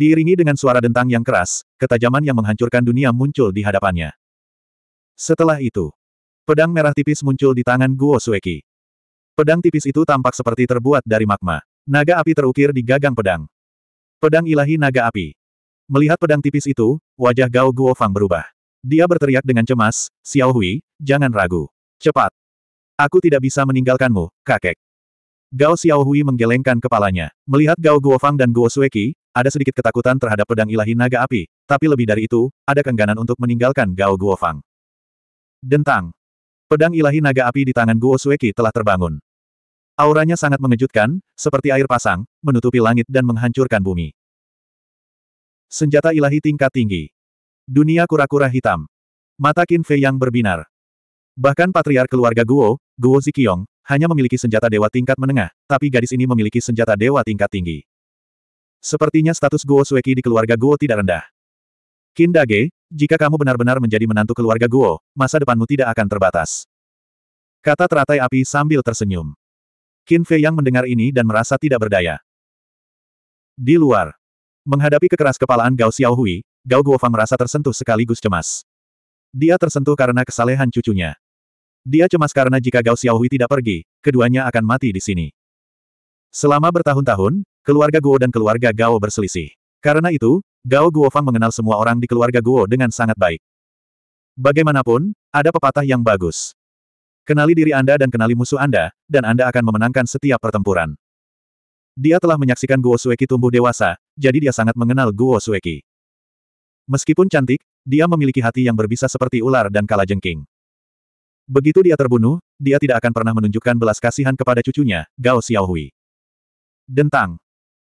Diiringi dengan suara dentang yang keras, ketajaman yang menghancurkan dunia muncul di hadapannya. Setelah itu, pedang merah tipis muncul di tangan Guo Sueki. Pedang tipis itu tampak seperti terbuat dari magma. Naga api terukir di gagang pedang. Pedang ilahi naga api. Melihat pedang tipis itu, wajah Gao Guo Fang berubah. Dia berteriak dengan cemas, Xiao Hui, jangan ragu. Cepat. Aku tidak bisa meninggalkanmu, kakek. Gao Xiao Hui menggelengkan kepalanya. Melihat Gao Guo Fang dan Guo Sueki, ada sedikit ketakutan terhadap pedang ilahi naga api, tapi lebih dari itu, ada kengganan untuk meninggalkan Gao Guofang. Dentang. Pedang ilahi naga api di tangan Guo Sueki telah terbangun. Auranya sangat mengejutkan, seperti air pasang, menutupi langit dan menghancurkan bumi. Senjata ilahi tingkat tinggi. Dunia kura-kura hitam. Mata Qin Fei yang berbinar. Bahkan patriar keluarga Guo, Guo Zikiong, hanya memiliki senjata dewa tingkat menengah, tapi gadis ini memiliki senjata dewa tingkat tinggi. Sepertinya status Guo Sueki di keluarga Guo tidak rendah. Kindage, jika kamu benar-benar menjadi menantu keluarga Guo, masa depanmu tidak akan terbatas. Kata teratai api sambil tersenyum. Qin Fei yang mendengar ini dan merasa tidak berdaya. Di luar. Menghadapi kekeras kepalaan Gao Xiaohui, Gao Guofang merasa tersentuh sekaligus cemas. Dia tersentuh karena kesalehan cucunya. Dia cemas karena jika Gao Xiaohui tidak pergi, keduanya akan mati di sini. Selama bertahun-tahun, Keluarga Guo dan keluarga Gao berselisih. Karena itu, Gao Guofang mengenal semua orang di keluarga Guo dengan sangat baik. Bagaimanapun, ada pepatah yang bagus. Kenali diri Anda dan kenali musuh Anda, dan Anda akan memenangkan setiap pertempuran. Dia telah menyaksikan Guo Sueki tumbuh dewasa, jadi dia sangat mengenal Guo Sueki. Meskipun cantik, dia memiliki hati yang berbisa seperti ular dan kalajengking. Begitu dia terbunuh, dia tidak akan pernah menunjukkan belas kasihan kepada cucunya, Gao Xiaohui. Dentang.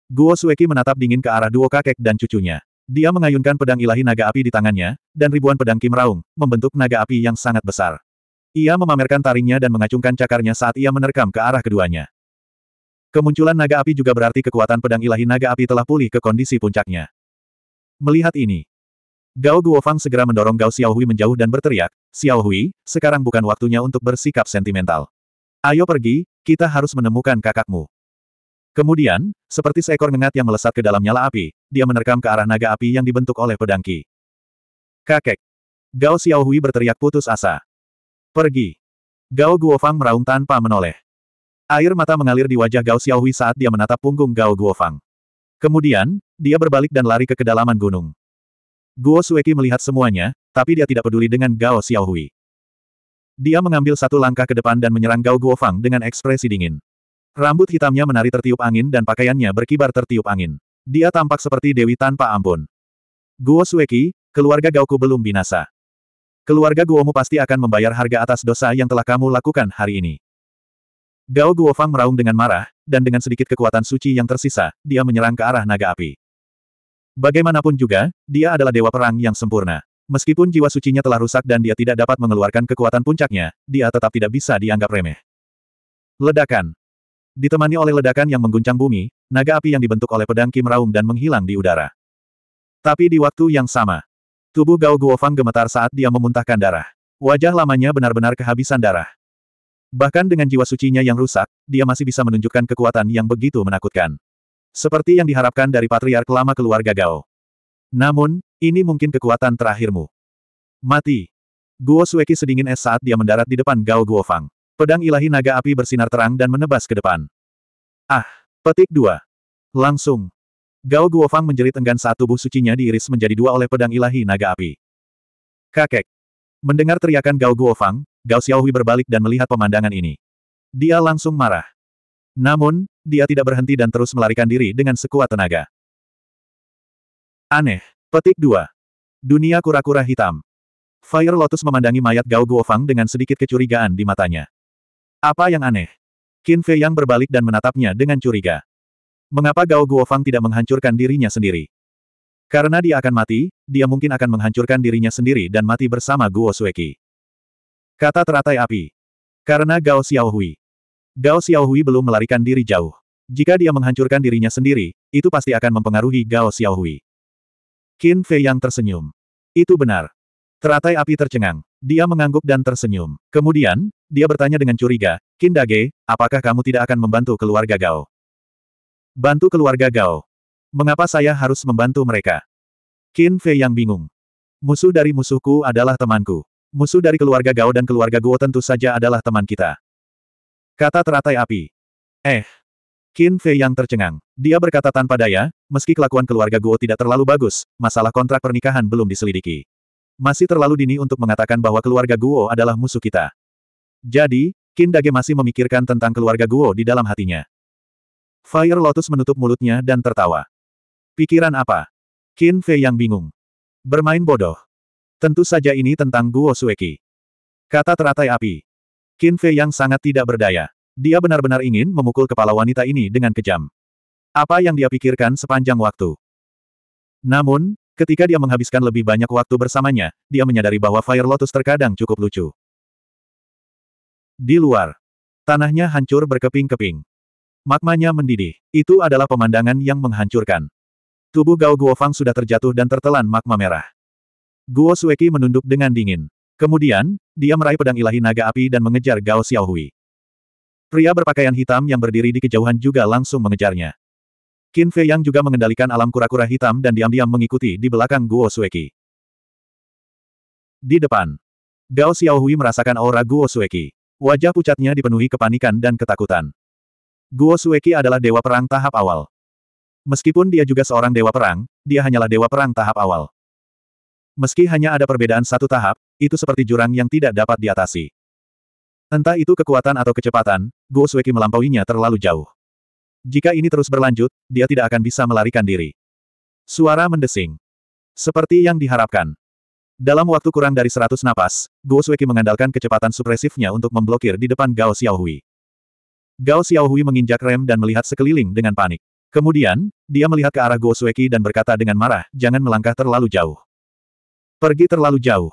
Guo Sueki menatap dingin ke arah duo kakek dan cucunya. Dia mengayunkan pedang ilahi naga api di tangannya, dan ribuan pedang Kim Raung, membentuk naga api yang sangat besar. Ia memamerkan taringnya dan mengacungkan cakarnya saat ia menerkam ke arah keduanya. Kemunculan naga api juga berarti kekuatan pedang ilahi naga api telah pulih ke kondisi puncaknya. Melihat ini, Gao Guofang segera mendorong Gao Xiaohui menjauh dan berteriak, Xiaohui, sekarang bukan waktunya untuk bersikap sentimental. Ayo pergi, kita harus menemukan kakakmu. Kemudian, seperti seekor nengat yang melesat ke dalam nyala api, dia menerkam ke arah naga api yang dibentuk oleh pedangki. Kakek! Gao Xiaohui berteriak putus asa. Pergi! Gao Guofang meraung tanpa menoleh. Air mata mengalir di wajah Gao Xiaohui saat dia menatap punggung Gao Guofang. Kemudian, dia berbalik dan lari ke kedalaman gunung. Guo Sueki melihat semuanya, tapi dia tidak peduli dengan Gao Xiaohui. Dia mengambil satu langkah ke depan dan menyerang Gao Guofang dengan ekspresi dingin. Rambut hitamnya menari tertiup angin dan pakaiannya berkibar tertiup angin. Dia tampak seperti dewi tanpa ampun. Guo Sueki, keluarga Gaoku belum binasa. Keluarga Guomu pasti akan membayar harga atas dosa yang telah kamu lakukan hari ini. Gao Guofang meraung dengan marah, dan dengan sedikit kekuatan suci yang tersisa, dia menyerang ke arah naga api. Bagaimanapun juga, dia adalah dewa perang yang sempurna. Meskipun jiwa sucinya telah rusak dan dia tidak dapat mengeluarkan kekuatan puncaknya, dia tetap tidak bisa dianggap remeh. Ledakan. Ditemani oleh ledakan yang mengguncang bumi, naga api yang dibentuk oleh pedang Kim Raung dan menghilang di udara. Tapi di waktu yang sama, tubuh Gao Guofang gemetar saat dia memuntahkan darah. Wajah lamanya benar-benar kehabisan darah. Bahkan dengan jiwa sucinya yang rusak, dia masih bisa menunjukkan kekuatan yang begitu menakutkan. Seperti yang diharapkan dari patriark lama keluarga Gao. Namun, ini mungkin kekuatan terakhirmu. Mati. Guo Sueki sedingin es saat dia mendarat di depan Gao Guofang. Pedang ilahi naga api bersinar terang dan menebas ke depan. Ah! Petik 2. Langsung. Gao Guofang menjerit enggan saat tubuh sucinya diiris menjadi dua oleh pedang ilahi naga api. Kakek. Mendengar teriakan Gao Guofang, Gao Xiaohui berbalik dan melihat pemandangan ini. Dia langsung marah. Namun, dia tidak berhenti dan terus melarikan diri dengan sekuat tenaga. Aneh. Petik 2. Dunia kura-kura hitam. Fire Lotus memandangi mayat Gao Guofang dengan sedikit kecurigaan di matanya. Apa yang aneh? Qin Fei yang berbalik dan menatapnya dengan curiga. Mengapa Gao Guofang tidak menghancurkan dirinya sendiri? Karena dia akan mati, dia mungkin akan menghancurkan dirinya sendiri dan mati bersama Guo Sueki. Kata teratai api. Karena Gao Xiaohui. Gao Xiaohui belum melarikan diri jauh. Jika dia menghancurkan dirinya sendiri, itu pasti akan mempengaruhi Gao Xiaohui. Qin Fei yang tersenyum. Itu benar. Teratai api tercengang. Dia mengangguk dan tersenyum. Kemudian, dia bertanya dengan curiga, Kindage, apakah kamu tidak akan membantu keluarga Gao? Bantu keluarga Gao. Mengapa saya harus membantu mereka? Qin Fei yang bingung. Musuh dari musuhku adalah temanku. Musuh dari keluarga Gao dan keluarga Guo tentu saja adalah teman kita. Kata teratai api. Eh. Qin Fei yang tercengang. Dia berkata tanpa daya, meski kelakuan keluarga Guo tidak terlalu bagus, masalah kontrak pernikahan belum diselidiki. Masih terlalu dini untuk mengatakan bahwa keluarga Guo adalah musuh kita. Jadi, Qin Dage masih memikirkan tentang keluarga Guo di dalam hatinya. Fire Lotus menutup mulutnya dan tertawa. Pikiran apa? Qin Fei yang bingung. Bermain bodoh. Tentu saja ini tentang Guo Sueki. Kata teratai api. Qin Fei yang sangat tidak berdaya. Dia benar-benar ingin memukul kepala wanita ini dengan kejam. Apa yang dia pikirkan sepanjang waktu. Namun, Ketika dia menghabiskan lebih banyak waktu bersamanya, dia menyadari bahwa Fire Lotus terkadang cukup lucu. Di luar, tanahnya hancur berkeping-keping. Magmanya mendidih. Itu adalah pemandangan yang menghancurkan. Tubuh Gao Guofang sudah terjatuh dan tertelan magma merah. Guo Sueki menunduk dengan dingin. Kemudian, dia meraih pedang ilahi naga api dan mengejar Gao Xiaohui. Pria berpakaian hitam yang berdiri di kejauhan juga langsung mengejarnya. Qin Fei Yang juga mengendalikan alam kura-kura hitam dan diam-diam mengikuti di belakang Guo Sueki. Di depan, Gao Xiaohui merasakan aura Guo Sueki. Wajah pucatnya dipenuhi kepanikan dan ketakutan. Guo Sueki adalah dewa perang tahap awal. Meskipun dia juga seorang dewa perang, dia hanyalah dewa perang tahap awal. Meski hanya ada perbedaan satu tahap, itu seperti jurang yang tidak dapat diatasi. Entah itu kekuatan atau kecepatan, Guo Sueki melampauinya terlalu jauh. Jika ini terus berlanjut, dia tidak akan bisa melarikan diri. Suara mendesing. Seperti yang diharapkan. Dalam waktu kurang dari 100 napas, Guo Sueki mengandalkan kecepatan supresifnya untuk memblokir di depan Gao Xiaohui. Gao Xiaohui menginjak rem dan melihat sekeliling dengan panik. Kemudian, dia melihat ke arah Guo Sueki dan berkata dengan marah, jangan melangkah terlalu jauh. Pergi terlalu jauh.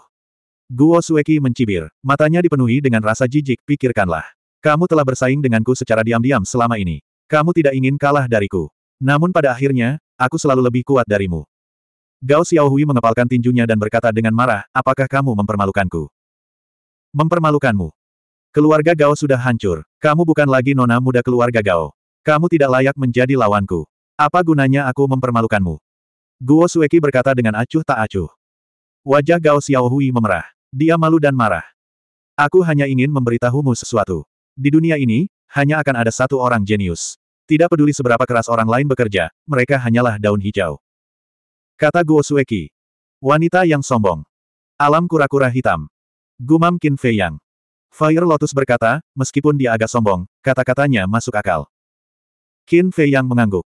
Guo Sueki mencibir, matanya dipenuhi dengan rasa jijik, pikirkanlah. Kamu telah bersaing denganku secara diam-diam selama ini. Kamu tidak ingin kalah dariku. Namun pada akhirnya, aku selalu lebih kuat darimu. Gao Xiaohui mengepalkan tinjunya dan berkata dengan marah, apakah kamu mempermalukanku? Mempermalukanmu. Keluarga Gao sudah hancur. Kamu bukan lagi nona muda keluarga Gao. Kamu tidak layak menjadi lawanku. Apa gunanya aku mempermalukanmu? Guo Sueki berkata dengan acuh tak acuh. Wajah Gao Xiaohui memerah. Dia malu dan marah. Aku hanya ingin memberitahumu sesuatu. Di dunia ini, hanya akan ada satu orang jenius. Tidak peduli seberapa keras orang lain bekerja, mereka hanyalah daun hijau. Kata Guo Sueki. Wanita yang sombong. Alam kura-kura hitam. Gumam Qin Fei Yang. Fire Lotus berkata, meskipun dia agak sombong, kata-katanya masuk akal. Qin Fei Yang mengangguk.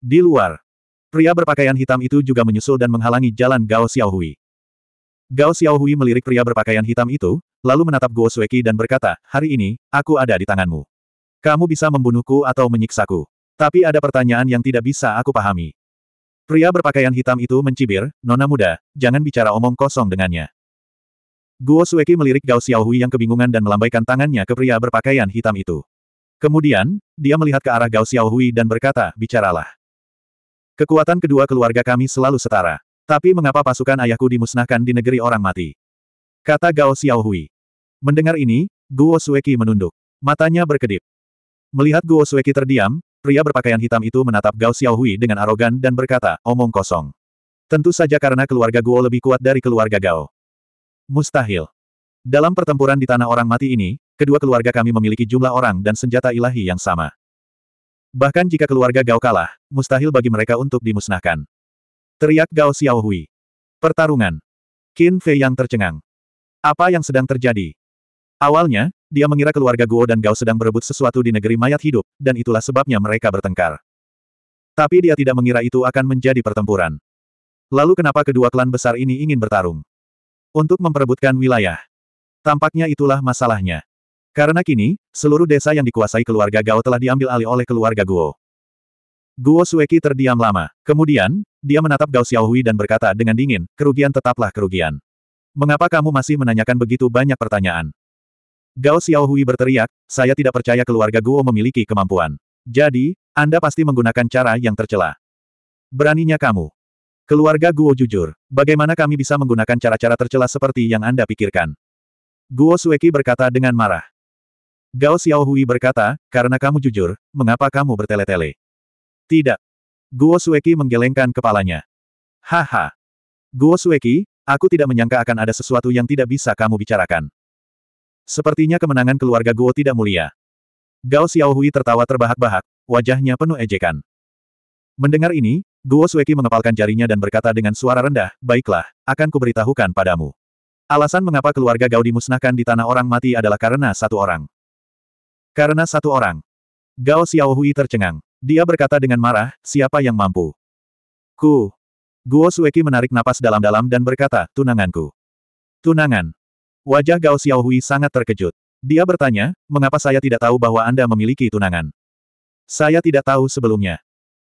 Di luar, pria berpakaian hitam itu juga menyusul dan menghalangi jalan Gao Xiaohui. Gao Xiaohui melirik pria berpakaian hitam itu, lalu menatap Guo Sueki dan berkata, hari ini, aku ada di tanganmu. Kamu bisa membunuhku atau menyiksaku. Tapi ada pertanyaan yang tidak bisa aku pahami. Pria berpakaian hitam itu mencibir, Nona muda, jangan bicara omong kosong dengannya. Guo Sueki melirik Gao Xiaohui yang kebingungan dan melambaikan tangannya ke pria berpakaian hitam itu. Kemudian, dia melihat ke arah Gao Xiaohui dan berkata, bicaralah. Kekuatan kedua keluarga kami selalu setara. Tapi mengapa pasukan ayahku dimusnahkan di negeri orang mati? Kata Gao Xiaohui. Mendengar ini, Guo Sueki menunduk. Matanya berkedip. Melihat Guo Sueki terdiam, pria berpakaian hitam itu menatap Gao Xiaohui dengan arogan dan berkata, omong kosong. Tentu saja karena keluarga Guo lebih kuat dari keluarga Gao. Mustahil. Dalam pertempuran di tanah orang mati ini, kedua keluarga kami memiliki jumlah orang dan senjata ilahi yang sama. Bahkan jika keluarga Gao kalah, mustahil bagi mereka untuk dimusnahkan. Teriak Gao Xiaohui. Pertarungan. Qin Fei yang tercengang. Apa yang sedang terjadi? Awalnya, dia mengira keluarga Guo dan Gao sedang berebut sesuatu di negeri mayat hidup, dan itulah sebabnya mereka bertengkar. Tapi dia tidak mengira itu akan menjadi pertempuran. Lalu kenapa kedua klan besar ini ingin bertarung? Untuk memperebutkan wilayah. Tampaknya itulah masalahnya. Karena kini, seluruh desa yang dikuasai keluarga Gao telah diambil alih oleh keluarga Guo. Guo Sueki terdiam lama. Kemudian, dia menatap Gao Xiaohui dan berkata dengan dingin, kerugian tetaplah kerugian. Mengapa kamu masih menanyakan begitu banyak pertanyaan? Gao Xiaohui berteriak, saya tidak percaya keluarga Guo memiliki kemampuan. Jadi, Anda pasti menggunakan cara yang tercela. Beraninya kamu. Keluarga Guo jujur, bagaimana kami bisa menggunakan cara-cara tercela seperti yang Anda pikirkan? Guo Sueki berkata dengan marah. Gao Xiaohui berkata, karena kamu jujur, mengapa kamu bertele-tele? Tidak. Guo Sueki menggelengkan kepalanya. Haha. Guo Sueki, aku tidak menyangka akan ada sesuatu yang tidak bisa kamu bicarakan. Sepertinya kemenangan keluarga Guo tidak mulia. Gao Xiaohui tertawa terbahak-bahak, wajahnya penuh ejekan. Mendengar ini, Guo Sueki mengepalkan jarinya dan berkata dengan suara rendah, Baiklah, akan kuberitahukan padamu. Alasan mengapa keluarga Gao dimusnahkan di tanah orang mati adalah karena satu orang. Karena satu orang. Gao Xiaohui tercengang. Dia berkata dengan marah, siapa yang mampu? Ku. Guo Sueki menarik napas dalam-dalam dan berkata, tunanganku. Tunangan. Wajah Gao Xiaohui sangat terkejut. Dia bertanya, mengapa saya tidak tahu bahwa Anda memiliki tunangan? Saya tidak tahu sebelumnya.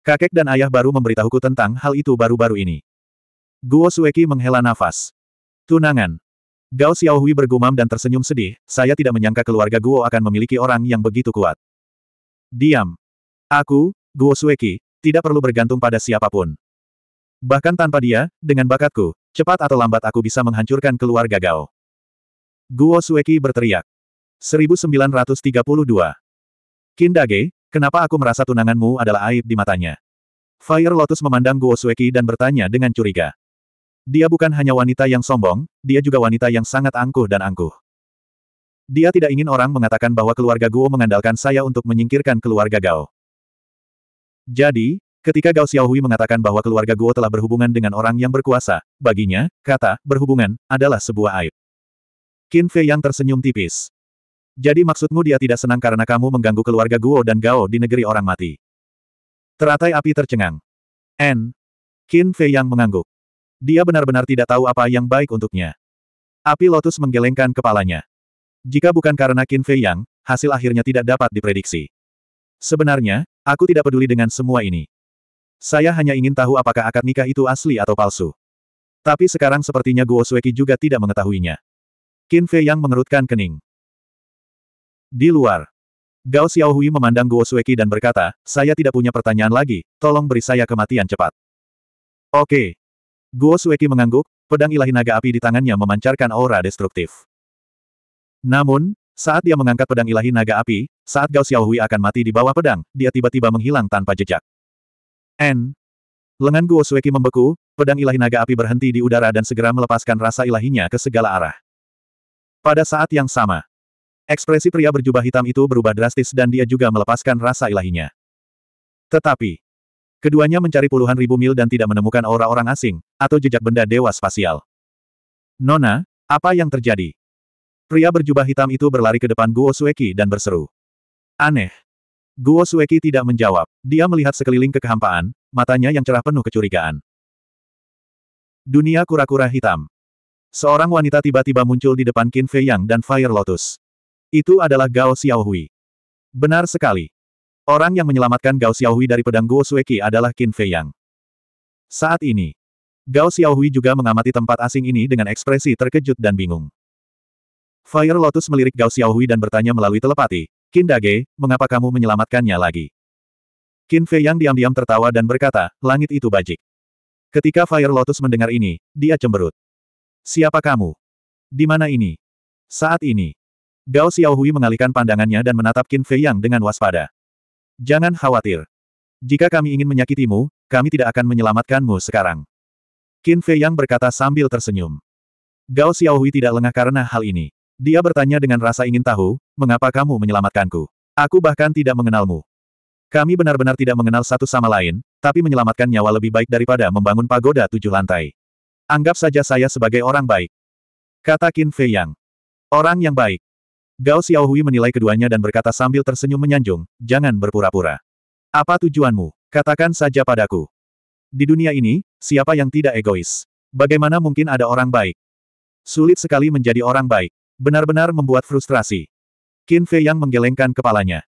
Kakek dan ayah baru memberitahuku tentang hal itu baru-baru ini. Guo Sueki menghela nafas. Tunangan. Gao Xiaohui bergumam dan tersenyum sedih, saya tidak menyangka keluarga Guo akan memiliki orang yang begitu kuat. Diam. Aku, Guo Sueki, tidak perlu bergantung pada siapapun. Bahkan tanpa dia, dengan bakatku, cepat atau lambat aku bisa menghancurkan keluarga Gao. Guo Sueki berteriak. 1932. Kindage, kenapa aku merasa tunanganmu adalah aib di matanya? Fire Lotus memandang Guo Sueki dan bertanya dengan curiga. Dia bukan hanya wanita yang sombong, dia juga wanita yang sangat angkuh dan angkuh. Dia tidak ingin orang mengatakan bahwa keluarga Guo mengandalkan saya untuk menyingkirkan keluarga Gao. Jadi, ketika Gao Xiaohui mengatakan bahwa keluarga Guo telah berhubungan dengan orang yang berkuasa, baginya, kata, berhubungan, adalah sebuah aib. Qin Fei yang tersenyum tipis. Jadi maksudmu dia tidak senang karena kamu mengganggu keluarga Guo dan Gao di negeri orang mati. Teratai api tercengang. N. Qin Fei yang mengangguk. Dia benar-benar tidak tahu apa yang baik untuknya. Api lotus menggelengkan kepalanya. Jika bukan karena Qin Fei yang, hasil akhirnya tidak dapat diprediksi. Sebenarnya, aku tidak peduli dengan semua ini. Saya hanya ingin tahu apakah akad nikah itu asli atau palsu. Tapi sekarang sepertinya Guo Sueki juga tidak mengetahuinya. Qin Fei yang mengerutkan kening. Di luar. Gao Xiaohui memandang Guo Sueki dan berkata, saya tidak punya pertanyaan lagi, tolong beri saya kematian cepat. Oke. Guo Sueki mengangguk, pedang ilahi naga api di tangannya memancarkan aura destruktif. Namun, saat dia mengangkat pedang ilahi naga api, saat Gao Xiaohui akan mati di bawah pedang, dia tiba-tiba menghilang tanpa jejak. N. Lengan Guo Sueki membeku, pedang ilahi naga api berhenti di udara dan segera melepaskan rasa ilahinya ke segala arah. Pada saat yang sama, ekspresi pria berjubah hitam itu berubah drastis dan dia juga melepaskan rasa ilahinya. Tetapi, keduanya mencari puluhan ribu mil dan tidak menemukan aura orang asing, atau jejak benda dewa spasial. Nona, apa yang terjadi? Pria berjubah hitam itu berlari ke depan Guo Sueki dan berseru. Aneh. Guo Sueki tidak menjawab. Dia melihat sekeliling kekehampaan, matanya yang cerah penuh kecurigaan. Dunia kura-kura hitam. Seorang wanita tiba-tiba muncul di depan Qin Fei Yang dan Fire Lotus. Itu adalah Gao Xiaohui. Benar sekali. Orang yang menyelamatkan Gao Xiaohui dari pedang Guo Sueki adalah Qin Fei Yang. Saat ini, Gao Xiaohui juga mengamati tempat asing ini dengan ekspresi terkejut dan bingung. Fire Lotus melirik Gao Xiaohui dan bertanya melalui telepati, Qin Dage, mengapa kamu menyelamatkannya lagi? Qin Fei Yang diam-diam tertawa dan berkata, langit itu bajik. Ketika Fire Lotus mendengar ini, dia cemberut. Siapa kamu? Di mana ini? Saat ini. Gao Xiaohui mengalihkan pandangannya dan menatap Qin Fei Yang dengan waspada. Jangan khawatir. Jika kami ingin menyakitimu, kami tidak akan menyelamatkanmu sekarang. Qin Fei Yang berkata sambil tersenyum. Gao Xiaohui tidak lengah karena hal ini. Dia bertanya dengan rasa ingin tahu, mengapa kamu menyelamatkanku? Aku bahkan tidak mengenalmu. Kami benar-benar tidak mengenal satu sama lain, tapi menyelamatkan nyawa lebih baik daripada membangun pagoda tujuh lantai. Anggap saja saya sebagai orang baik. Kata Qin Fei Yang. Orang yang baik. Gao Xiaohui menilai keduanya dan berkata sambil tersenyum menyanjung, jangan berpura-pura. Apa tujuanmu? Katakan saja padaku. Di dunia ini, siapa yang tidak egois? Bagaimana mungkin ada orang baik? Sulit sekali menjadi orang baik. Benar-benar membuat frustrasi. Qin Fei Yang menggelengkan kepalanya.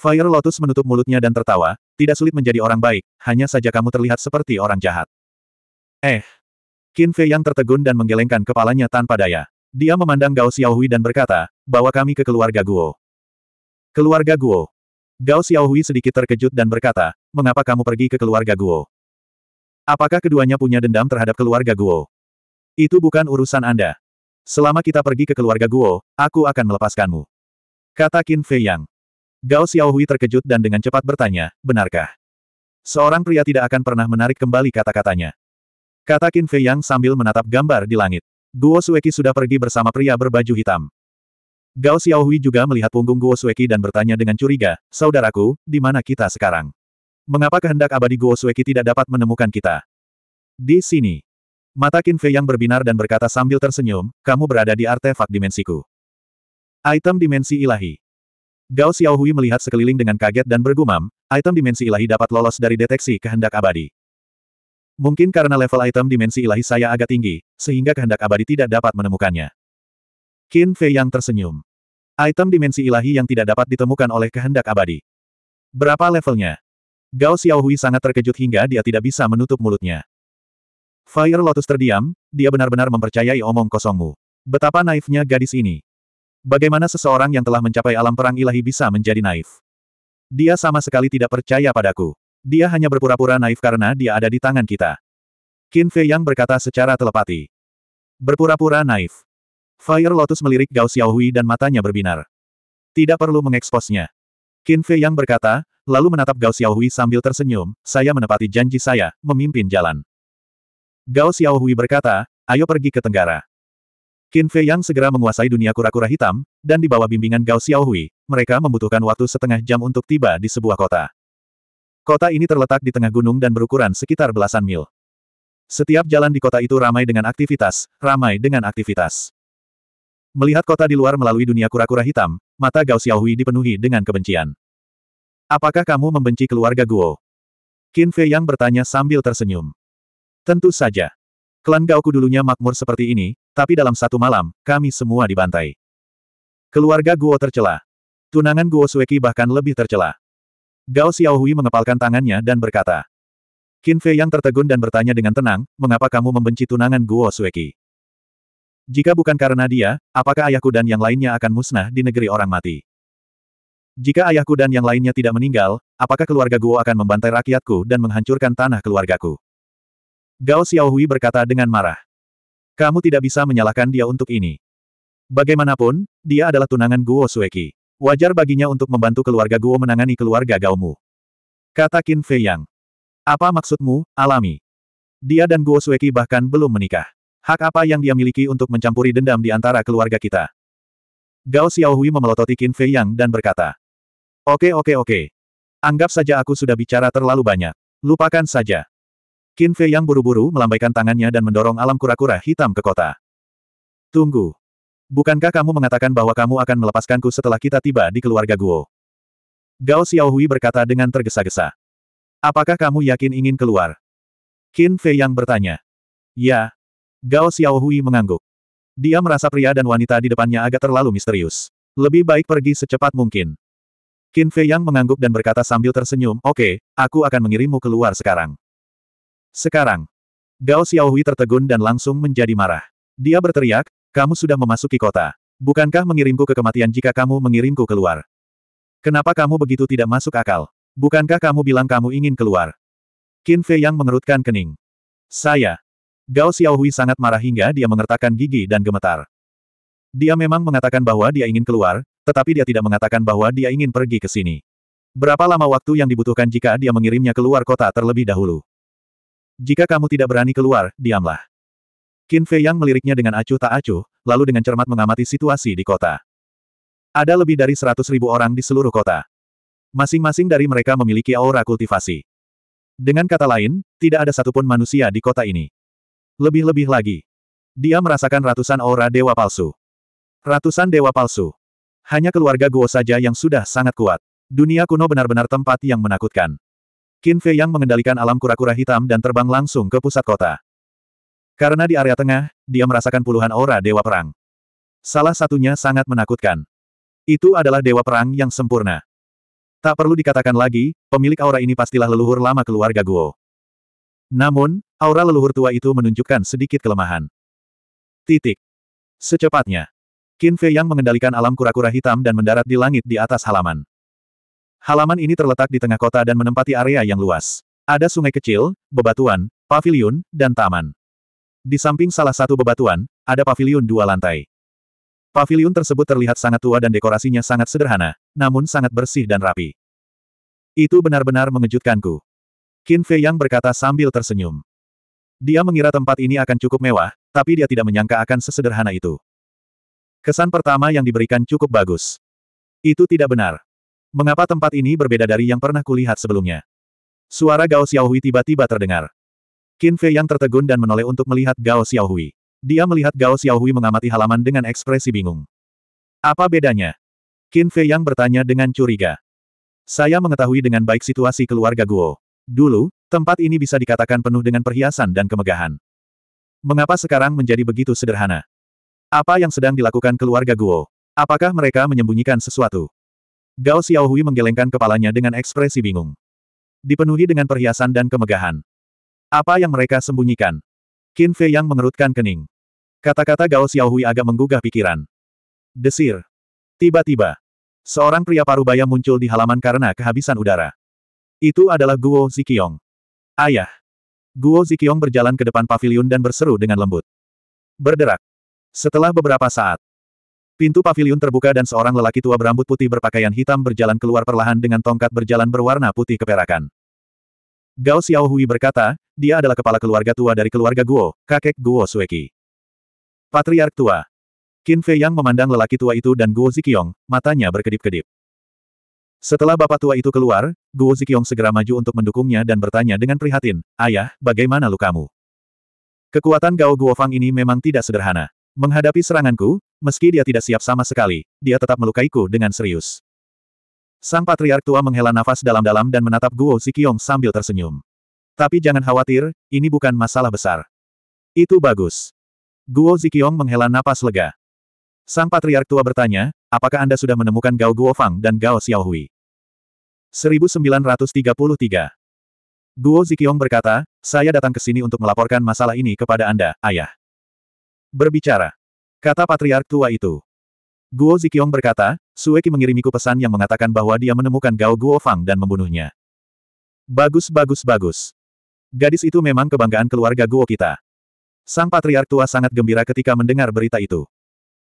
Fire Lotus menutup mulutnya dan tertawa, tidak sulit menjadi orang baik, hanya saja kamu terlihat seperti orang jahat. Eh, Qin Fei yang tertegun dan menggelengkan kepalanya tanpa daya. Dia memandang Gao Xiaohui dan berkata, bawa kami ke keluarga Guo. Keluarga Guo. Gao Xiaohui sedikit terkejut dan berkata, mengapa kamu pergi ke keluarga Guo? Apakah keduanya punya dendam terhadap keluarga Guo? Itu bukan urusan Anda. Selama kita pergi ke keluarga Guo, aku akan melepaskanmu. Kata Qin Fei Yang. Gao Xiaohui terkejut dan dengan cepat bertanya, benarkah? Seorang pria tidak akan pernah menarik kembali kata-katanya. Kata Qin Fei Yang sambil menatap gambar di langit. Guo Sueki sudah pergi bersama pria berbaju hitam. Gao Xiaohui juga melihat punggung Guo Sueki dan bertanya dengan curiga, Saudaraku, di mana kita sekarang? Mengapa kehendak abadi Guo Sueki tidak dapat menemukan kita? Di sini. Mata Qin Fei yang berbinar dan berkata sambil tersenyum, kamu berada di artefak dimensiku. Item dimensi ilahi. Gao Xiaohui melihat sekeliling dengan kaget dan bergumam, item dimensi ilahi dapat lolos dari deteksi kehendak abadi. Mungkin karena level item dimensi ilahi saya agak tinggi, sehingga kehendak abadi tidak dapat menemukannya. Qin Fei yang tersenyum. Item dimensi ilahi yang tidak dapat ditemukan oleh kehendak abadi. Berapa levelnya? Gao Xiaohui sangat terkejut hingga dia tidak bisa menutup mulutnya. Fire Lotus terdiam, dia benar-benar mempercayai omong kosongmu. Betapa naifnya gadis ini. Bagaimana seseorang yang telah mencapai alam perang ilahi bisa menjadi naif? Dia sama sekali tidak percaya padaku. Dia hanya berpura-pura naif karena dia ada di tangan kita. Qin Fei Yang berkata secara telepati. Berpura-pura naif. Fire Lotus melirik Gao Xiaohui dan matanya berbinar. Tidak perlu mengeksposnya. Qin Fei Yang berkata, lalu menatap Gao Xiaohui sambil tersenyum, saya menepati janji saya, memimpin jalan. Gao Xiaohui berkata, ayo pergi ke Tenggara. Qin Fei Yang segera menguasai dunia kura-kura hitam, dan di bawah bimbingan Gao Xiaohui, mereka membutuhkan waktu setengah jam untuk tiba di sebuah kota. Kota ini terletak di tengah gunung dan berukuran sekitar belasan mil. Setiap jalan di kota itu ramai dengan aktivitas, ramai dengan aktivitas. Melihat kota di luar melalui dunia kura-kura hitam, mata Gao Xiaohui dipenuhi dengan kebencian. Apakah kamu membenci keluarga Guo? Qin Fei Yang bertanya sambil tersenyum. Tentu saja. Klan Gaoku dulunya makmur seperti ini, tapi dalam satu malam, kami semua dibantai. Keluarga Guo tercela. Tunangan Guo Sueki bahkan lebih tercela. Gao Xiaohui mengepalkan tangannya dan berkata. Qin Fei yang tertegun dan bertanya dengan tenang, mengapa kamu membenci tunangan Guo Sueki? Jika bukan karena dia, apakah ayahku dan yang lainnya akan musnah di negeri orang mati? Jika ayahku dan yang lainnya tidak meninggal, apakah keluarga Guo akan membantai rakyatku dan menghancurkan tanah keluargaku? Gao Xiaohui berkata dengan marah. Kamu tidak bisa menyalahkan dia untuk ini. Bagaimanapun, dia adalah tunangan Guo Sueki. Wajar baginya untuk membantu keluarga Guo menangani keluarga Gaomu. Kata Qin Fei Yang. Apa maksudmu, alami? Dia dan Guo Sueki bahkan belum menikah. Hak apa yang dia miliki untuk mencampuri dendam di antara keluarga kita? Gao Xiaohui memelototi Qin Fei Yang dan berkata. Oke oke oke. Anggap saja aku sudah bicara terlalu banyak. Lupakan saja. Qin Fei yang buru-buru melambaikan tangannya dan mendorong alam kura-kura hitam ke kota. Tunggu. Bukankah kamu mengatakan bahwa kamu akan melepaskanku setelah kita tiba di keluarga Guo? Gao Xiaohui berkata dengan tergesa-gesa. Apakah kamu yakin ingin keluar? Qin Fei yang bertanya. Ya. Gao Xiaohui mengangguk. Dia merasa pria dan wanita di depannya agak terlalu misterius. Lebih baik pergi secepat mungkin. Qin Fei yang mengangguk dan berkata sambil tersenyum, Oke, okay, aku akan mengirimmu keluar sekarang. Sekarang. Gao Xiaohui tertegun dan langsung menjadi marah. Dia berteriak, kamu sudah memasuki kota. Bukankah mengirimku ke kematian jika kamu mengirimku keluar? Kenapa kamu begitu tidak masuk akal? Bukankah kamu bilang kamu ingin keluar? Qin Fei yang mengerutkan kening. Saya. Gao Xiaohui sangat marah hingga dia mengertakkan gigi dan gemetar. Dia memang mengatakan bahwa dia ingin keluar, tetapi dia tidak mengatakan bahwa dia ingin pergi ke sini. Berapa lama waktu yang dibutuhkan jika dia mengirimnya keluar kota terlebih dahulu? Jika kamu tidak berani keluar, diamlah. Qin Fei Yang meliriknya dengan acuh tak acuh, lalu dengan cermat mengamati situasi di kota. Ada lebih dari seratus ribu orang di seluruh kota. Masing-masing dari mereka memiliki aura kultivasi. Dengan kata lain, tidak ada satupun manusia di kota ini. Lebih-lebih lagi. Dia merasakan ratusan aura dewa palsu. Ratusan dewa palsu. Hanya keluarga Guo saja yang sudah sangat kuat. Dunia kuno benar-benar tempat yang menakutkan. Qin Fei Yang mengendalikan alam kura-kura hitam dan terbang langsung ke pusat kota. Karena di area tengah, dia merasakan puluhan aura Dewa Perang. Salah satunya sangat menakutkan. Itu adalah Dewa Perang yang sempurna. Tak perlu dikatakan lagi, pemilik aura ini pastilah leluhur lama keluarga Guo. Namun, aura leluhur tua itu menunjukkan sedikit kelemahan. Titik. Secepatnya. Qin Fei yang mengendalikan alam kura-kura hitam dan mendarat di langit di atas halaman. Halaman ini terletak di tengah kota dan menempati area yang luas. Ada sungai kecil, bebatuan, paviliun, dan taman. Di samping salah satu bebatuan, ada paviliun dua lantai. Paviliun tersebut terlihat sangat tua dan dekorasinya sangat sederhana, namun sangat bersih dan rapi. Itu benar-benar mengejutkanku. Qin Fei Yang berkata sambil tersenyum. Dia mengira tempat ini akan cukup mewah, tapi dia tidak menyangka akan sesederhana itu. Kesan pertama yang diberikan cukup bagus. Itu tidak benar. Mengapa tempat ini berbeda dari yang pernah kulihat sebelumnya? Suara Gao Xiaohui tiba-tiba terdengar. Qin Fei yang tertegun dan menoleh untuk melihat Gao Xiaohui. Dia melihat Gao Xiaohui mengamati halaman dengan ekspresi bingung. Apa bedanya? Qin Fei yang bertanya dengan curiga. Saya mengetahui dengan baik situasi keluarga Guo. Dulu, tempat ini bisa dikatakan penuh dengan perhiasan dan kemegahan. Mengapa sekarang menjadi begitu sederhana? Apa yang sedang dilakukan keluarga Guo? Apakah mereka menyembunyikan sesuatu? Gao Xiaohui menggelengkan kepalanya dengan ekspresi bingung. Dipenuhi dengan perhiasan dan kemegahan. Apa yang mereka sembunyikan? Qin Fei yang mengerutkan kening. Kata-kata Gao Xiaohui agak menggugah pikiran. Desir. Tiba-tiba. Seorang pria parubaya muncul di halaman karena kehabisan udara. Itu adalah Guo Zikiong. Ayah. Guo Zikiong berjalan ke depan pavilion dan berseru dengan lembut. Berderak. Setelah beberapa saat, pintu pavilion terbuka dan seorang lelaki tua berambut putih berpakaian hitam berjalan keluar perlahan dengan tongkat berjalan berwarna putih keperakan. Gao Xiaohui berkata, dia adalah kepala keluarga tua dari keluarga Guo, kakek Guo Sueki. Patriark tua. Qin Fei Yang memandang lelaki tua itu dan Guo Ziqiong, matanya berkedip-kedip. Setelah bapak tua itu keluar, Guo Ziqiong segera maju untuk mendukungnya dan bertanya dengan prihatin, Ayah, bagaimana lukamu? Kekuatan Gao Guo Fang ini memang tidak sederhana. Menghadapi seranganku, meski dia tidak siap sama sekali, dia tetap melukaiku dengan serius. Sang patriark tua menghela nafas dalam-dalam dan menatap Guo Ziqiong sambil tersenyum. Tapi jangan khawatir, ini bukan masalah besar. Itu bagus. Guo Zikiong menghela napas lega. Sang Patriark Tua bertanya, apakah Anda sudah menemukan Gao Guo Fang dan Gao Xiaohui? 1933 Guo Zikiong berkata, saya datang ke sini untuk melaporkan masalah ini kepada Anda, ayah. Berbicara. Kata Patriark Tua itu. Guo Zikiong berkata, Sueki mengirimiku pesan yang mengatakan bahwa dia menemukan Gao Guo Fang dan membunuhnya. Bagus bagus bagus. Gadis itu memang kebanggaan keluarga Guo kita. Sang patriark tua sangat gembira ketika mendengar berita itu.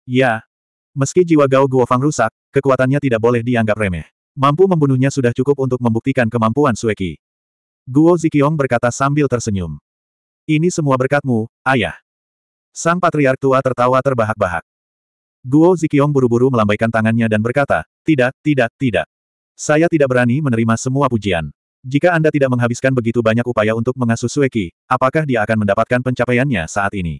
Ya, meski jiwa Gao Guo Fang rusak, kekuatannya tidak boleh dianggap remeh. Mampu membunuhnya sudah cukup untuk membuktikan kemampuan Sueki. Guo Zikiong berkata sambil tersenyum. Ini semua berkatmu, ayah. Sang patriark tua tertawa terbahak-bahak. Guo Zikiong buru-buru melambaikan tangannya dan berkata, tidak, tidak, tidak. Saya tidak berani menerima semua pujian. Jika Anda tidak menghabiskan begitu banyak upaya untuk mengasuh Sueki, apakah dia akan mendapatkan pencapaiannya saat ini?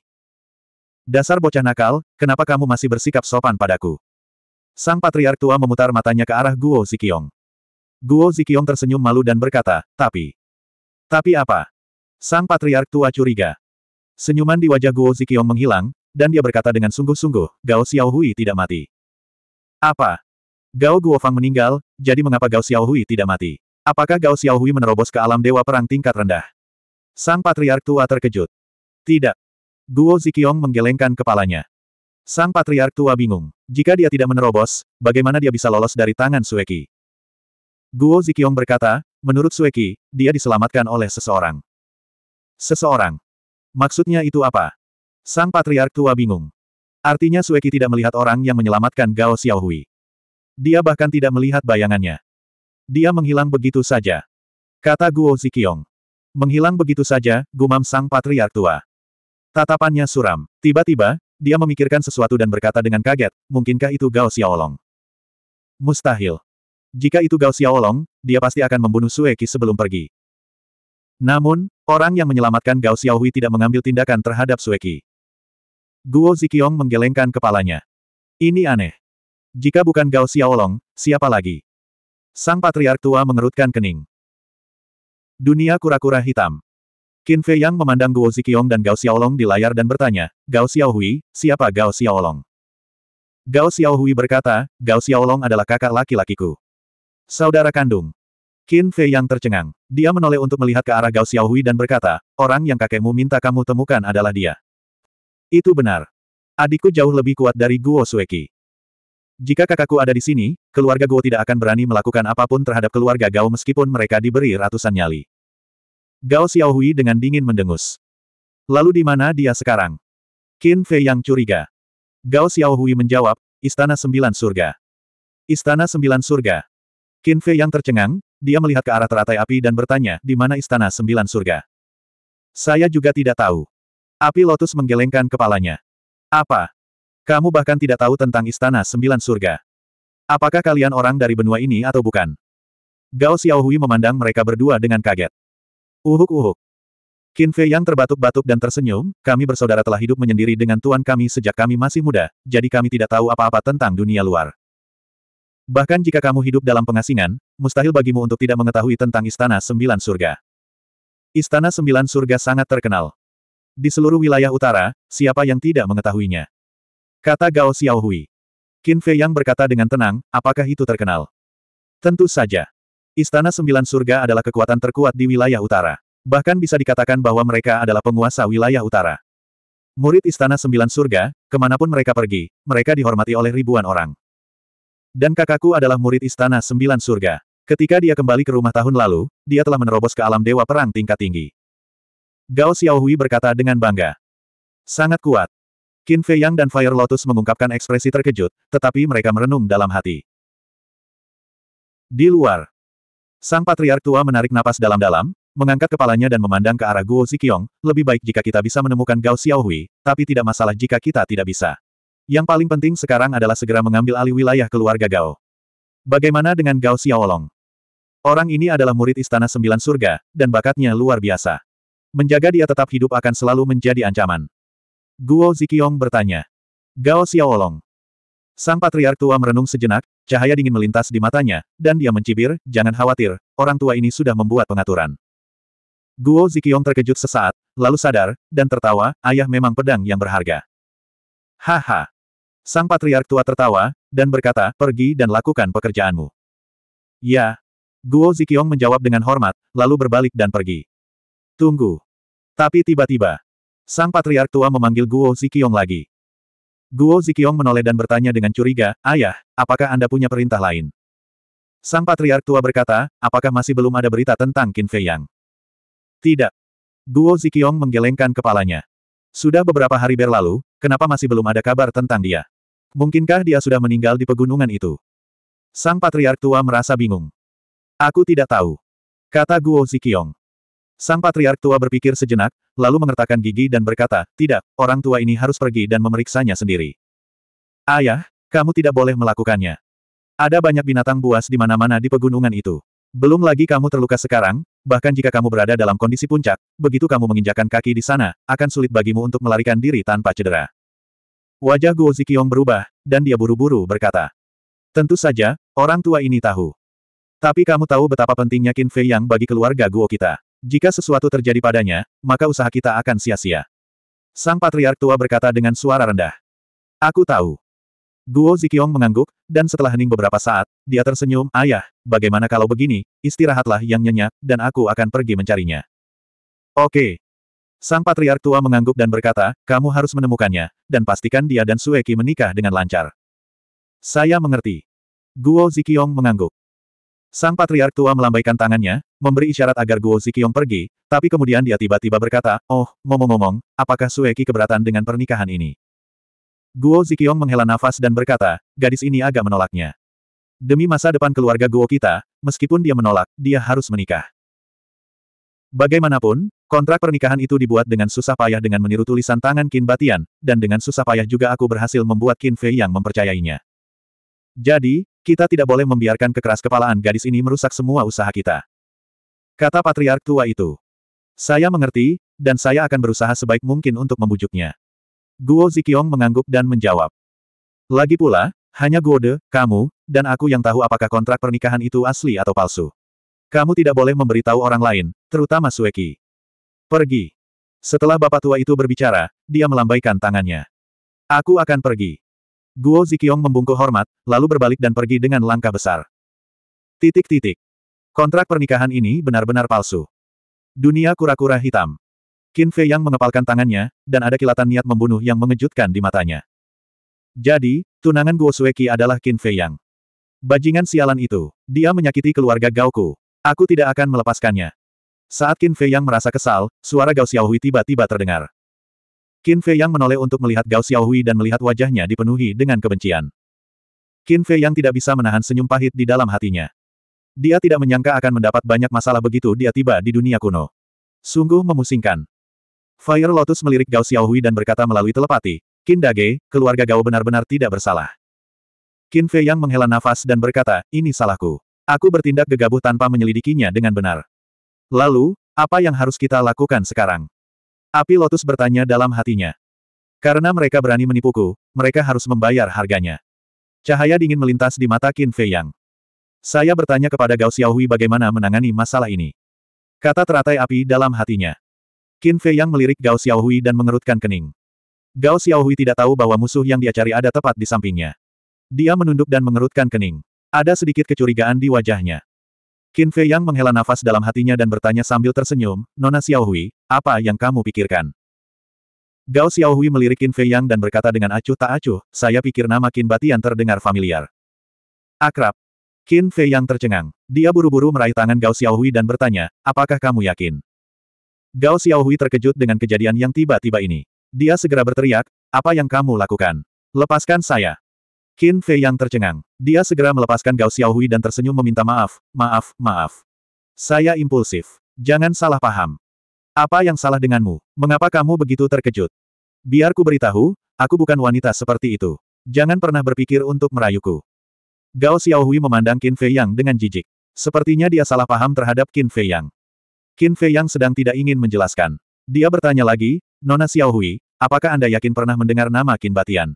Dasar bocah nakal, kenapa kamu masih bersikap sopan padaku? Sang Patriark Tua memutar matanya ke arah Guo Zikiong. Guo Zikiong tersenyum malu dan berkata, tapi... Tapi apa? Sang Patriark Tua curiga. Senyuman di wajah Guo Zikiong menghilang, dan dia berkata dengan sungguh-sungguh, Gao Xiaohui tidak mati. Apa? Gao Guofang meninggal, jadi mengapa Gao Xiaohui tidak mati? Apakah Gao Xiaohui menerobos ke alam dewa perang tingkat rendah? Sang Patriark Tua terkejut. Tidak. Guo Ziqiong menggelengkan kepalanya. Sang Patriark Tua bingung. Jika dia tidak menerobos, bagaimana dia bisa lolos dari tangan Sueki? Guo Ziqiong berkata, menurut Sueki, dia diselamatkan oleh seseorang. Seseorang. Maksudnya itu apa? Sang Patriark Tua bingung. Artinya Sueki tidak melihat orang yang menyelamatkan Gao Xiaohui. Dia bahkan tidak melihat bayangannya. Dia menghilang begitu saja. Kata Guo Zikiong. Menghilang begitu saja, gumam sang patriark tua. Tatapannya suram. Tiba-tiba, dia memikirkan sesuatu dan berkata dengan kaget, mungkinkah itu Gao Xiaolong? Mustahil. Jika itu Gao Xiaolong, dia pasti akan membunuh Sueki sebelum pergi. Namun, orang yang menyelamatkan Gao Xiaohui tidak mengambil tindakan terhadap Sueki. Guo Zikiong menggelengkan kepalanya. Ini aneh. Jika bukan Gao Xiaolong, siapa lagi? Sang Patriark Tua mengerutkan kening. Dunia kura-kura hitam. Qin Fei Yang memandang Guo Zikiong dan Gao Xiaolong di layar dan bertanya, Gao Xiaohui, siapa Gao Xiaolong? Gao Xiaohui berkata, Gao Xiaolong adalah kakak laki-lakiku. Saudara kandung. Qin Fei Yang tercengang. Dia menoleh untuk melihat ke arah Gao Xiaohui dan berkata, orang yang kakekmu minta kamu temukan adalah dia. Itu benar. Adikku jauh lebih kuat dari Guo Sueki. Jika kakakku ada di sini, keluarga Guo tidak akan berani melakukan apapun terhadap keluarga Gao meskipun mereka diberi ratusan nyali. Gao Xiaohui dengan dingin mendengus. Lalu di mana dia sekarang? Qin Fei yang curiga. Gao Xiaohui menjawab, Istana Sembilan Surga. Istana Sembilan Surga. Qin Fei yang tercengang, dia melihat ke arah teratai api dan bertanya, di mana Istana Sembilan Surga? Saya juga tidak tahu. Api Lotus menggelengkan kepalanya. Apa? Kamu bahkan tidak tahu tentang Istana Sembilan Surga. Apakah kalian orang dari benua ini atau bukan? Gao Xiaohui memandang mereka berdua dengan kaget. Uhuk-uhuk. Qin Fei yang terbatuk-batuk dan tersenyum, kami bersaudara telah hidup menyendiri dengan tuan kami sejak kami masih muda, jadi kami tidak tahu apa-apa tentang dunia luar. Bahkan jika kamu hidup dalam pengasingan, mustahil bagimu untuk tidak mengetahui tentang Istana Sembilan Surga. Istana Sembilan Surga sangat terkenal. Di seluruh wilayah utara, siapa yang tidak mengetahuinya? Kata Gao Xiaohui. Qin Fei Yang berkata dengan tenang, apakah itu terkenal? Tentu saja. Istana Sembilan Surga adalah kekuatan terkuat di wilayah utara. Bahkan bisa dikatakan bahwa mereka adalah penguasa wilayah utara. Murid Istana Sembilan Surga, kemanapun mereka pergi, mereka dihormati oleh ribuan orang. Dan kakakku adalah murid Istana Sembilan Surga. Ketika dia kembali ke rumah tahun lalu, dia telah menerobos ke alam dewa perang tingkat tinggi. Gao Xiaohui berkata dengan bangga. Sangat kuat. Qin Fei Yang dan Fire Lotus mengungkapkan ekspresi terkejut, tetapi mereka merenung dalam hati. Di luar, Sang Patriark Tua menarik napas dalam-dalam, mengangkat kepalanya dan memandang ke arah Guo Ziqiong, lebih baik jika kita bisa menemukan Gao Xiaohui, tapi tidak masalah jika kita tidak bisa. Yang paling penting sekarang adalah segera mengambil alih wilayah keluarga Gao. Bagaimana dengan Gao Xiaolong? Orang ini adalah murid Istana Sembilan Surga, dan bakatnya luar biasa. Menjaga dia tetap hidup akan selalu menjadi ancaman. Guo Zikiong bertanya. Gao Xiaolong. Sang patriark tua merenung sejenak, cahaya dingin melintas di matanya, dan dia mencibir, jangan khawatir, orang tua ini sudah membuat pengaturan. Guo Zikiong terkejut sesaat, lalu sadar, dan tertawa, ayah memang pedang yang berharga. Haha. Sang patriark tua tertawa, dan berkata, pergi dan lakukan pekerjaanmu. Ya. Guo Zikiong menjawab dengan hormat, lalu berbalik dan pergi. Tunggu. Tapi tiba-tiba, Sang Patriark Tua memanggil Guo Zikiong lagi. Guo Zikiong menoleh dan bertanya dengan curiga, Ayah, apakah Anda punya perintah lain? Sang Patriark Tua berkata, apakah masih belum ada berita tentang Qin Fei Yang? Tidak. Guo Zikiong menggelengkan kepalanya. Sudah beberapa hari berlalu, kenapa masih belum ada kabar tentang dia? Mungkinkah dia sudah meninggal di pegunungan itu? Sang Patriark Tua merasa bingung. Aku tidak tahu. Kata Guo Zikiong. Sang patriark tua berpikir sejenak, lalu mengertakkan gigi dan berkata, tidak, orang tua ini harus pergi dan memeriksanya sendiri. Ayah, kamu tidak boleh melakukannya. Ada banyak binatang buas di mana-mana di pegunungan itu. Belum lagi kamu terluka sekarang, bahkan jika kamu berada dalam kondisi puncak, begitu kamu menginjakan kaki di sana, akan sulit bagimu untuk melarikan diri tanpa cedera. Wajah Guo Zikiong berubah, dan dia buru-buru berkata. Tentu saja, orang tua ini tahu. Tapi kamu tahu betapa pentingnya Qin Fei Yang bagi keluarga Guo kita. Jika sesuatu terjadi padanya, maka usaha kita akan sia-sia. Sang Patriark Tua berkata dengan suara rendah. Aku tahu. Guo Zikiong mengangguk, dan setelah hening beberapa saat, dia tersenyum, Ayah, bagaimana kalau begini, istirahatlah yang nyenyak, dan aku akan pergi mencarinya. Oke. Sang Patriark Tua mengangguk dan berkata, kamu harus menemukannya, dan pastikan dia dan Sueki menikah dengan lancar. Saya mengerti. Guo Zikiong mengangguk. Sang Patriark Tua melambaikan tangannya, memberi isyarat agar Guo Zikiong pergi, tapi kemudian dia tiba-tiba berkata, Oh, ngomong-ngomong, apakah Sueki keberatan dengan pernikahan ini? Guo Zikiong menghela nafas dan berkata, gadis ini agak menolaknya. Demi masa depan keluarga Guo kita, meskipun dia menolak, dia harus menikah. Bagaimanapun, kontrak pernikahan itu dibuat dengan susah payah dengan meniru tulisan tangan Qin Batian, dan dengan susah payah juga aku berhasil membuat Qin Fei yang mempercayainya. Jadi, kita tidak boleh membiarkan kekeras kepalaan gadis ini merusak semua usaha kita. Kata patriark tua itu. Saya mengerti, dan saya akan berusaha sebaik mungkin untuk membujuknya. Guo Zikiong mengangguk dan menjawab. Lagi pula, hanya Guo De, kamu, dan aku yang tahu apakah kontrak pernikahan itu asli atau palsu. Kamu tidak boleh memberitahu orang lain, terutama Sueki. Pergi. Setelah bapak tua itu berbicara, dia melambaikan tangannya. Aku akan pergi. Guo Zikiong membungkuk hormat, lalu berbalik dan pergi dengan langkah besar. Titik-titik. Kontrak pernikahan ini benar-benar palsu. Dunia kura-kura hitam. Qin Fei Yang mengepalkan tangannya, dan ada kilatan niat membunuh yang mengejutkan di matanya. Jadi, tunangan Guo Sueki adalah Qin Fei Yang. Bajingan sialan itu, dia menyakiti keluarga Gaoku. Aku tidak akan melepaskannya. Saat Qin Fei Yang merasa kesal, suara Gao Xiaohui tiba-tiba terdengar. Qin Fei Yang menoleh untuk melihat Gao Xiaohui dan melihat wajahnya dipenuhi dengan kebencian. Qin Fei Yang tidak bisa menahan senyum pahit di dalam hatinya. Dia tidak menyangka akan mendapat banyak masalah begitu dia tiba di dunia kuno. Sungguh memusingkan. Fire Lotus melirik Gao Xiaohui dan berkata melalui telepati, Qin Dage, keluarga Gao benar-benar tidak bersalah. Qin Fei Yang menghela nafas dan berkata, ini salahku. Aku bertindak gegabah tanpa menyelidikinya dengan benar. Lalu, apa yang harus kita lakukan sekarang? Api Lotus bertanya dalam hatinya. Karena mereka berani menipuku, mereka harus membayar harganya. Cahaya dingin melintas di mata Qin Fei Yang. Saya bertanya kepada Gao Xiaohui bagaimana menangani masalah ini. Kata teratai api dalam hatinya. Qin Fei Yang melirik Gao Xiaohui dan mengerutkan kening. Gao Xiaohui tidak tahu bahwa musuh yang dia cari ada tepat di sampingnya. Dia menunduk dan mengerutkan kening. Ada sedikit kecurigaan di wajahnya. Qin Fei yang menghela nafas dalam hatinya dan bertanya sambil tersenyum, Nona Xiaohui, apa yang kamu pikirkan? Gao Xiaohui melirik Qin Fei Yang dan berkata dengan acuh tak acuh, saya pikir nama Qin Batian terdengar familiar. Akrab. Qin Fei Yang tercengang. Dia buru-buru meraih tangan Gao Xiaohui dan bertanya, apakah kamu yakin? Gao Xiaohui terkejut dengan kejadian yang tiba-tiba ini. Dia segera berteriak, apa yang kamu lakukan? Lepaskan saya. Qin Fei yang tercengang. Dia segera melepaskan Gao Xiaohui dan tersenyum meminta maaf, maaf, maaf. Saya impulsif. Jangan salah paham. Apa yang salah denganmu? Mengapa kamu begitu terkejut? Biar ku beritahu, aku bukan wanita seperti itu. Jangan pernah berpikir untuk merayuku. Gao Xiaohui memandang Qin Fei Yang dengan jijik. Sepertinya dia salah paham terhadap Qin Fei Yang. Qin Fei Yang sedang tidak ingin menjelaskan. Dia bertanya lagi, Nona Xiaohui, apakah Anda yakin pernah mendengar nama Qin Batian?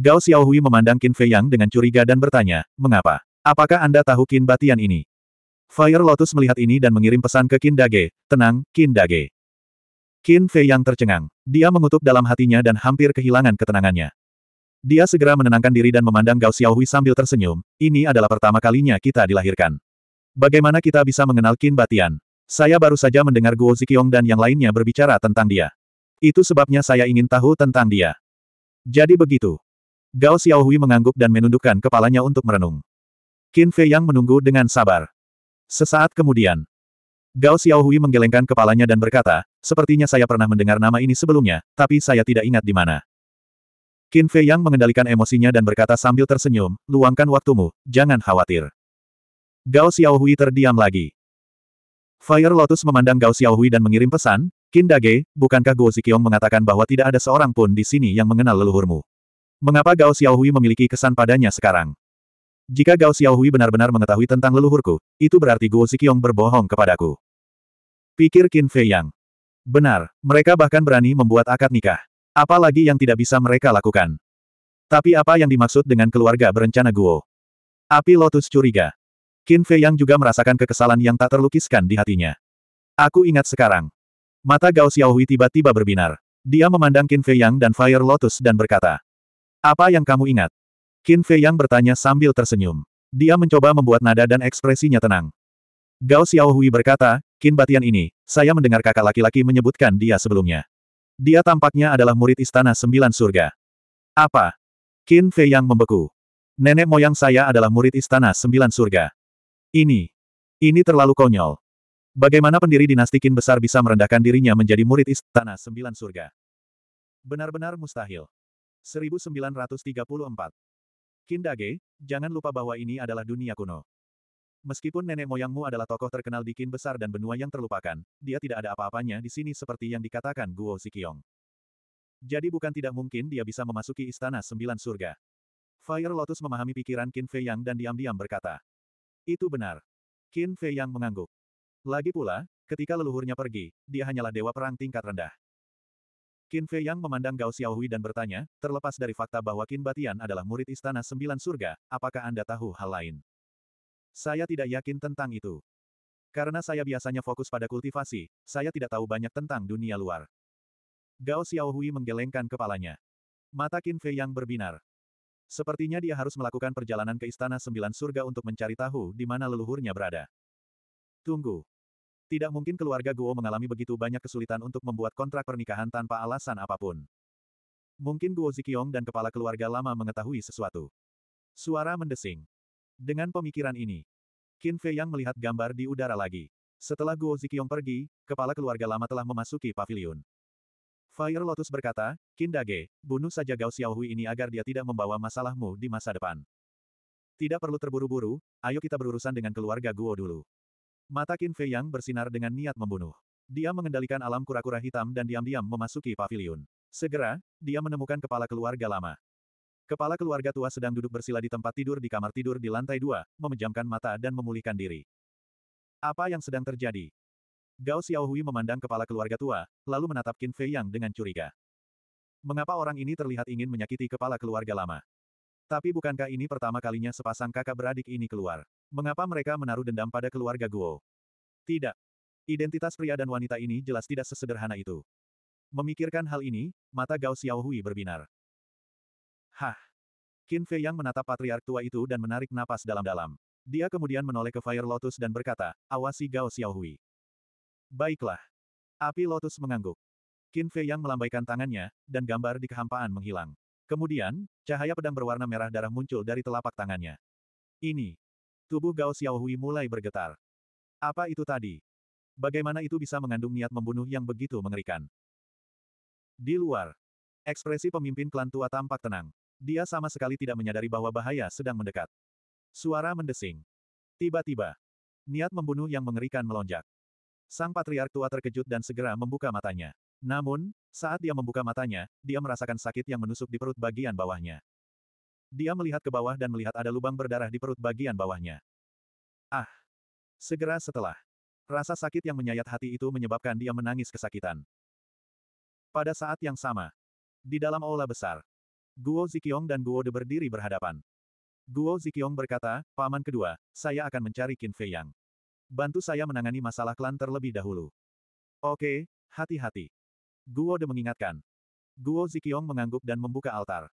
Gao Xiaohui memandang Qin Fei Yang dengan curiga dan bertanya, mengapa? Apakah Anda tahu Qin Batian ini? Fire Lotus melihat ini dan mengirim pesan ke Qin Dage, tenang, Qin Dage. Qin Fei Yang tercengang. Dia mengutuk dalam hatinya dan hampir kehilangan ketenangannya. Dia segera menenangkan diri dan memandang Gao Xiaohui sambil tersenyum, ini adalah pertama kalinya kita dilahirkan. Bagaimana kita bisa mengenal Qin Batian? Saya baru saja mendengar Guo Ziqiong dan yang lainnya berbicara tentang dia. Itu sebabnya saya ingin tahu tentang dia. Jadi begitu. Gao Xiaohui mengangguk dan menundukkan kepalanya untuk merenung. Qin Fei Yang menunggu dengan sabar. Sesaat kemudian, Gao Xiaohui menggelengkan kepalanya dan berkata, sepertinya saya pernah mendengar nama ini sebelumnya, tapi saya tidak ingat di mana. Qin Fei Yang mengendalikan emosinya dan berkata sambil tersenyum, luangkan waktumu, jangan khawatir. Gao Xiaohui terdiam lagi. Fire Lotus memandang Gao Xiaohui dan mengirim pesan, Qin Dage, bukankah Guo Ziqiong mengatakan bahwa tidak ada seorang pun di sini yang mengenal leluhurmu? Mengapa Gao Xiaohui memiliki kesan padanya sekarang? Jika Gao Xiaohui benar-benar mengetahui tentang leluhurku, itu berarti Guo Ziqiong berbohong kepadaku. Pikir Qin Fei Yang. Benar, mereka bahkan berani membuat akad nikah. Apalagi yang tidak bisa mereka lakukan. Tapi apa yang dimaksud dengan keluarga berencana Guo? Api Lotus curiga. Qin Fei Yang juga merasakan kekesalan yang tak terlukiskan di hatinya. Aku ingat sekarang. Mata Gao Xiaohui tiba-tiba berbinar. Dia memandang Qin Fei Yang dan Fire Lotus dan berkata, apa yang kamu ingat? Qin Fei Yang bertanya sambil tersenyum. Dia mencoba membuat nada dan ekspresinya tenang. Gao Xiaohui berkata, Qin Batian ini, saya mendengar kakak laki-laki menyebutkan dia sebelumnya. Dia tampaknya adalah murid Istana Sembilan Surga. Apa? Qin Fei Yang membeku. Nenek moyang saya adalah murid Istana Sembilan Surga. Ini. Ini terlalu konyol. Bagaimana pendiri dinasti Qin besar bisa merendahkan dirinya menjadi murid Istana Sembilan Surga? Benar-benar mustahil. 1934. Kindage, jangan lupa bahwa ini adalah dunia kuno. Meskipun nenek moyangmu adalah tokoh terkenal di Kin besar dan benua yang terlupakan, dia tidak ada apa-apanya di sini seperti yang dikatakan Guo Xiqiong. Jadi bukan tidak mungkin dia bisa memasuki istana sembilan surga. Fire Lotus memahami pikiran Qin Fei Yang dan diam-diam berkata. Itu benar. Qin Fei Yang mengangguk. Lagi pula, ketika leluhurnya pergi, dia hanyalah dewa perang tingkat rendah. Qin Fei Yang memandang Gao Xiaohui dan bertanya, terlepas dari fakta bahwa Qin Batian adalah murid Istana Sembilan Surga, apakah Anda tahu hal lain? Saya tidak yakin tentang itu. Karena saya biasanya fokus pada kultivasi, saya tidak tahu banyak tentang dunia luar. Gao Xiaohui menggelengkan kepalanya. Mata Qin Fei Yang berbinar. Sepertinya dia harus melakukan perjalanan ke Istana Sembilan Surga untuk mencari tahu di mana leluhurnya berada. Tunggu, tidak mungkin keluarga Guo mengalami begitu banyak kesulitan untuk membuat kontrak pernikahan tanpa alasan apapun. Mungkin Guo Zikiong dan kepala keluarga lama mengetahui sesuatu. Suara mendesing. Dengan pemikiran ini, Qin Fei Yang melihat gambar di udara lagi. Setelah Guo Zikiong pergi, kepala keluarga lama telah memasuki pavilion. Fire Lotus berkata, Qin Dage, bunuh saja Gao Xiaohui ini agar dia tidak membawa masalahmu di masa depan. Tidak perlu terburu-buru, ayo kita berurusan dengan keluarga Guo dulu. Mata Qin Fei yang bersinar dengan niat membunuh. Dia mengendalikan alam kura-kura hitam dan diam-diam memasuki pavilion. Segera, dia menemukan kepala keluarga lama. Kepala keluarga tua sedang duduk bersila di tempat tidur di kamar tidur di lantai dua, memejamkan mata dan memulihkan diri. Apa yang sedang terjadi? Gao Xiaohui memandang kepala keluarga tua, lalu menatap Qin Fei Yang dengan curiga. Mengapa orang ini terlihat ingin menyakiti kepala keluarga lama? Tapi bukankah ini pertama kalinya sepasang kakak beradik ini keluar? Mengapa mereka menaruh dendam pada keluarga Guo? Tidak. Identitas pria dan wanita ini jelas tidak sesederhana itu. Memikirkan hal ini, mata Gao Xiaohui berbinar. Hah! Qin Fei Yang menatap patriark tua itu dan menarik napas dalam-dalam. Dia kemudian menoleh ke Fire Lotus dan berkata, awasi Gao Xiaohui. Baiklah. Api Lotus mengangguk. Qin Fei Yang melambaikan tangannya, dan gambar di kehampaan menghilang. Kemudian, cahaya pedang berwarna merah darah muncul dari telapak tangannya. Ini, Tubuh Gao Xiaohui mulai bergetar. Apa itu tadi? Bagaimana itu bisa mengandung niat membunuh yang begitu mengerikan? Di luar, ekspresi pemimpin klan tua tampak tenang. Dia sama sekali tidak menyadari bahwa bahaya sedang mendekat. Suara mendesing. Tiba-tiba, niat membunuh yang mengerikan melonjak. Sang patriark tua terkejut dan segera membuka matanya. Namun, saat dia membuka matanya, dia merasakan sakit yang menusuk di perut bagian bawahnya. Dia melihat ke bawah dan melihat ada lubang berdarah di perut bagian bawahnya. Ah! Segera setelah. Rasa sakit yang menyayat hati itu menyebabkan dia menangis kesakitan. Pada saat yang sama, di dalam aula besar, Guo Zikiong dan Guo De berdiri berhadapan. Guo Zikiong berkata, Paman kedua, saya akan mencari Qin Fei Yang. Bantu saya menangani masalah klan terlebih dahulu. Oke, hati-hati. Guo De mengingatkan. Guo Zikiong mengangguk dan membuka altar.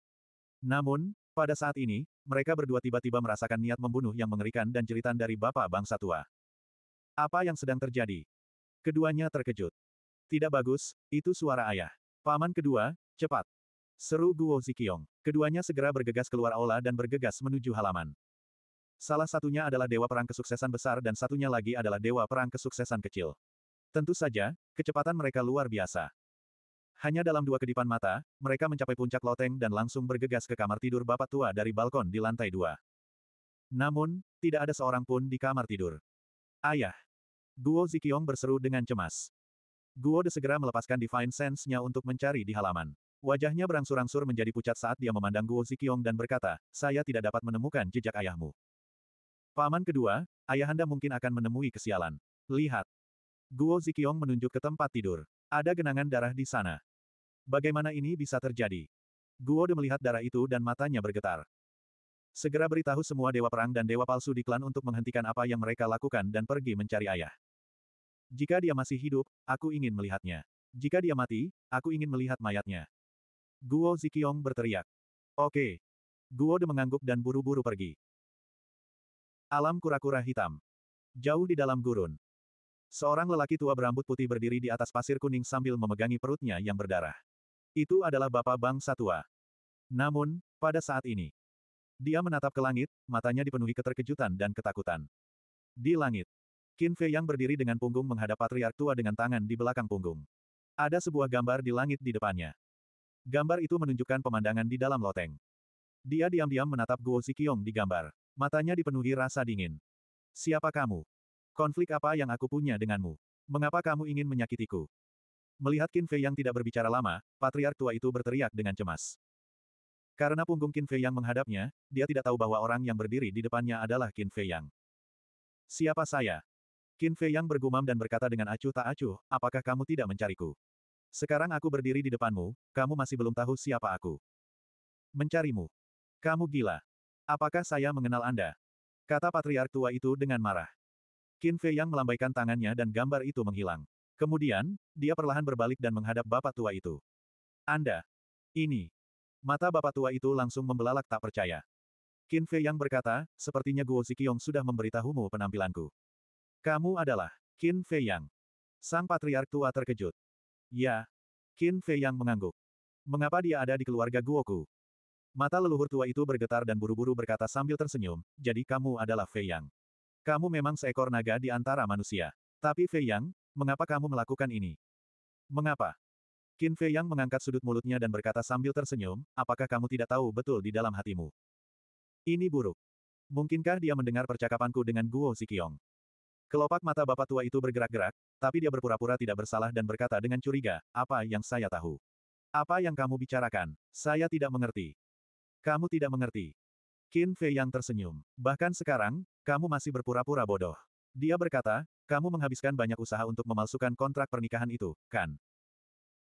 Namun, pada saat ini, mereka berdua tiba-tiba merasakan niat membunuh yang mengerikan dan jeritan dari Bapak Bangsa Tua. Apa yang sedang terjadi? Keduanya terkejut. Tidak bagus, itu suara ayah. Paman kedua, cepat. Seru Guo Zikiong. Keduanya segera bergegas keluar aula dan bergegas menuju halaman. Salah satunya adalah Dewa Perang Kesuksesan Besar dan satunya lagi adalah Dewa Perang Kesuksesan Kecil. Tentu saja, kecepatan mereka luar biasa. Hanya dalam dua kedipan mata, mereka mencapai puncak loteng dan langsung bergegas ke kamar tidur bapak tua dari balkon di lantai dua. Namun, tidak ada seorang pun di kamar tidur. Ayah! Guo Zikiong berseru dengan cemas. Guo De segera melepaskan Divine Sense-nya untuk mencari di halaman. Wajahnya berangsur-angsur menjadi pucat saat dia memandang Guo Zikiong dan berkata, saya tidak dapat menemukan jejak ayahmu. Paman kedua, ayah anda mungkin akan menemui kesialan. Lihat! Guo Zikiong menunjuk ke tempat tidur. Ada genangan darah di sana. Bagaimana ini bisa terjadi? Guo de melihat darah itu dan matanya bergetar. Segera beritahu semua dewa perang dan dewa palsu di klan untuk menghentikan apa yang mereka lakukan dan pergi mencari ayah. Jika dia masih hidup, aku ingin melihatnya. Jika dia mati, aku ingin melihat mayatnya. Guo Zikiong berteriak. Oke. Guo De mengangguk dan buru-buru pergi. Alam kura-kura hitam. Jauh di dalam gurun. Seorang lelaki tua berambut putih berdiri di atas pasir kuning sambil memegangi perutnya yang berdarah. Itu adalah Bapak Bangsa Tua. Namun, pada saat ini, dia menatap ke langit, matanya dipenuhi keterkejutan dan ketakutan. Di langit, Qin Fei yang berdiri dengan punggung menghadap patriark tua dengan tangan di belakang punggung. Ada sebuah gambar di langit di depannya. Gambar itu menunjukkan pemandangan di dalam loteng. Dia diam-diam menatap Guo Ziqiong di gambar. Matanya dipenuhi rasa dingin. Siapa kamu? Konflik apa yang aku punya denganmu? Mengapa kamu ingin menyakitiku? Melihat Qin Fei yang tidak berbicara lama, patriark tua itu berteriak dengan cemas. Karena punggung Qin Fei yang menghadapnya, dia tidak tahu bahwa orang yang berdiri di depannya adalah Qin Fei yang. Siapa saya? Qin Fei yang bergumam dan berkata dengan acuh tak acuh, apakah kamu tidak mencariku? Sekarang aku berdiri di depanmu, kamu masih belum tahu siapa aku. Mencarimu. Kamu gila. Apakah saya mengenal Anda? Kata patriark tua itu dengan marah. Qin Fei Yang melambaikan tangannya dan gambar itu menghilang. Kemudian, dia perlahan berbalik dan menghadap bapak tua itu. Anda. Ini. Mata bapak tua itu langsung membelalak tak percaya. Qin Fei Yang berkata, sepertinya Guo Ziqiong sudah memberitahumu penampilanku. Kamu adalah Qin Fei Yang. Sang patriark tua terkejut. Ya. Qin Fei Yang mengangguk. Mengapa dia ada di keluarga Guoku? Mata leluhur tua itu bergetar dan buru-buru berkata sambil tersenyum, jadi kamu adalah Fei Yang. Kamu memang seekor naga di antara manusia. Tapi Fei Yang, mengapa kamu melakukan ini? Mengapa? Qin Fei Yang mengangkat sudut mulutnya dan berkata sambil tersenyum, apakah kamu tidak tahu betul di dalam hatimu? Ini buruk. Mungkinkah dia mendengar percakapanku dengan Guo Zikiong? Kelopak mata bapak tua itu bergerak-gerak, tapi dia berpura-pura tidak bersalah dan berkata dengan curiga, apa yang saya tahu? Apa yang kamu bicarakan? Saya tidak mengerti. Kamu tidak mengerti. Qin Fei yang tersenyum. Bahkan sekarang, kamu masih berpura-pura bodoh. Dia berkata, kamu menghabiskan banyak usaha untuk memalsukan kontrak pernikahan itu, kan?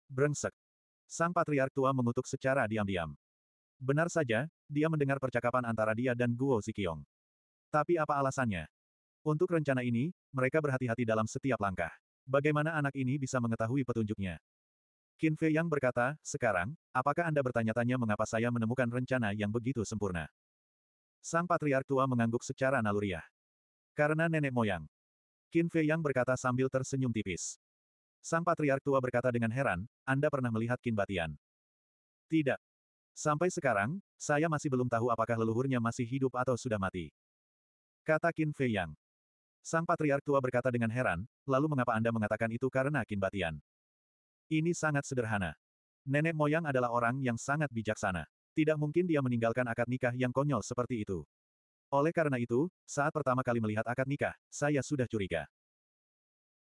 Brengsek. Sang patriark tua mengutuk secara diam-diam. Benar saja, dia mendengar percakapan antara dia dan Guo Ziqiong. Tapi apa alasannya? Untuk rencana ini, mereka berhati-hati dalam setiap langkah. Bagaimana anak ini bisa mengetahui petunjuknya? Qin Fei yang berkata, sekarang, apakah Anda bertanya-tanya mengapa saya menemukan rencana yang begitu sempurna? Sang patriark tua mengangguk secara naluriah. Karena nenek moyang. Qin Fei Yang berkata sambil tersenyum tipis. Sang patriark tua berkata dengan heran, Anda pernah melihat Qin Batian? Tidak. Sampai sekarang, saya masih belum tahu apakah leluhurnya masih hidup atau sudah mati. Kata Qin Fei Yang. Sang patriark tua berkata dengan heran, lalu mengapa Anda mengatakan itu karena Qin Batian? Ini sangat sederhana. Nenek moyang adalah orang yang sangat bijaksana. Tidak mungkin dia meninggalkan akad nikah yang konyol seperti itu. Oleh karena itu, saat pertama kali melihat akad nikah, saya sudah curiga.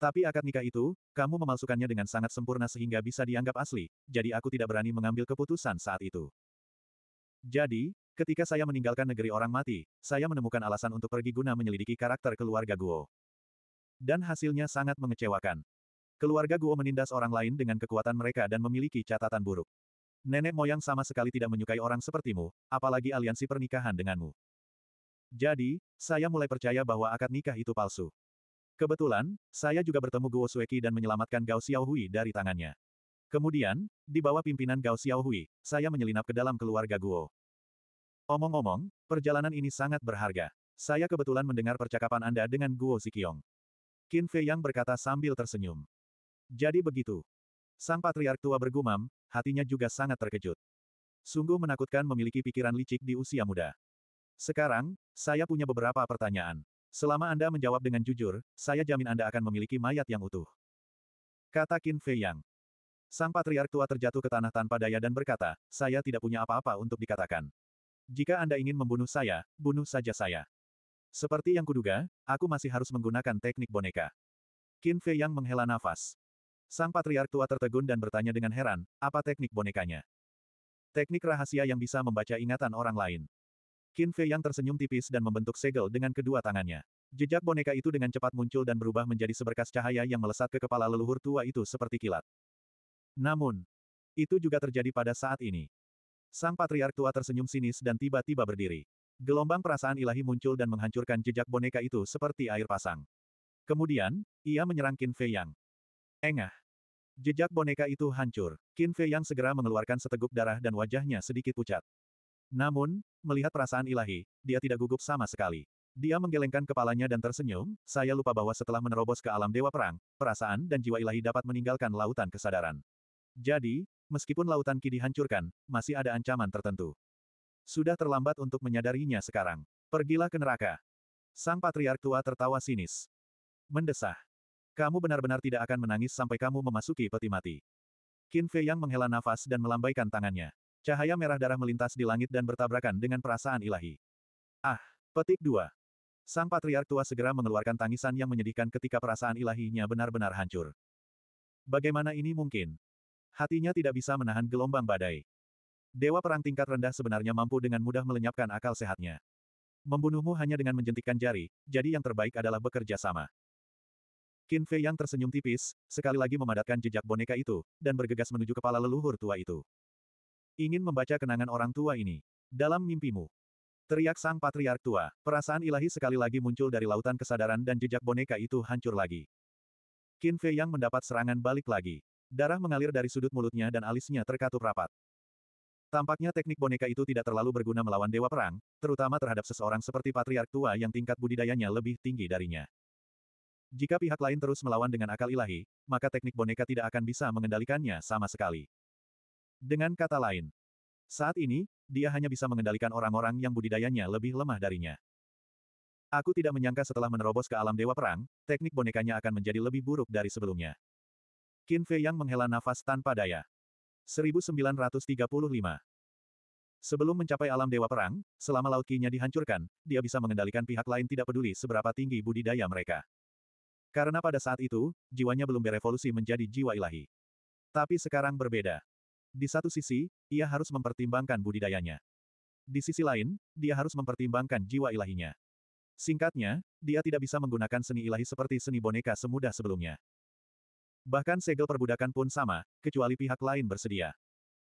Tapi akad nikah itu, kamu memalsukannya dengan sangat sempurna sehingga bisa dianggap asli, jadi aku tidak berani mengambil keputusan saat itu. Jadi, ketika saya meninggalkan negeri orang mati, saya menemukan alasan untuk pergi guna menyelidiki karakter keluarga Guo. Dan hasilnya sangat mengecewakan. Keluarga Guo menindas orang lain dengan kekuatan mereka dan memiliki catatan buruk. Nenek moyang sama sekali tidak menyukai orang sepertimu, apalagi aliansi pernikahan denganmu. Jadi, saya mulai percaya bahwa akad nikah itu palsu. Kebetulan, saya juga bertemu Guo Sueki dan menyelamatkan Gao Xiaohui dari tangannya. Kemudian, di bawah pimpinan Gao Xiaohui, saya menyelinap ke dalam keluarga Guo. Omong-omong, perjalanan ini sangat berharga. Saya kebetulan mendengar percakapan Anda dengan Guo Zikiong. Qin Fei Yang berkata sambil tersenyum. Jadi begitu, Sang patriark tua bergumam, hatinya juga sangat terkejut. Sungguh menakutkan memiliki pikiran licik di usia muda. Sekarang, saya punya beberapa pertanyaan. Selama Anda menjawab dengan jujur, saya jamin Anda akan memiliki mayat yang utuh. Kata Qin Fei Yang. Sang patriark tua terjatuh ke tanah tanpa daya dan berkata, saya tidak punya apa-apa untuk dikatakan. Jika Anda ingin membunuh saya, bunuh saja saya. Seperti yang kuduga, aku masih harus menggunakan teknik boneka. Qin Fei Yang menghela nafas. Sang patriark tua tertegun dan bertanya dengan heran, apa teknik bonekanya? Teknik rahasia yang bisa membaca ingatan orang lain. Qin Fei yang tersenyum tipis dan membentuk segel dengan kedua tangannya. Jejak boneka itu dengan cepat muncul dan berubah menjadi seberkas cahaya yang melesat ke kepala leluhur tua itu seperti kilat. Namun, itu juga terjadi pada saat ini. Sang patriark tua tersenyum sinis dan tiba-tiba berdiri. Gelombang perasaan ilahi muncul dan menghancurkan jejak boneka itu seperti air pasang. Kemudian, ia menyerang Qin Fei Yang. Engah. Jejak boneka itu hancur. Qin Fei yang segera mengeluarkan seteguk darah dan wajahnya sedikit pucat. Namun, melihat perasaan ilahi, dia tidak gugup sama sekali. Dia menggelengkan kepalanya dan tersenyum, saya lupa bahwa setelah menerobos ke alam dewa perang, perasaan dan jiwa ilahi dapat meninggalkan lautan kesadaran. Jadi, meskipun lautan Ki dihancurkan, masih ada ancaman tertentu. Sudah terlambat untuk menyadarinya sekarang. Pergilah ke neraka. Sang patriark tua tertawa sinis. Mendesah. Kamu benar-benar tidak akan menangis sampai kamu memasuki peti mati. Qin Fei Yang menghela nafas dan melambaikan tangannya. Cahaya merah darah melintas di langit dan bertabrakan dengan perasaan ilahi. Ah! Petik dua. Sang patriark tua segera mengeluarkan tangisan yang menyedihkan ketika perasaan ilahinya benar-benar hancur. Bagaimana ini mungkin? Hatinya tidak bisa menahan gelombang badai. Dewa perang tingkat rendah sebenarnya mampu dengan mudah melenyapkan akal sehatnya. Membunuhmu hanya dengan menjentikkan jari, jadi yang terbaik adalah bekerja sama. Qin Fei yang tersenyum tipis, sekali lagi memadatkan jejak boneka itu, dan bergegas menuju kepala leluhur tua itu. Ingin membaca kenangan orang tua ini. Dalam mimpimu. Teriak sang patriark tua, perasaan ilahi sekali lagi muncul dari lautan kesadaran dan jejak boneka itu hancur lagi. Qin Fei yang mendapat serangan balik lagi. Darah mengalir dari sudut mulutnya dan alisnya terkatup rapat. Tampaknya teknik boneka itu tidak terlalu berguna melawan dewa perang, terutama terhadap seseorang seperti patriark tua yang tingkat budidayanya lebih tinggi darinya. Jika pihak lain terus melawan dengan akal ilahi, maka teknik boneka tidak akan bisa mengendalikannya sama sekali. Dengan kata lain, saat ini, dia hanya bisa mengendalikan orang-orang yang budidayanya lebih lemah darinya. Aku tidak menyangka setelah menerobos ke alam dewa perang, teknik bonekanya akan menjadi lebih buruk dari sebelumnya. Qin Fei Yang menghela nafas tanpa daya. 1935 Sebelum mencapai alam dewa perang, selama laut dihancurkan, dia bisa mengendalikan pihak lain tidak peduli seberapa tinggi budidaya mereka. Karena pada saat itu, jiwanya belum berevolusi menjadi jiwa ilahi. Tapi sekarang berbeda. Di satu sisi, ia harus mempertimbangkan budidayanya. Di sisi lain, dia harus mempertimbangkan jiwa ilahinya. Singkatnya, dia tidak bisa menggunakan seni ilahi seperti seni boneka semudah sebelumnya. Bahkan segel perbudakan pun sama, kecuali pihak lain bersedia.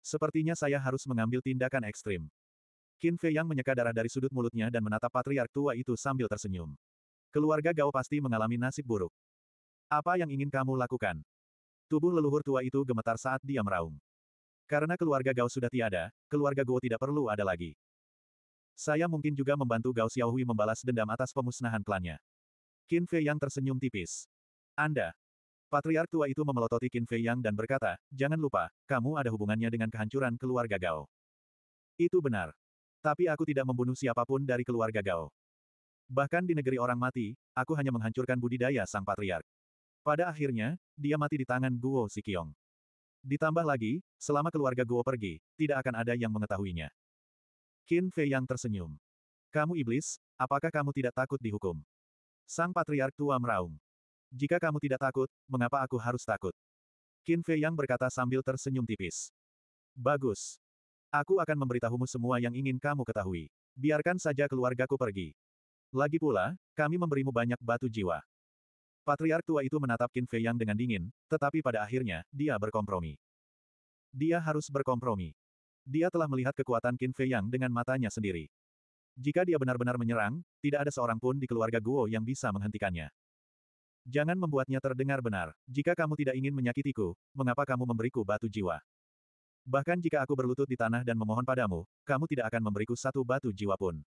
Sepertinya saya harus mengambil tindakan ekstrim. Qin Fei yang menyeka darah dari sudut mulutnya dan menatap patriark tua itu sambil tersenyum. Keluarga Gao pasti mengalami nasib buruk. Apa yang ingin kamu lakukan? Tubuh leluhur tua itu gemetar saat dia meraung. Karena keluarga Gao sudah tiada, keluarga Guo tidak perlu ada lagi. Saya mungkin juga membantu Gao Xiaohui membalas dendam atas pemusnahan klannya. Qin Fei Yang tersenyum tipis. Anda. Patriark tua itu memelototi Qin Fei Yang dan berkata, jangan lupa, kamu ada hubungannya dengan kehancuran keluarga Gao. Itu benar. Tapi aku tidak membunuh siapapun dari keluarga Gao. Bahkan di negeri orang mati, aku hanya menghancurkan budidaya sang patriark. Pada akhirnya, dia mati di tangan Guo Sikiong. Ditambah lagi, selama keluarga Guo pergi, tidak akan ada yang mengetahuinya. Qin Fei yang tersenyum. Kamu iblis, apakah kamu tidak takut dihukum? Sang Patriark tua meraung. Jika kamu tidak takut, mengapa aku harus takut? Qin Fei yang berkata sambil tersenyum tipis. Bagus. Aku akan memberitahumu semua yang ingin kamu ketahui. Biarkan saja keluargaku pergi. Lagi pula, kami memberimu banyak batu jiwa. Patriark tua itu menatap Qin Fei Yang dengan dingin, tetapi pada akhirnya, dia berkompromi. Dia harus berkompromi. Dia telah melihat kekuatan Qin Fei Yang dengan matanya sendiri. Jika dia benar-benar menyerang, tidak ada seorang pun di keluarga Guo yang bisa menghentikannya. Jangan membuatnya terdengar benar. Jika kamu tidak ingin menyakitiku, mengapa kamu memberiku batu jiwa? Bahkan jika aku berlutut di tanah dan memohon padamu, kamu tidak akan memberiku satu batu jiwa pun.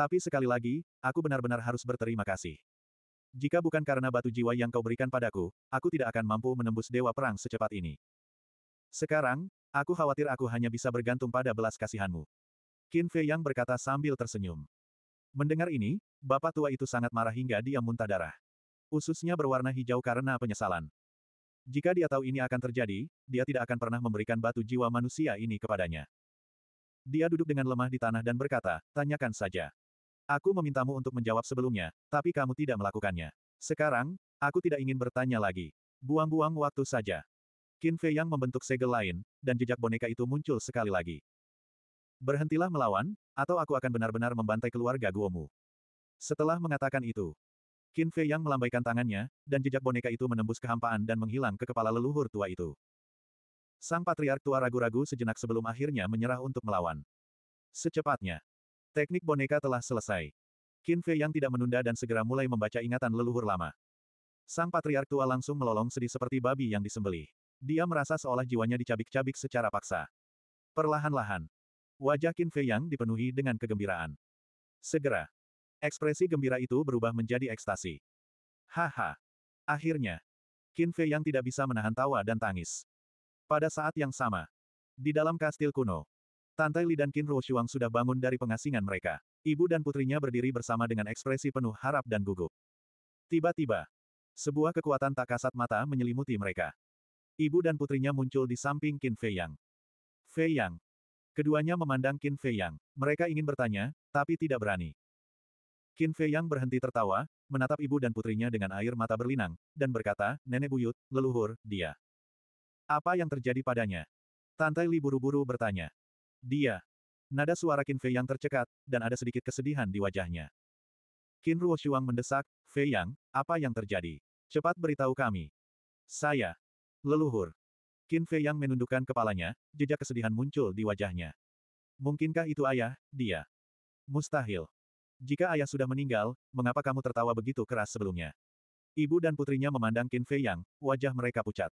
Tapi sekali lagi, aku benar-benar harus berterima kasih. Jika bukan karena batu jiwa yang kau berikan padaku, aku tidak akan mampu menembus dewa perang secepat ini. Sekarang, aku khawatir aku hanya bisa bergantung pada belas kasihanmu. Qin Fei Yang berkata sambil tersenyum. Mendengar ini, bapak tua itu sangat marah hingga dia muntah darah. Ususnya berwarna hijau karena penyesalan. Jika dia tahu ini akan terjadi, dia tidak akan pernah memberikan batu jiwa manusia ini kepadanya. Dia duduk dengan lemah di tanah dan berkata, tanyakan saja. Aku memintamu untuk menjawab sebelumnya, tapi kamu tidak melakukannya. Sekarang, aku tidak ingin bertanya lagi. Buang-buang waktu saja. Qin Fei yang membentuk segel lain, dan jejak boneka itu muncul sekali lagi. Berhentilah melawan, atau aku akan benar-benar membantai keluarga Guomu. Setelah mengatakan itu, Qin Fei yang melambaikan tangannya, dan jejak boneka itu menembus kehampaan dan menghilang ke kepala leluhur tua itu. Sang patriark tua ragu-ragu sejenak sebelum akhirnya menyerah untuk melawan. Secepatnya, Teknik boneka telah selesai. Qin Fei yang tidak menunda dan segera mulai membaca ingatan leluhur lama. Sang patriark tua langsung melolong sedih seperti babi yang disembelih. Dia merasa seolah jiwanya dicabik-cabik secara paksa. Perlahan-lahan, wajah Qin Fei yang dipenuhi dengan kegembiraan. Segera, ekspresi gembira itu berubah menjadi ekstasi. Haha. Akhirnya, Qin Fei yang tidak bisa menahan tawa dan tangis. Pada saat yang sama, di dalam kastil kuno, Tante Li dan Qin Ruoshuang sudah bangun dari pengasingan mereka. Ibu dan putrinya berdiri bersama dengan ekspresi penuh harap dan gugup. Tiba-tiba, sebuah kekuatan tak kasat mata menyelimuti mereka. Ibu dan putrinya muncul di samping Qin Fei Yang. Fei Yang. Keduanya memandang Qin Fei Yang. Mereka ingin bertanya, tapi tidak berani. Qin Fei Yang berhenti tertawa, menatap ibu dan putrinya dengan air mata berlinang, dan berkata, Nenek Buyut, leluhur, dia. Apa yang terjadi padanya? Tantai Li buru-buru bertanya. Dia. Nada suara Qin Fei yang tercekat, dan ada sedikit kesedihan di wajahnya. Qin Ruo Shuang mendesak, Fei Yang, apa yang terjadi? Cepat beritahu kami. Saya. Leluhur. Qin Fei Yang menundukkan kepalanya, jejak kesedihan muncul di wajahnya. Mungkinkah itu ayah, dia? Mustahil. Jika ayah sudah meninggal, mengapa kamu tertawa begitu keras sebelumnya? Ibu dan putrinya memandang Qin Fei Yang, wajah mereka pucat.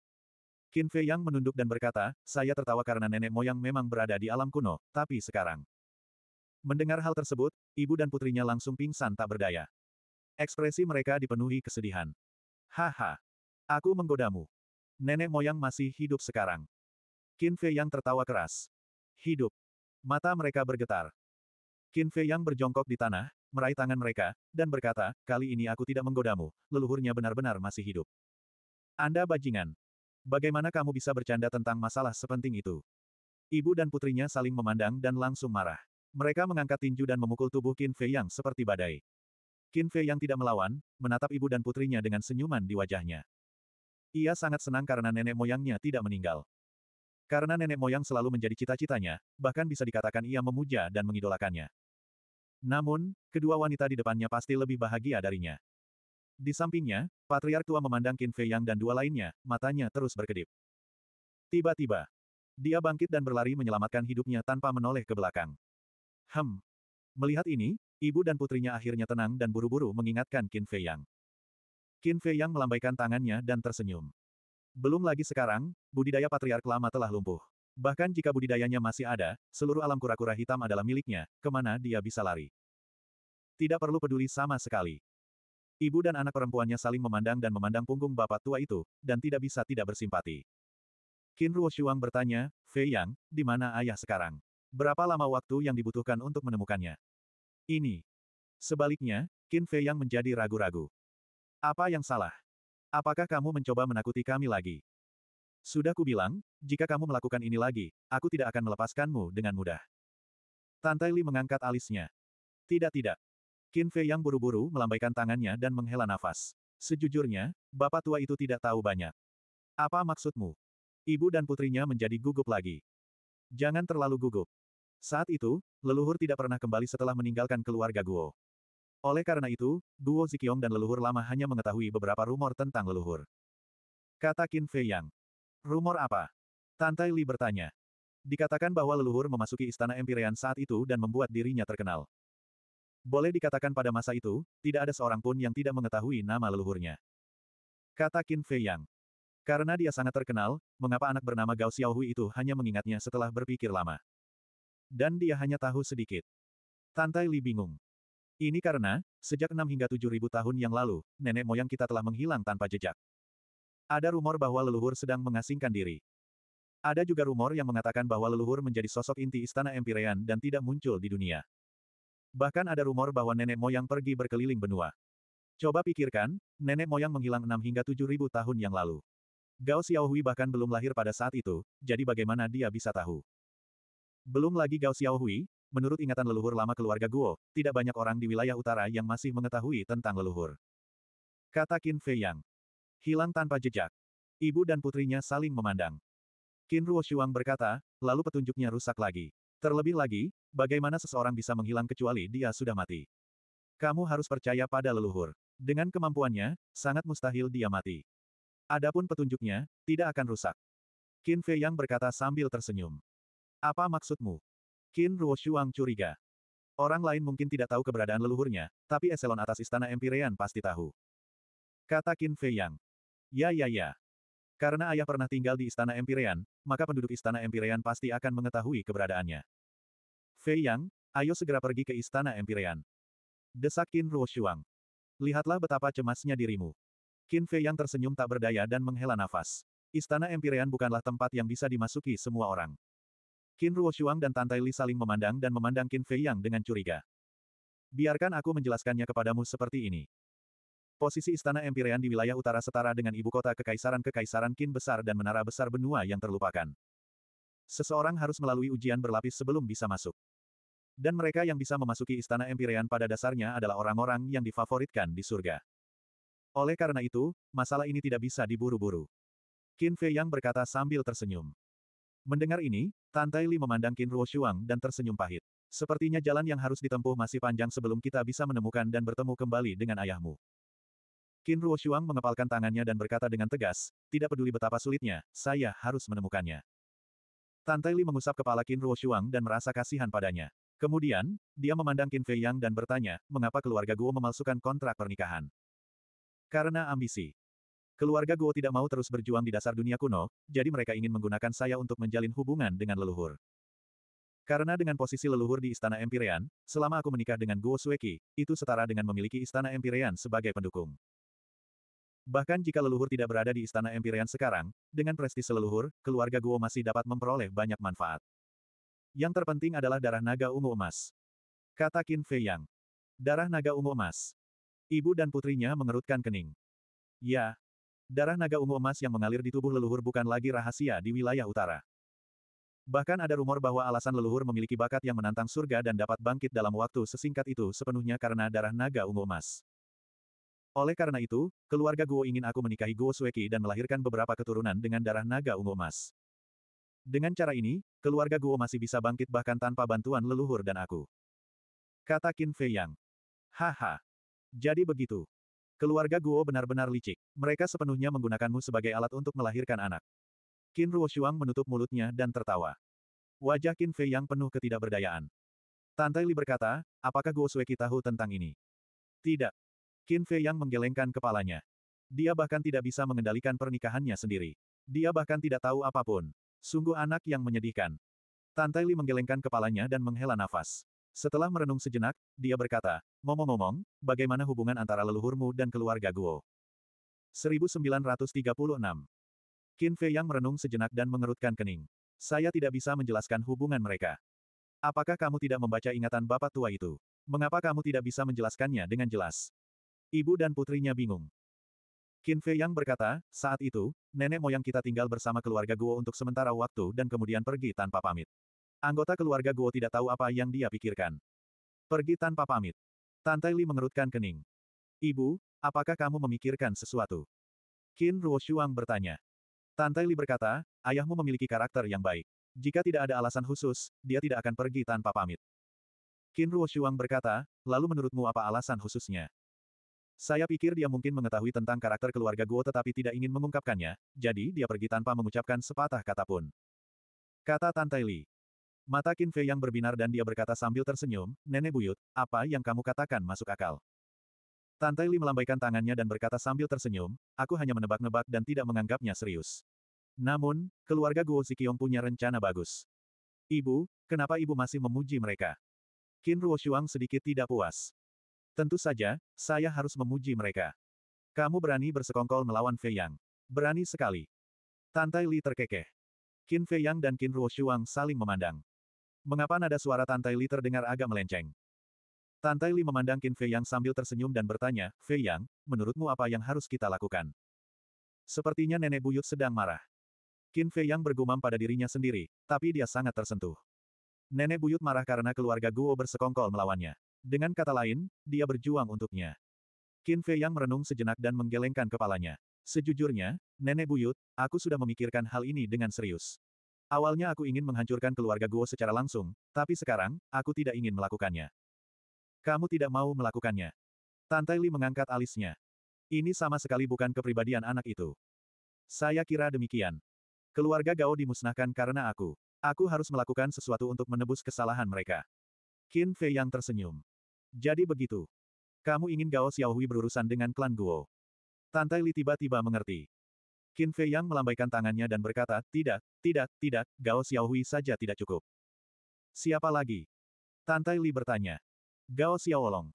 Qin Fei Yang menunduk dan berkata, saya tertawa karena nenek moyang memang berada di alam kuno, tapi sekarang. Mendengar hal tersebut, ibu dan putrinya langsung pingsan tak berdaya. Ekspresi mereka dipenuhi kesedihan. Haha. Aku menggodamu. Nenek moyang masih hidup sekarang. Qin Fei Yang tertawa keras. Hidup. Mata mereka bergetar. Qin Fei Yang berjongkok di tanah, meraih tangan mereka, dan berkata, kali ini aku tidak menggodamu, leluhurnya benar-benar masih hidup. Anda bajingan. Bagaimana kamu bisa bercanda tentang masalah sepenting itu? Ibu dan putrinya saling memandang dan langsung marah. Mereka mengangkat tinju dan memukul tubuh Qin Fei Yang seperti badai. Qin Fei Yang tidak melawan, menatap ibu dan putrinya dengan senyuman di wajahnya. Ia sangat senang karena nenek moyangnya tidak meninggal. Karena nenek moyang selalu menjadi cita-citanya, bahkan bisa dikatakan ia memuja dan mengidolakannya. Namun, kedua wanita di depannya pasti lebih bahagia darinya. Di sampingnya, Patriark tua memandang Qin Fei Yang dan dua lainnya, matanya terus berkedip. Tiba-tiba, dia bangkit dan berlari menyelamatkan hidupnya tanpa menoleh ke belakang. Hem. Melihat ini, ibu dan putrinya akhirnya tenang dan buru-buru mengingatkan Qin Fei Yang. Qin Fei Yang melambaikan tangannya dan tersenyum. Belum lagi sekarang, budidaya patriark lama telah lumpuh. Bahkan jika budidayanya masih ada, seluruh alam kura-kura hitam adalah miliknya, kemana dia bisa lari. Tidak perlu peduli sama sekali. Ibu dan anak perempuannya saling memandang dan memandang punggung bapak tua itu, dan tidak bisa tidak bersimpati. Qin Ruoshuang bertanya, Fei Yang, di mana ayah sekarang? Berapa lama waktu yang dibutuhkan untuk menemukannya? Ini. Sebaliknya, Qin Fei Yang menjadi ragu-ragu. Apa yang salah? Apakah kamu mencoba menakuti kami lagi? Sudah kubilang, jika kamu melakukan ini lagi, aku tidak akan melepaskanmu dengan mudah. Tantai Li mengangkat alisnya. Tidak tidak, Qin Fei yang buru-buru melambaikan tangannya dan menghela nafas. Sejujurnya, bapak tua itu tidak tahu banyak. Apa maksudmu? Ibu dan putrinya menjadi gugup lagi. Jangan terlalu gugup. Saat itu, leluhur tidak pernah kembali setelah meninggalkan keluarga Guo. Oleh karena itu, Guo Zikiong dan leluhur lama hanya mengetahui beberapa rumor tentang leluhur. Kata Qin Fei Yang. Rumor apa? Tante Li bertanya. Dikatakan bahwa leluhur memasuki istana Empyrean saat itu dan membuat dirinya terkenal. Boleh dikatakan pada masa itu, tidak ada seorang pun yang tidak mengetahui nama leluhurnya. Kata Qin Fei Yang. Karena dia sangat terkenal, mengapa anak bernama Gao Xiaohui itu hanya mengingatnya setelah berpikir lama. Dan dia hanya tahu sedikit. Tantai Li bingung. Ini karena, sejak 6 hingga 7 ribu tahun yang lalu, nenek moyang kita telah menghilang tanpa jejak. Ada rumor bahwa leluhur sedang mengasingkan diri. Ada juga rumor yang mengatakan bahwa leluhur menjadi sosok inti istana Empirean dan tidak muncul di dunia. Bahkan ada rumor bahwa nenek moyang pergi berkeliling benua. Coba pikirkan, nenek moyang menghilang 6 hingga ribu tahun yang lalu. Gao Xiaohui bahkan belum lahir pada saat itu, jadi bagaimana dia bisa tahu? Belum lagi Gao Xiaohui, menurut ingatan leluhur lama keluarga Guo, tidak banyak orang di wilayah utara yang masih mengetahui tentang leluhur. Kata Qin Fei Yang. Hilang tanpa jejak. Ibu dan putrinya saling memandang. Qin Ruo Shuang berkata, lalu petunjuknya rusak lagi. Terlebih lagi, bagaimana seseorang bisa menghilang kecuali dia sudah mati? Kamu harus percaya pada leluhur. Dengan kemampuannya, sangat mustahil dia mati. Adapun petunjuknya, tidak akan rusak. Qin Fei Yang berkata sambil tersenyum. Apa maksudmu? Qin Ruoshuang curiga. Orang lain mungkin tidak tahu keberadaan leluhurnya, tapi eselon atas istana Empirean pasti tahu. Kata Qin Fei Yang. Ya ya ya. Karena ayah pernah tinggal di Istana Empyrean, maka penduduk Istana Empyrean pasti akan mengetahui keberadaannya. Fei Yang, ayo segera pergi ke Istana Empyrean. Desak Qin Ruo Shuang. Lihatlah betapa cemasnya dirimu. Qin Fei Yang tersenyum tak berdaya dan menghela nafas. Istana Empyrean bukanlah tempat yang bisa dimasuki semua orang. Qin Ruo Shuang dan Tantai Li saling memandang dan memandang Qin Fei Yang dengan curiga. Biarkan aku menjelaskannya kepadamu seperti ini. Posisi istana Empirean di wilayah utara setara dengan ibu kota kekaisaran-kekaisaran Kin besar dan menara besar benua yang terlupakan. Seseorang harus melalui ujian berlapis sebelum bisa masuk. Dan mereka yang bisa memasuki istana Empirean pada dasarnya adalah orang-orang yang difavoritkan di surga. Oleh karena itu, masalah ini tidak bisa diburu-buru. Qin Fei Yang berkata sambil tersenyum. Mendengar ini, Tantai Li memandang Qin Ruo Shuang dan tersenyum pahit. Sepertinya jalan yang harus ditempuh masih panjang sebelum kita bisa menemukan dan bertemu kembali dengan ayahmu. Qin Shuang mengepalkan tangannya dan berkata dengan tegas, tidak peduli betapa sulitnya, saya harus menemukannya. Tantai Li mengusap kepala Qin Shuang dan merasa kasihan padanya. Kemudian, dia memandang Qin Fei Yang dan bertanya, mengapa keluarga Guo memalsukan kontrak pernikahan? Karena ambisi. Keluarga Guo tidak mau terus berjuang di dasar dunia kuno, jadi mereka ingin menggunakan saya untuk menjalin hubungan dengan leluhur. Karena dengan posisi leluhur di Istana Empirean, selama aku menikah dengan Guo Sueki, itu setara dengan memiliki Istana Empirean sebagai pendukung. Bahkan jika leluhur tidak berada di istana Empyrean sekarang, dengan prestise leluhur, keluarga Guo masih dapat memperoleh banyak manfaat. Yang terpenting adalah darah naga ungu emas. Kata Qin Fei Yang. Darah naga ungu emas. Ibu dan putrinya mengerutkan kening. Ya. Darah naga ungu emas yang mengalir di tubuh leluhur bukan lagi rahasia di wilayah utara. Bahkan ada rumor bahwa alasan leluhur memiliki bakat yang menantang surga dan dapat bangkit dalam waktu sesingkat itu sepenuhnya karena darah naga ungu emas. Oleh karena itu, keluarga Guo ingin aku menikahi Guo Sueki dan melahirkan beberapa keturunan dengan darah naga ungu emas. Dengan cara ini, keluarga Guo masih bisa bangkit bahkan tanpa bantuan leluhur dan aku. Kata Qin Fei Yang. Haha. Jadi begitu. Keluarga Guo benar-benar licik. Mereka sepenuhnya menggunakanmu sebagai alat untuk melahirkan anak. Qin Ruoshuang menutup mulutnya dan tertawa. Wajah Qin Fei Yang penuh ketidakberdayaan. Tantai Li berkata, apakah Guo Sueki tahu tentang ini? Tidak, Qin Fei yang menggelengkan kepalanya. Dia bahkan tidak bisa mengendalikan pernikahannya sendiri. Dia bahkan tidak tahu apapun. Sungguh anak yang menyedihkan. Tantai Li menggelengkan kepalanya dan menghela nafas. Setelah merenung sejenak, dia berkata, Ngomong-ngomong, bagaimana hubungan antara leluhurmu dan keluarga Guo? 1936 Qin Fei yang merenung sejenak dan mengerutkan kening. Saya tidak bisa menjelaskan hubungan mereka. Apakah kamu tidak membaca ingatan bapak tua itu? Mengapa kamu tidak bisa menjelaskannya dengan jelas? Ibu dan putrinya bingung. Qin Fei Yang berkata, saat itu, nenek moyang kita tinggal bersama keluarga Guo untuk sementara waktu dan kemudian pergi tanpa pamit. Anggota keluarga Guo tidak tahu apa yang dia pikirkan. Pergi tanpa pamit. Tante Li mengerutkan kening. Ibu, apakah kamu memikirkan sesuatu? Qin Ruo Shuang bertanya. Tante Li berkata, ayahmu memiliki karakter yang baik. Jika tidak ada alasan khusus, dia tidak akan pergi tanpa pamit. Qin Ruo Shuang berkata, lalu menurutmu apa alasan khususnya? Saya pikir dia mungkin mengetahui tentang karakter keluarga Guo tetapi tidak ingin mengungkapkannya, jadi dia pergi tanpa mengucapkan sepatah kata pun. Kata Tantai Li. Mata Qin Fei yang berbinar dan dia berkata sambil tersenyum, Nenek Buyut, apa yang kamu katakan masuk akal. Tantai Li melambaikan tangannya dan berkata sambil tersenyum, aku hanya menebak-nebak dan tidak menganggapnya serius. Namun, keluarga Guo Zikiong punya rencana bagus. Ibu, kenapa ibu masih memuji mereka? Qin Ruo Shuang sedikit tidak puas. Tentu saja, saya harus memuji mereka. Kamu berani bersekongkol melawan Fei Yang. Berani sekali. Tantai Li terkekeh. Qin Fei Yang dan Qin Ruo Shuang saling memandang. Mengapa nada suara Tantai Li terdengar agak melenceng? Tantai Li memandang Qin Fei Yang sambil tersenyum dan bertanya, Fei Yang, menurutmu apa yang harus kita lakukan? Sepertinya nenek buyut sedang marah. Qin Fei Yang bergumam pada dirinya sendiri, tapi dia sangat tersentuh. Nenek buyut marah karena keluarga Guo bersekongkol melawannya. Dengan kata lain, dia berjuang untuknya. Qin Fei yang merenung sejenak dan menggelengkan kepalanya. Sejujurnya, nenek buyut, aku sudah memikirkan hal ini dengan serius. Awalnya aku ingin menghancurkan keluarga Guo secara langsung, tapi sekarang, aku tidak ingin melakukannya. Kamu tidak mau melakukannya. Tantai Li mengangkat alisnya. Ini sama sekali bukan kepribadian anak itu. Saya kira demikian. Keluarga Gao dimusnahkan karena aku. Aku harus melakukan sesuatu untuk menebus kesalahan mereka. Qin Fei yang tersenyum. Jadi begitu. Kamu ingin Gao Xiaohui berurusan dengan klan Guo. Tantai Li tiba-tiba mengerti. Qin Fei Yang melambaikan tangannya dan berkata, tidak, tidak, tidak, Gao Xiaohui saja tidak cukup. Siapa lagi? Tantai Li bertanya. Gao Xiaolong.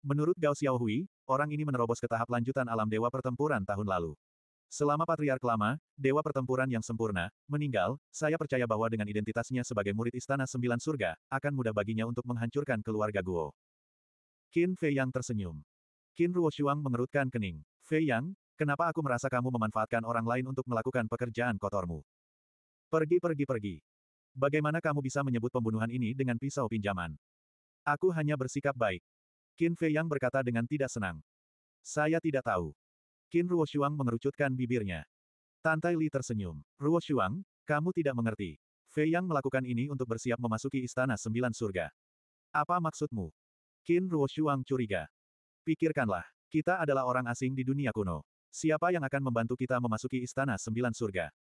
Menurut Gao Xiaohui, orang ini menerobos ke tahap lanjutan alam Dewa Pertempuran tahun lalu. Selama patriark lama, dewa pertempuran yang sempurna, meninggal, saya percaya bahwa dengan identitasnya sebagai murid Istana Sembilan Surga, akan mudah baginya untuk menghancurkan keluarga Guo. Qin Fei Yang tersenyum. Qin Shuang mengerutkan kening. Fei Yang, kenapa aku merasa kamu memanfaatkan orang lain untuk melakukan pekerjaan kotormu? Pergi pergi pergi. Bagaimana kamu bisa menyebut pembunuhan ini dengan pisau pinjaman? Aku hanya bersikap baik. Qin Fei Yang berkata dengan tidak senang. Saya tidak tahu. Qin Shuang mengerucutkan bibirnya. Tantai Li tersenyum. Shuang, kamu tidak mengerti. Fei Yang melakukan ini untuk bersiap memasuki istana sembilan surga. Apa maksudmu? Qin Ruoshuang curiga. Pikirkanlah, kita adalah orang asing di dunia kuno. Siapa yang akan membantu kita memasuki Istana Sembilan Surga?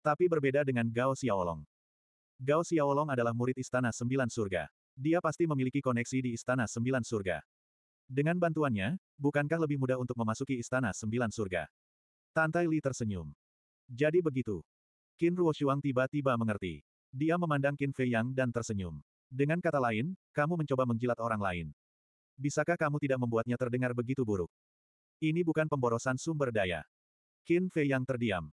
Tapi berbeda dengan Gao Xiaolong. Gao Xiaolong adalah murid Istana Sembilan Surga. Dia pasti memiliki koneksi di Istana Sembilan Surga. Dengan bantuannya, bukankah lebih mudah untuk memasuki Istana Sembilan Surga? Tantai Li tersenyum. Jadi begitu. Qin Ruoshuang tiba-tiba mengerti. Dia memandang Qin Fei Yang dan tersenyum. Dengan kata lain, kamu mencoba menjilat orang lain. Bisakah kamu tidak membuatnya terdengar begitu buruk? Ini bukan pemborosan sumber daya. Qin Fei yang terdiam.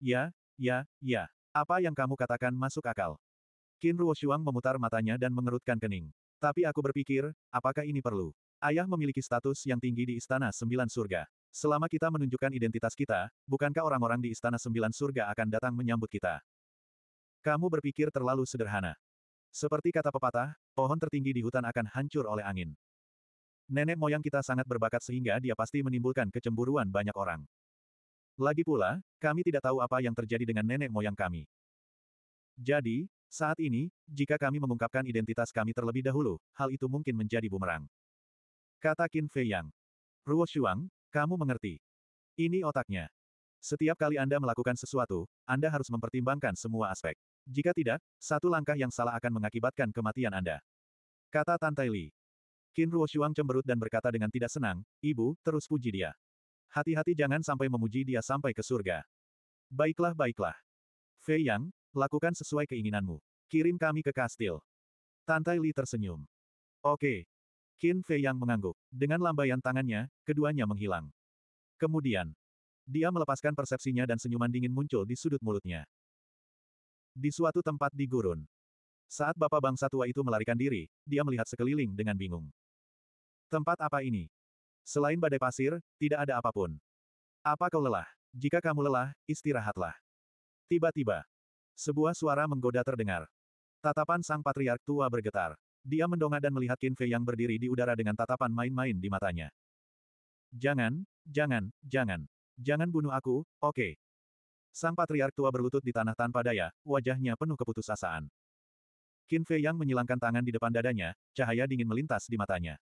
Ya, ya, ya. Apa yang kamu katakan masuk akal. Qin Ruoshuang memutar matanya dan mengerutkan kening. Tapi aku berpikir, apakah ini perlu? Ayah memiliki status yang tinggi di Istana Sembilan Surga. Selama kita menunjukkan identitas kita, bukankah orang-orang di Istana Sembilan Surga akan datang menyambut kita? Kamu berpikir terlalu sederhana. Seperti kata pepatah, pohon tertinggi di hutan akan hancur oleh angin. Nenek moyang kita sangat berbakat sehingga dia pasti menimbulkan kecemburuan banyak orang. Lagi pula, kami tidak tahu apa yang terjadi dengan nenek moyang kami. Jadi, saat ini, jika kami mengungkapkan identitas kami terlebih dahulu, hal itu mungkin menjadi bumerang. Kata Qin Fei Yang. Ruo Shuang, kamu mengerti. Ini otaknya. Setiap kali Anda melakukan sesuatu, Anda harus mempertimbangkan semua aspek. Jika tidak, satu langkah yang salah akan mengakibatkan kematian Anda. Kata Tantai Li. Qin Shuang cemberut dan berkata dengan tidak senang, Ibu, terus puji dia. Hati-hati jangan sampai memuji dia sampai ke surga. Baiklah baiklah. Fei Yang, lakukan sesuai keinginanmu. Kirim kami ke kastil. Tantai Li tersenyum. Oke. Qin Fei Yang mengangguk. Dengan lambaian tangannya, keduanya menghilang. Kemudian, dia melepaskan persepsinya dan senyuman dingin muncul di sudut mulutnya. Di suatu tempat di gurun. Saat bapak bangsa tua itu melarikan diri, dia melihat sekeliling dengan bingung. Tempat apa ini? Selain badai pasir, tidak ada apapun. Apa kau lelah? Jika kamu lelah, istirahatlah. Tiba-tiba, sebuah suara menggoda terdengar. Tatapan sang patriark tua bergetar. Dia mendongak dan melihat Qin Fei yang berdiri di udara dengan tatapan main-main di matanya. Jangan, jangan, jangan. Jangan bunuh aku, oke, okay. Sang patriark tua berlutut di tanah tanpa daya, wajahnya penuh keputusasaan. Qin Fei yang menyilangkan tangan di depan dadanya, cahaya dingin melintas di matanya.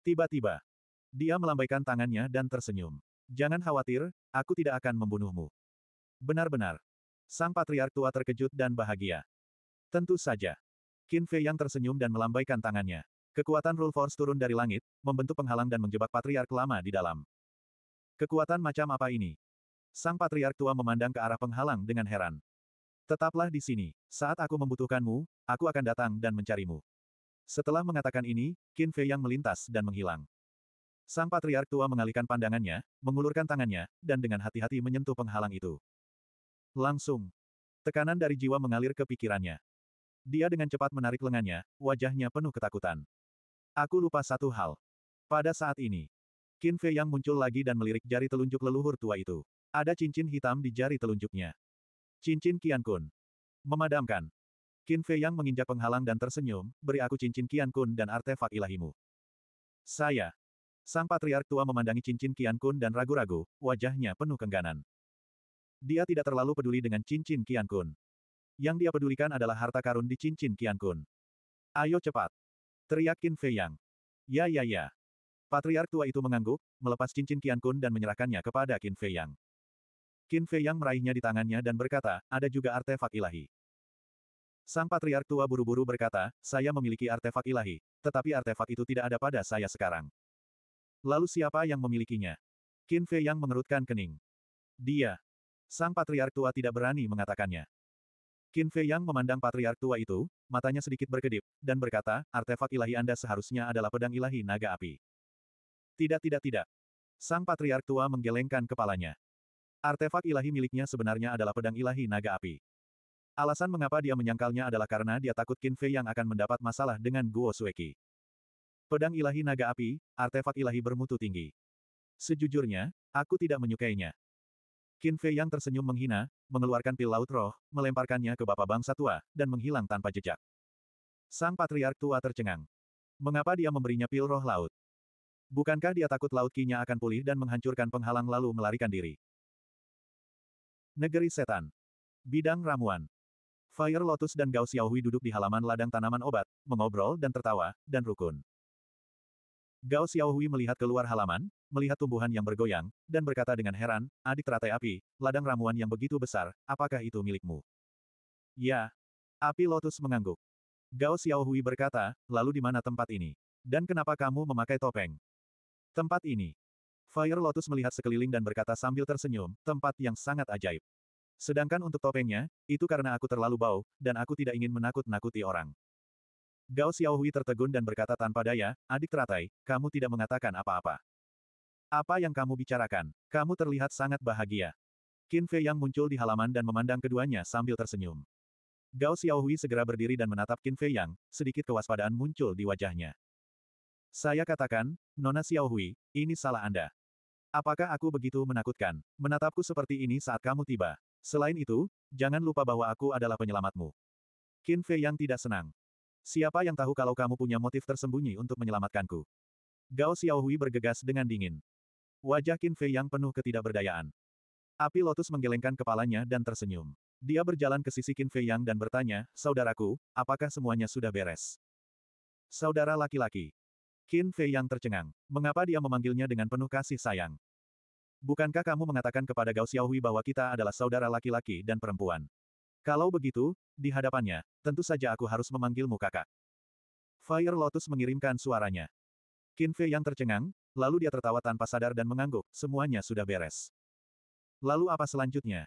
Tiba-tiba, dia melambaikan tangannya dan tersenyum. Jangan khawatir, aku tidak akan membunuhmu. Benar-benar. Sang patriark tua terkejut dan bahagia. Tentu saja. Qin Fei yang tersenyum dan melambaikan tangannya. Kekuatan Rule Force turun dari langit, membentuk penghalang dan menjebak patriark lama di dalam. Kekuatan macam apa ini? Sang Patriark Tua memandang ke arah penghalang dengan heran. Tetaplah di sini. Saat aku membutuhkanmu, aku akan datang dan mencarimu. Setelah mengatakan ini, Qin Fei yang melintas dan menghilang. Sang Patriark Tua mengalihkan pandangannya, mengulurkan tangannya, dan dengan hati-hati menyentuh penghalang itu. Langsung. Tekanan dari jiwa mengalir ke pikirannya. Dia dengan cepat menarik lengannya, wajahnya penuh ketakutan. Aku lupa satu hal. Pada saat ini, Qin Fei yang muncul lagi dan melirik jari telunjuk leluhur tua itu. Ada cincin hitam di jari telunjuknya. Cincin Kian Kun. Memadamkan. Qin Fei Yang menginjak penghalang dan tersenyum, beri aku cincin Kian Kun dan artefak ilahimu. Saya. Sang Patriark Tua memandangi cincin Kian Kun dan ragu-ragu, wajahnya penuh kengganan. Dia tidak terlalu peduli dengan cincin Kian Kun. Yang dia pedulikan adalah harta karun di cincin Kian Kun. Ayo cepat. Teriak Qin Fei Yang. Ya ya ya. Patriark tua itu mengangguk, melepas cincin Kian Kun dan menyerahkannya kepada Qin Fei Yang. Qin Fei yang meraihnya di tangannya dan berkata, ada juga artefak ilahi. Sang Patriark tua buru-buru berkata, saya memiliki artefak ilahi, tetapi artefak itu tidak ada pada saya sekarang. Lalu siapa yang memilikinya? Qin Fei yang mengerutkan kening. Dia. Sang Patriark tua tidak berani mengatakannya. Qin Fei yang memandang Patriark tua itu, matanya sedikit berkedip, dan berkata, artefak ilahi Anda seharusnya adalah pedang ilahi naga api. Tidak tidak tidak. Sang Patriark tua menggelengkan kepalanya. Artefak ilahi miliknya sebenarnya adalah pedang ilahi naga api. Alasan mengapa dia menyangkalnya adalah karena dia takut Qin Fei yang akan mendapat masalah dengan Guo Sueki. Pedang ilahi naga api, artefak ilahi bermutu tinggi. Sejujurnya, aku tidak menyukainya. Qin Fei yang tersenyum menghina, mengeluarkan pil laut roh, melemparkannya ke bapak bangsa tua, dan menghilang tanpa jejak. Sang patriark tua tercengang. Mengapa dia memberinya pil roh laut? Bukankah dia takut laut kinya akan pulih dan menghancurkan penghalang lalu melarikan diri? Negeri Setan. Bidang Ramuan. Fire Lotus dan Gao Xiaohui duduk di halaman ladang tanaman obat, mengobrol dan tertawa, dan rukun. Gao Xiaohui melihat keluar halaman, melihat tumbuhan yang bergoyang, dan berkata dengan heran, adik teratai api, ladang ramuan yang begitu besar, apakah itu milikmu? Ya. Api Lotus mengangguk. Gao Xiaohui berkata, lalu di mana tempat ini? Dan kenapa kamu memakai topeng? Tempat ini. Fire Lotus melihat sekeliling dan berkata sambil tersenyum, tempat yang sangat ajaib. Sedangkan untuk topengnya, itu karena aku terlalu bau, dan aku tidak ingin menakut-nakuti orang. Gao Xiaohui tertegun dan berkata tanpa daya, adik teratai, kamu tidak mengatakan apa-apa. Apa yang kamu bicarakan? Kamu terlihat sangat bahagia. Qin Fei Yang muncul di halaman dan memandang keduanya sambil tersenyum. Gao Xiaohui segera berdiri dan menatap Qin Fei Yang, sedikit kewaspadaan muncul di wajahnya. Saya katakan, Nona Xiaohui, ini salah Anda. Apakah aku begitu menakutkan? Menatapku seperti ini saat kamu tiba. Selain itu, jangan lupa bahwa aku adalah penyelamatmu. Qin Fei yang tidak senang. Siapa yang tahu kalau kamu punya motif tersembunyi untuk menyelamatkanku? Gao Xiaohui bergegas dengan dingin. Wajah Qin Fei yang penuh ketidakberdayaan. Api Lotus menggelengkan kepalanya dan tersenyum. Dia berjalan ke sisi Qin Fei yang dan bertanya, Saudaraku, apakah semuanya sudah beres? Saudara laki-laki, Qin Fei yang tercengang. Mengapa dia memanggilnya dengan penuh kasih sayang? Bukankah kamu mengatakan kepada Gao Xiaohui bahwa kita adalah saudara laki-laki dan perempuan? Kalau begitu, di hadapannya, tentu saja aku harus memanggilmu kakak. Fire Lotus mengirimkan suaranya. Qin Fei yang tercengang, lalu dia tertawa tanpa sadar dan mengangguk, semuanya sudah beres. Lalu apa selanjutnya?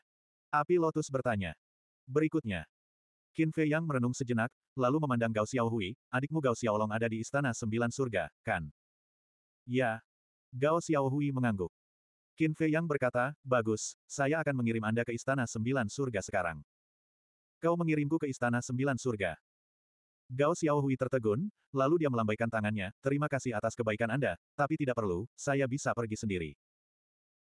Api Lotus bertanya. Berikutnya. Qin Fei yang merenung sejenak, lalu memandang Gao Xiaohui, adikmu Gao Xiaolong ada di Istana Sembilan Surga, kan? Ya. Gao Xiaohui mengangguk. Qin Fei Yang berkata, bagus, saya akan mengirim Anda ke Istana Sembilan Surga sekarang. Kau mengirimku ke Istana Sembilan Surga. Gao Xiaohui tertegun, lalu dia melambaikan tangannya, terima kasih atas kebaikan Anda, tapi tidak perlu, saya bisa pergi sendiri.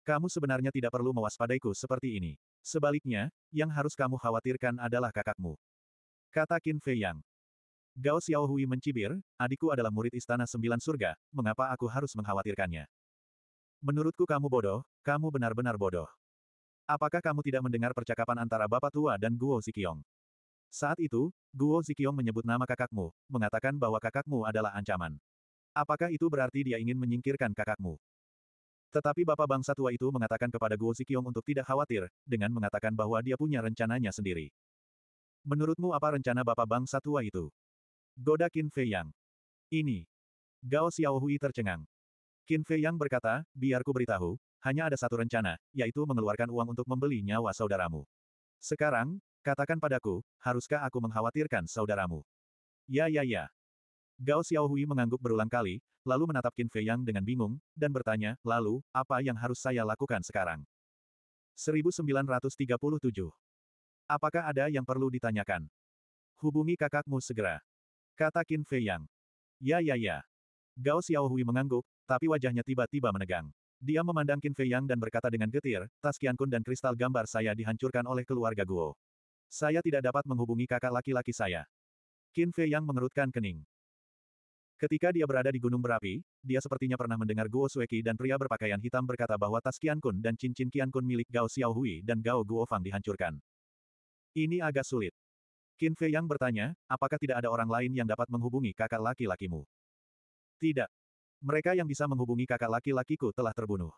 Kamu sebenarnya tidak perlu mewaspadaiku seperti ini. Sebaliknya, yang harus kamu khawatirkan adalah kakakmu. Kata Qin Fei Yang. Gao Xiaohui mencibir, adikku adalah murid istana sembilan surga, mengapa aku harus mengkhawatirkannya? Menurutku kamu bodoh, kamu benar-benar bodoh. Apakah kamu tidak mendengar percakapan antara Bapak Tua dan Guo Zikiong? Saat itu, Guo Zikiong menyebut nama kakakmu, mengatakan bahwa kakakmu adalah ancaman. Apakah itu berarti dia ingin menyingkirkan kakakmu? Tetapi Bapak Bangsa Tua itu mengatakan kepada Guo Zikiong untuk tidak khawatir, dengan mengatakan bahwa dia punya rencananya sendiri. Menurutmu apa rencana Bapak Bangsa tua itu? Goda Qin Fei Yang. Ini. Gao Xiaohui tercengang. Qin Fei Yang berkata, biar ku beritahu, hanya ada satu rencana, yaitu mengeluarkan uang untuk membeli nyawa saudaramu. Sekarang, katakan padaku, haruskah aku mengkhawatirkan saudaramu? Ya ya ya. Gao Xiaohui mengangguk berulang kali, lalu menatap Qin Fei Yang dengan bingung, dan bertanya, lalu, apa yang harus saya lakukan sekarang? 1937 Apakah ada yang perlu ditanyakan? Hubungi kakakmu segera. Kata Qin Fei Yang. Ya ya ya. Gao Xiaohui mengangguk, tapi wajahnya tiba-tiba menegang. Dia memandang Qin Fei Yang dan berkata dengan getir, tas Kian Kun dan kristal gambar saya dihancurkan oleh keluarga Guo. Saya tidak dapat menghubungi kakak laki-laki saya. Qin Fei Yang mengerutkan kening. Ketika dia berada di gunung berapi, dia sepertinya pernah mendengar Guo Sueki dan pria berpakaian hitam berkata bahwa tas Kian Kun dan cincin Kian Kun milik Gao Xiaohui dan Gao Guo Fang dihancurkan. Ini agak sulit. Qin Fei yang bertanya, apakah tidak ada orang lain yang dapat menghubungi kakak laki-lakimu? Tidak. Mereka yang bisa menghubungi kakak laki-lakiku telah terbunuh.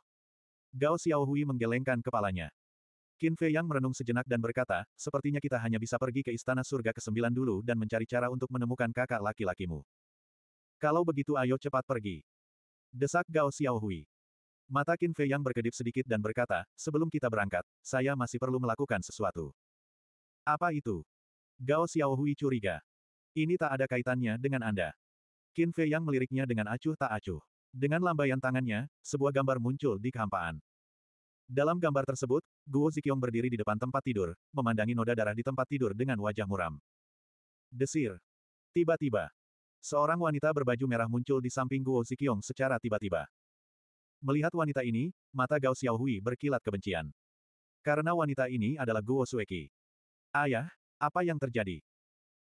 Gao Xiaohui menggelengkan kepalanya. Qin Fei yang merenung sejenak dan berkata, sepertinya kita hanya bisa pergi ke istana surga ke-9 dulu dan mencari cara untuk menemukan kakak laki-lakimu. Kalau begitu ayo cepat pergi. Desak Gao Xiaohui. Mata Qin Fei yang berkedip sedikit dan berkata, sebelum kita berangkat, saya masih perlu melakukan sesuatu. Apa itu? Gao Xiaohui curiga. Ini tak ada kaitannya dengan Anda. Qin Fei yang meliriknya dengan acuh tak acuh. Dengan lambaian tangannya, sebuah gambar muncul di kehampaan. Dalam gambar tersebut, Guo Zikyong berdiri di depan tempat tidur, memandangi noda darah di tempat tidur dengan wajah muram. Desir. Tiba-tiba, seorang wanita berbaju merah muncul di samping Guo Zikyong secara tiba-tiba. Melihat wanita ini, mata Gao Xiaohui berkilat kebencian. Karena wanita ini adalah Guo Sueki. Ayah, ya, apa yang terjadi?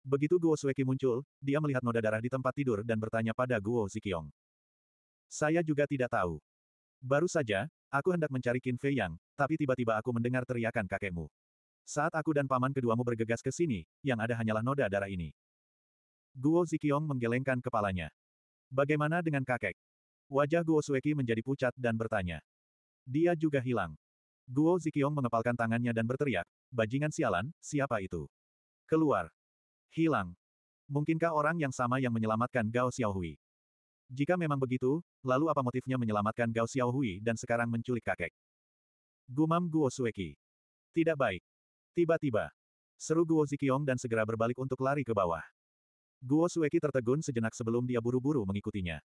Begitu Guo Sueki muncul, dia melihat noda darah di tempat tidur dan bertanya pada Guo Zikiong. Saya juga tidak tahu. Baru saja, aku hendak mencari Qin Fei Yang, tapi tiba-tiba aku mendengar teriakan kakekmu. Saat aku dan paman keduamu bergegas ke sini, yang ada hanyalah noda darah ini. Guo Zikiong menggelengkan kepalanya. Bagaimana dengan kakek? Wajah Guo Sueki menjadi pucat dan bertanya. Dia juga hilang. Guo Zikiong mengepalkan tangannya dan berteriak, Bajingan sialan, siapa itu? Keluar. Hilang. Mungkinkah orang yang sama yang menyelamatkan Gao Xiaohui? Jika memang begitu, lalu apa motifnya menyelamatkan Gao Xiaohui dan sekarang menculik kakek? Gumam Guo Sueki. Tidak baik. Tiba-tiba. Seru Guo Zikiong dan segera berbalik untuk lari ke bawah. Guo Sueki tertegun sejenak sebelum dia buru-buru mengikutinya.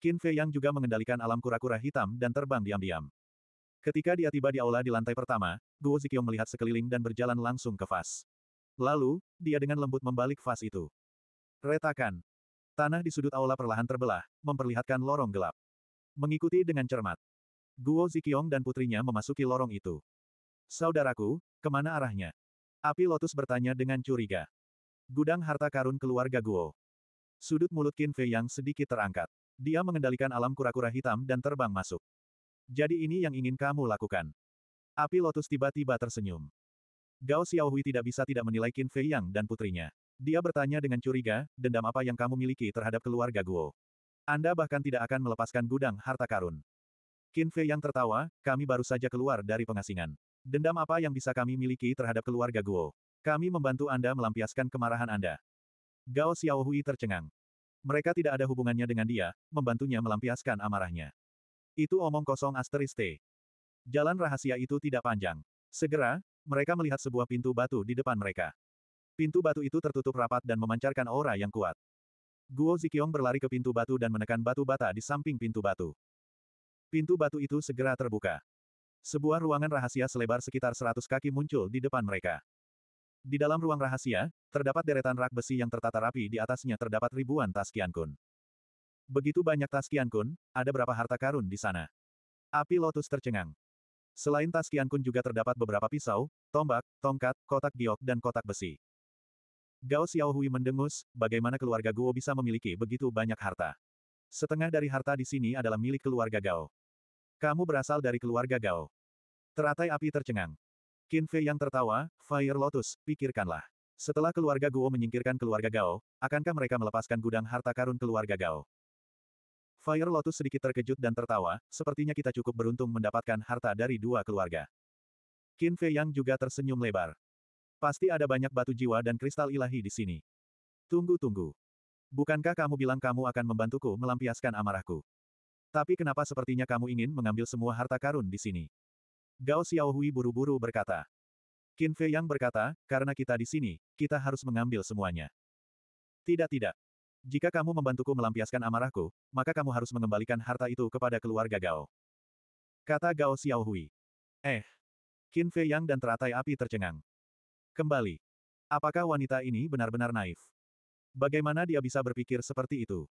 Qin Fei Yang juga mengendalikan alam kura-kura hitam dan terbang diam-diam. Ketika dia tiba di aula di lantai pertama, Guo Zikyong melihat sekeliling dan berjalan langsung ke vas. Lalu, dia dengan lembut membalik vas itu. Retakan. Tanah di sudut aula perlahan terbelah, memperlihatkan lorong gelap. Mengikuti dengan cermat. Guo Zikyong dan putrinya memasuki lorong itu. Saudaraku, kemana arahnya? Api Lotus bertanya dengan curiga. Gudang harta karun keluarga Guo. Sudut mulut Qin Fei yang sedikit terangkat. Dia mengendalikan alam kura-kura hitam dan terbang masuk. Jadi ini yang ingin kamu lakukan. Api lotus tiba-tiba tersenyum. Gao Xiaohui tidak bisa tidak menilai Qin Fei Yang dan putrinya. Dia bertanya dengan curiga, dendam apa yang kamu miliki terhadap keluarga Guo? Anda bahkan tidak akan melepaskan gudang harta karun. Qin Fei Yang tertawa, kami baru saja keluar dari pengasingan. Dendam apa yang bisa kami miliki terhadap keluarga Guo? Kami membantu Anda melampiaskan kemarahan Anda. Gao Xiaohui tercengang. Mereka tidak ada hubungannya dengan dia, membantunya melampiaskan amarahnya. Itu omong kosong asteris T. Jalan rahasia itu tidak panjang. Segera, mereka melihat sebuah pintu batu di depan mereka. Pintu batu itu tertutup rapat dan memancarkan aura yang kuat. Guo Zikiong berlari ke pintu batu dan menekan batu bata di samping pintu batu. Pintu batu itu segera terbuka. Sebuah ruangan rahasia selebar sekitar 100 kaki muncul di depan mereka. Di dalam ruang rahasia, terdapat deretan rak besi yang tertata rapi di atasnya terdapat ribuan tas kiankun. Begitu banyak tas kian Kun, ada berapa harta karun di sana. Api Lotus tercengang. Selain tas kian Kun juga terdapat beberapa pisau, tombak, tongkat, kotak giok dan kotak besi. Gao Xiaohui mendengus, bagaimana keluarga Guo bisa memiliki begitu banyak harta. Setengah dari harta di sini adalah milik keluarga Gao. Kamu berasal dari keluarga Gao. Teratai api tercengang. Qin Fei yang tertawa, Fire Lotus, pikirkanlah. Setelah keluarga Guo menyingkirkan keluarga Gao, akankah mereka melepaskan gudang harta karun keluarga Gao? Fire Lotus sedikit terkejut dan tertawa, sepertinya kita cukup beruntung mendapatkan harta dari dua keluarga. Qin Fei Yang juga tersenyum lebar. Pasti ada banyak batu jiwa dan kristal ilahi di sini. Tunggu tunggu. Bukankah kamu bilang kamu akan membantuku melampiaskan amarahku? Tapi kenapa sepertinya kamu ingin mengambil semua harta karun di sini? Gao Xiaohui buru-buru berkata. Qin Fei Yang berkata, karena kita di sini, kita harus mengambil semuanya. Tidak tidak, jika kamu membantuku melampiaskan amarahku, maka kamu harus mengembalikan harta itu kepada keluarga Gao. Kata Gao Xiaohui. Eh. Qin Fei Yang dan teratai api tercengang. Kembali. Apakah wanita ini benar-benar naif? Bagaimana dia bisa berpikir seperti itu?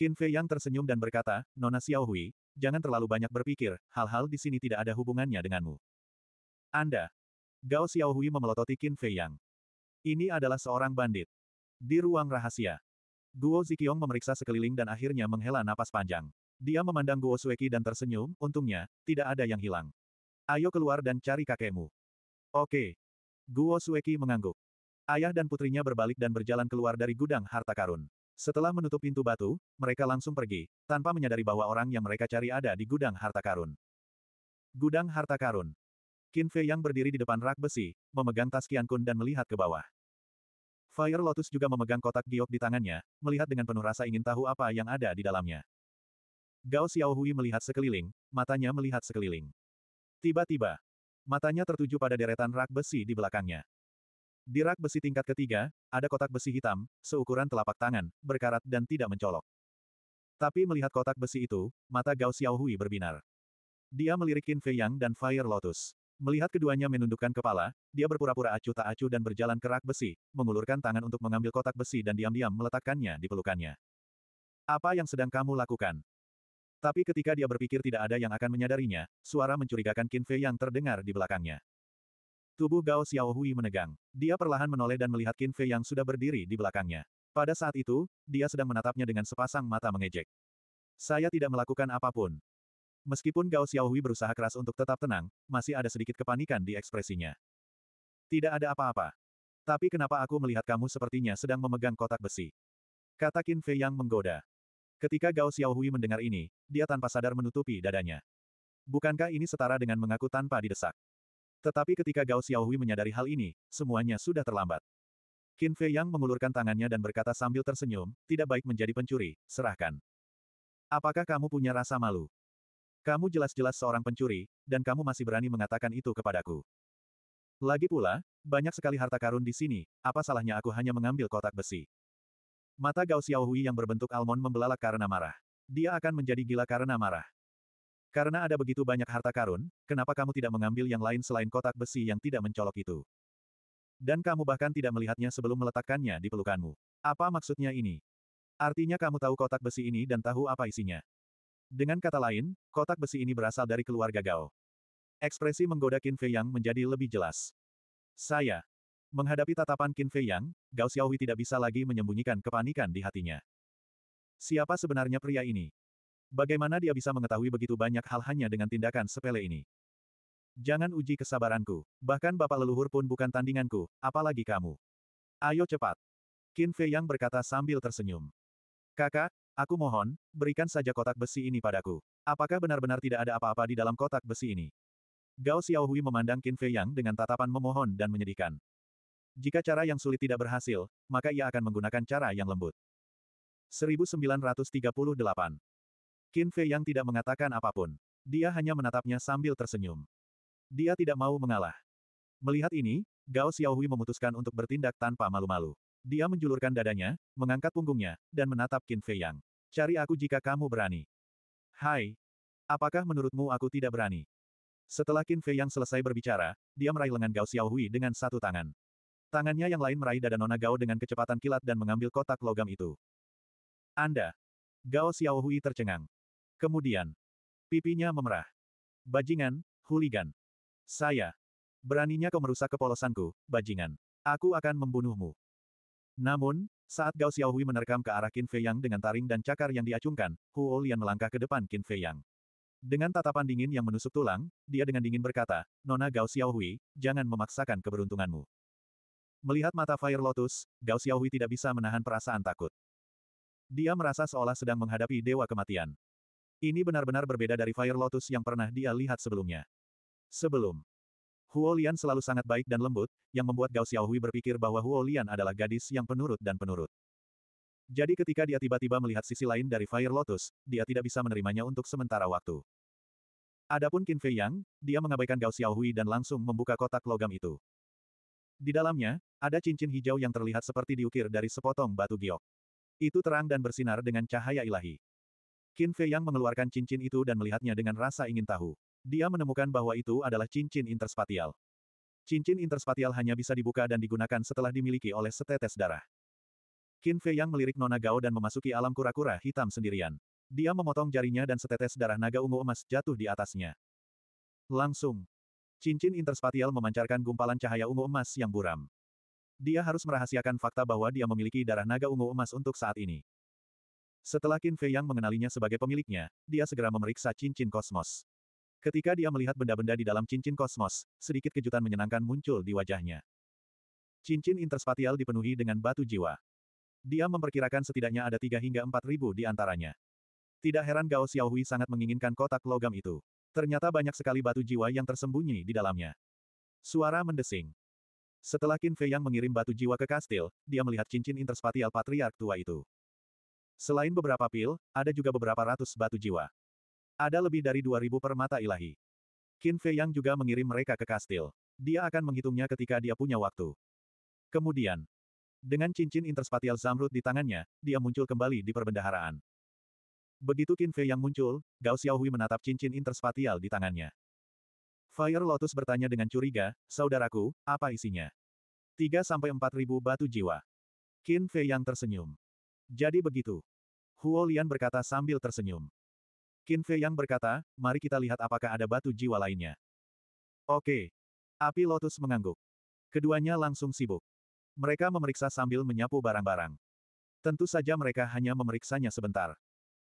Qin Fei Yang tersenyum dan berkata, Nona Xiaohui, jangan terlalu banyak berpikir, hal-hal di sini tidak ada hubungannya denganmu. Anda. Gao Xiaohui memelototi Qin Fei Yang. Ini adalah seorang bandit. Di ruang rahasia. Guo Zikiong memeriksa sekeliling dan akhirnya menghela napas panjang. Dia memandang Guo Sueki dan tersenyum, untungnya, tidak ada yang hilang. Ayo keluar dan cari kakekmu. Oke. Guo Sueki mengangguk. Ayah dan putrinya berbalik dan berjalan keluar dari gudang harta karun. Setelah menutup pintu batu, mereka langsung pergi, tanpa menyadari bahwa orang yang mereka cari ada di gudang harta karun. Gudang harta karun. Qin Fei yang berdiri di depan rak besi, memegang tas Qiankun dan melihat ke bawah. Fire Lotus juga memegang kotak giok di tangannya, melihat dengan penuh rasa ingin tahu apa yang ada di dalamnya. Gao Xiaohui melihat sekeliling, matanya melihat sekeliling. Tiba-tiba, matanya tertuju pada deretan rak besi di belakangnya. Di rak besi tingkat ketiga, ada kotak besi hitam, seukuran telapak tangan, berkarat dan tidak mencolok. Tapi melihat kotak besi itu, mata Gao Xiaohui berbinar. Dia melirikin Fei Yang dan Fire Lotus. Melihat keduanya menundukkan kepala, dia berpura-pura acuh tak acuh dan berjalan kerak besi, mengulurkan tangan untuk mengambil kotak besi dan diam-diam meletakkannya di pelukannya. Apa yang sedang kamu lakukan? Tapi ketika dia berpikir tidak ada yang akan menyadarinya, suara mencurigakan Qin Fei yang terdengar di belakangnya. Tubuh Gao Hui menegang. Dia perlahan menoleh dan melihat Qin Fei yang sudah berdiri di belakangnya. Pada saat itu, dia sedang menatapnya dengan sepasang mata mengejek. Saya tidak melakukan apapun. Meskipun Gao Xiaohui berusaha keras untuk tetap tenang, masih ada sedikit kepanikan di ekspresinya. Tidak ada apa-apa. Tapi kenapa aku melihat kamu sepertinya sedang memegang kotak besi? Kata Qin Fei yang menggoda. Ketika Gao Xiaohui mendengar ini, dia tanpa sadar menutupi dadanya. Bukankah ini setara dengan mengaku tanpa didesak? Tetapi ketika Gao Xiaohui menyadari hal ini, semuanya sudah terlambat. Qin Fei yang mengulurkan tangannya dan berkata sambil tersenyum, tidak baik menjadi pencuri, serahkan. Apakah kamu punya rasa malu? Kamu jelas-jelas seorang pencuri, dan kamu masih berani mengatakan itu kepadaku. Lagi pula, banyak sekali harta karun di sini, apa salahnya aku hanya mengambil kotak besi. Mata Gao Xiaohui yang berbentuk almond membelalak karena marah. Dia akan menjadi gila karena marah. Karena ada begitu banyak harta karun, kenapa kamu tidak mengambil yang lain selain kotak besi yang tidak mencolok itu? Dan kamu bahkan tidak melihatnya sebelum meletakkannya di pelukanmu. Apa maksudnya ini? Artinya kamu tahu kotak besi ini dan tahu apa isinya. Dengan kata lain, kotak besi ini berasal dari keluarga Gao. Ekspresi menggoda Qin Fei Yang menjadi lebih jelas. Saya. Menghadapi tatapan Qin Fei Yang, Gao Xiaohui tidak bisa lagi menyembunyikan kepanikan di hatinya. Siapa sebenarnya pria ini? Bagaimana dia bisa mengetahui begitu banyak hal hanya dengan tindakan sepele ini? Jangan uji kesabaranku. Bahkan bapak leluhur pun bukan tandinganku, apalagi kamu. Ayo cepat. Qin Fei Yang berkata sambil tersenyum. Kakak, Aku mohon, berikan saja kotak besi ini padaku. Apakah benar-benar tidak ada apa-apa di dalam kotak besi ini? Gao Xiaohui memandang Qin Fei Yang dengan tatapan memohon dan menyedihkan. Jika cara yang sulit tidak berhasil, maka ia akan menggunakan cara yang lembut. 1938 Qin Fei Yang tidak mengatakan apapun. Dia hanya menatapnya sambil tersenyum. Dia tidak mau mengalah. Melihat ini, Gao Xiaohui memutuskan untuk bertindak tanpa malu-malu. Dia menjulurkan dadanya, mengangkat punggungnya, dan menatap Qin Fei Yang. Cari aku jika kamu berani. Hai. Apakah menurutmu aku tidak berani? Setelah Qin Fei yang selesai berbicara, dia meraih lengan Gao Xiaohui dengan satu tangan. Tangannya yang lain meraih dada Nona Gao dengan kecepatan kilat dan mengambil kotak logam itu. Anda. Gao Xiaohui tercengang. Kemudian. Pipinya memerah. Bajingan, huligan. Saya. Beraninya kau merusak kepolosanku, bajingan. Aku akan membunuhmu. Namun, saat Gao Xiaohui menerkam ke arah Qin Fei Yang dengan taring dan cakar yang diacungkan, Huo Lian melangkah ke depan Qin Fei Yang. Dengan tatapan dingin yang menusuk tulang, dia dengan dingin berkata, Nona Gao Xiaohui, jangan memaksakan keberuntunganmu. Melihat mata Fire Lotus, Gao Xiaohui tidak bisa menahan perasaan takut. Dia merasa seolah sedang menghadapi Dewa Kematian. Ini benar-benar berbeda dari Fire Lotus yang pernah dia lihat sebelumnya. Sebelum Huo Lian selalu sangat baik dan lembut, yang membuat Gao Xiaohui berpikir bahwa Huo Lian adalah gadis yang penurut dan penurut. Jadi ketika dia tiba-tiba melihat sisi lain dari Fire Lotus, dia tidak bisa menerimanya untuk sementara waktu. Adapun Qin Fei Yang, dia mengabaikan Gao Xiaohui dan langsung membuka kotak logam itu. Di dalamnya, ada cincin hijau yang terlihat seperti diukir dari sepotong batu giok. Itu terang dan bersinar dengan cahaya ilahi. Qin Fei Yang mengeluarkan cincin itu dan melihatnya dengan rasa ingin tahu. Dia menemukan bahwa itu adalah cincin interspatial. Cincin interspatial hanya bisa dibuka dan digunakan setelah dimiliki oleh setetes darah. Qin Fei yang melirik Nona Gao dan memasuki alam kura-kura hitam sendirian. Dia memotong jarinya dan setetes darah naga ungu emas jatuh di atasnya. Langsung. Cincin interspatial memancarkan gumpalan cahaya ungu emas yang buram. Dia harus merahasiakan fakta bahwa dia memiliki darah naga ungu emas untuk saat ini. Setelah Qin Fei yang mengenalinya sebagai pemiliknya, dia segera memeriksa cincin kosmos. Ketika dia melihat benda-benda di dalam cincin kosmos, sedikit kejutan menyenangkan muncul di wajahnya. Cincin interspatial dipenuhi dengan batu jiwa. Dia memperkirakan setidaknya ada tiga hingga empat ribu di antaranya. Tidak heran Gao Xiaohui sangat menginginkan kotak logam itu. Ternyata banyak sekali batu jiwa yang tersembunyi di dalamnya. Suara mendesing. Setelah Qin Fei yang mengirim batu jiwa ke kastil, dia melihat cincin interspatial patriark tua itu. Selain beberapa pil, ada juga beberapa ratus batu jiwa. Ada lebih dari 2000 permata ilahi. Qin Fei Yang juga mengirim mereka ke kastil. Dia akan menghitungnya ketika dia punya waktu. Kemudian, dengan cincin interspatial zamrud di tangannya, dia muncul kembali di perbendaharaan. Begitu Qin Fei Yang muncul, Gao Xiaohui menatap cincin interspatial di tangannya. Fire Lotus bertanya dengan curiga, Saudaraku, apa isinya? 3-4 ribu batu jiwa. Qin Fei Yang tersenyum. Jadi begitu. Huo Lian berkata sambil tersenyum. Qin Fei yang berkata, mari kita lihat apakah ada batu jiwa lainnya. Oke. Api Lotus mengangguk. Keduanya langsung sibuk. Mereka memeriksa sambil menyapu barang-barang. Tentu saja mereka hanya memeriksanya sebentar.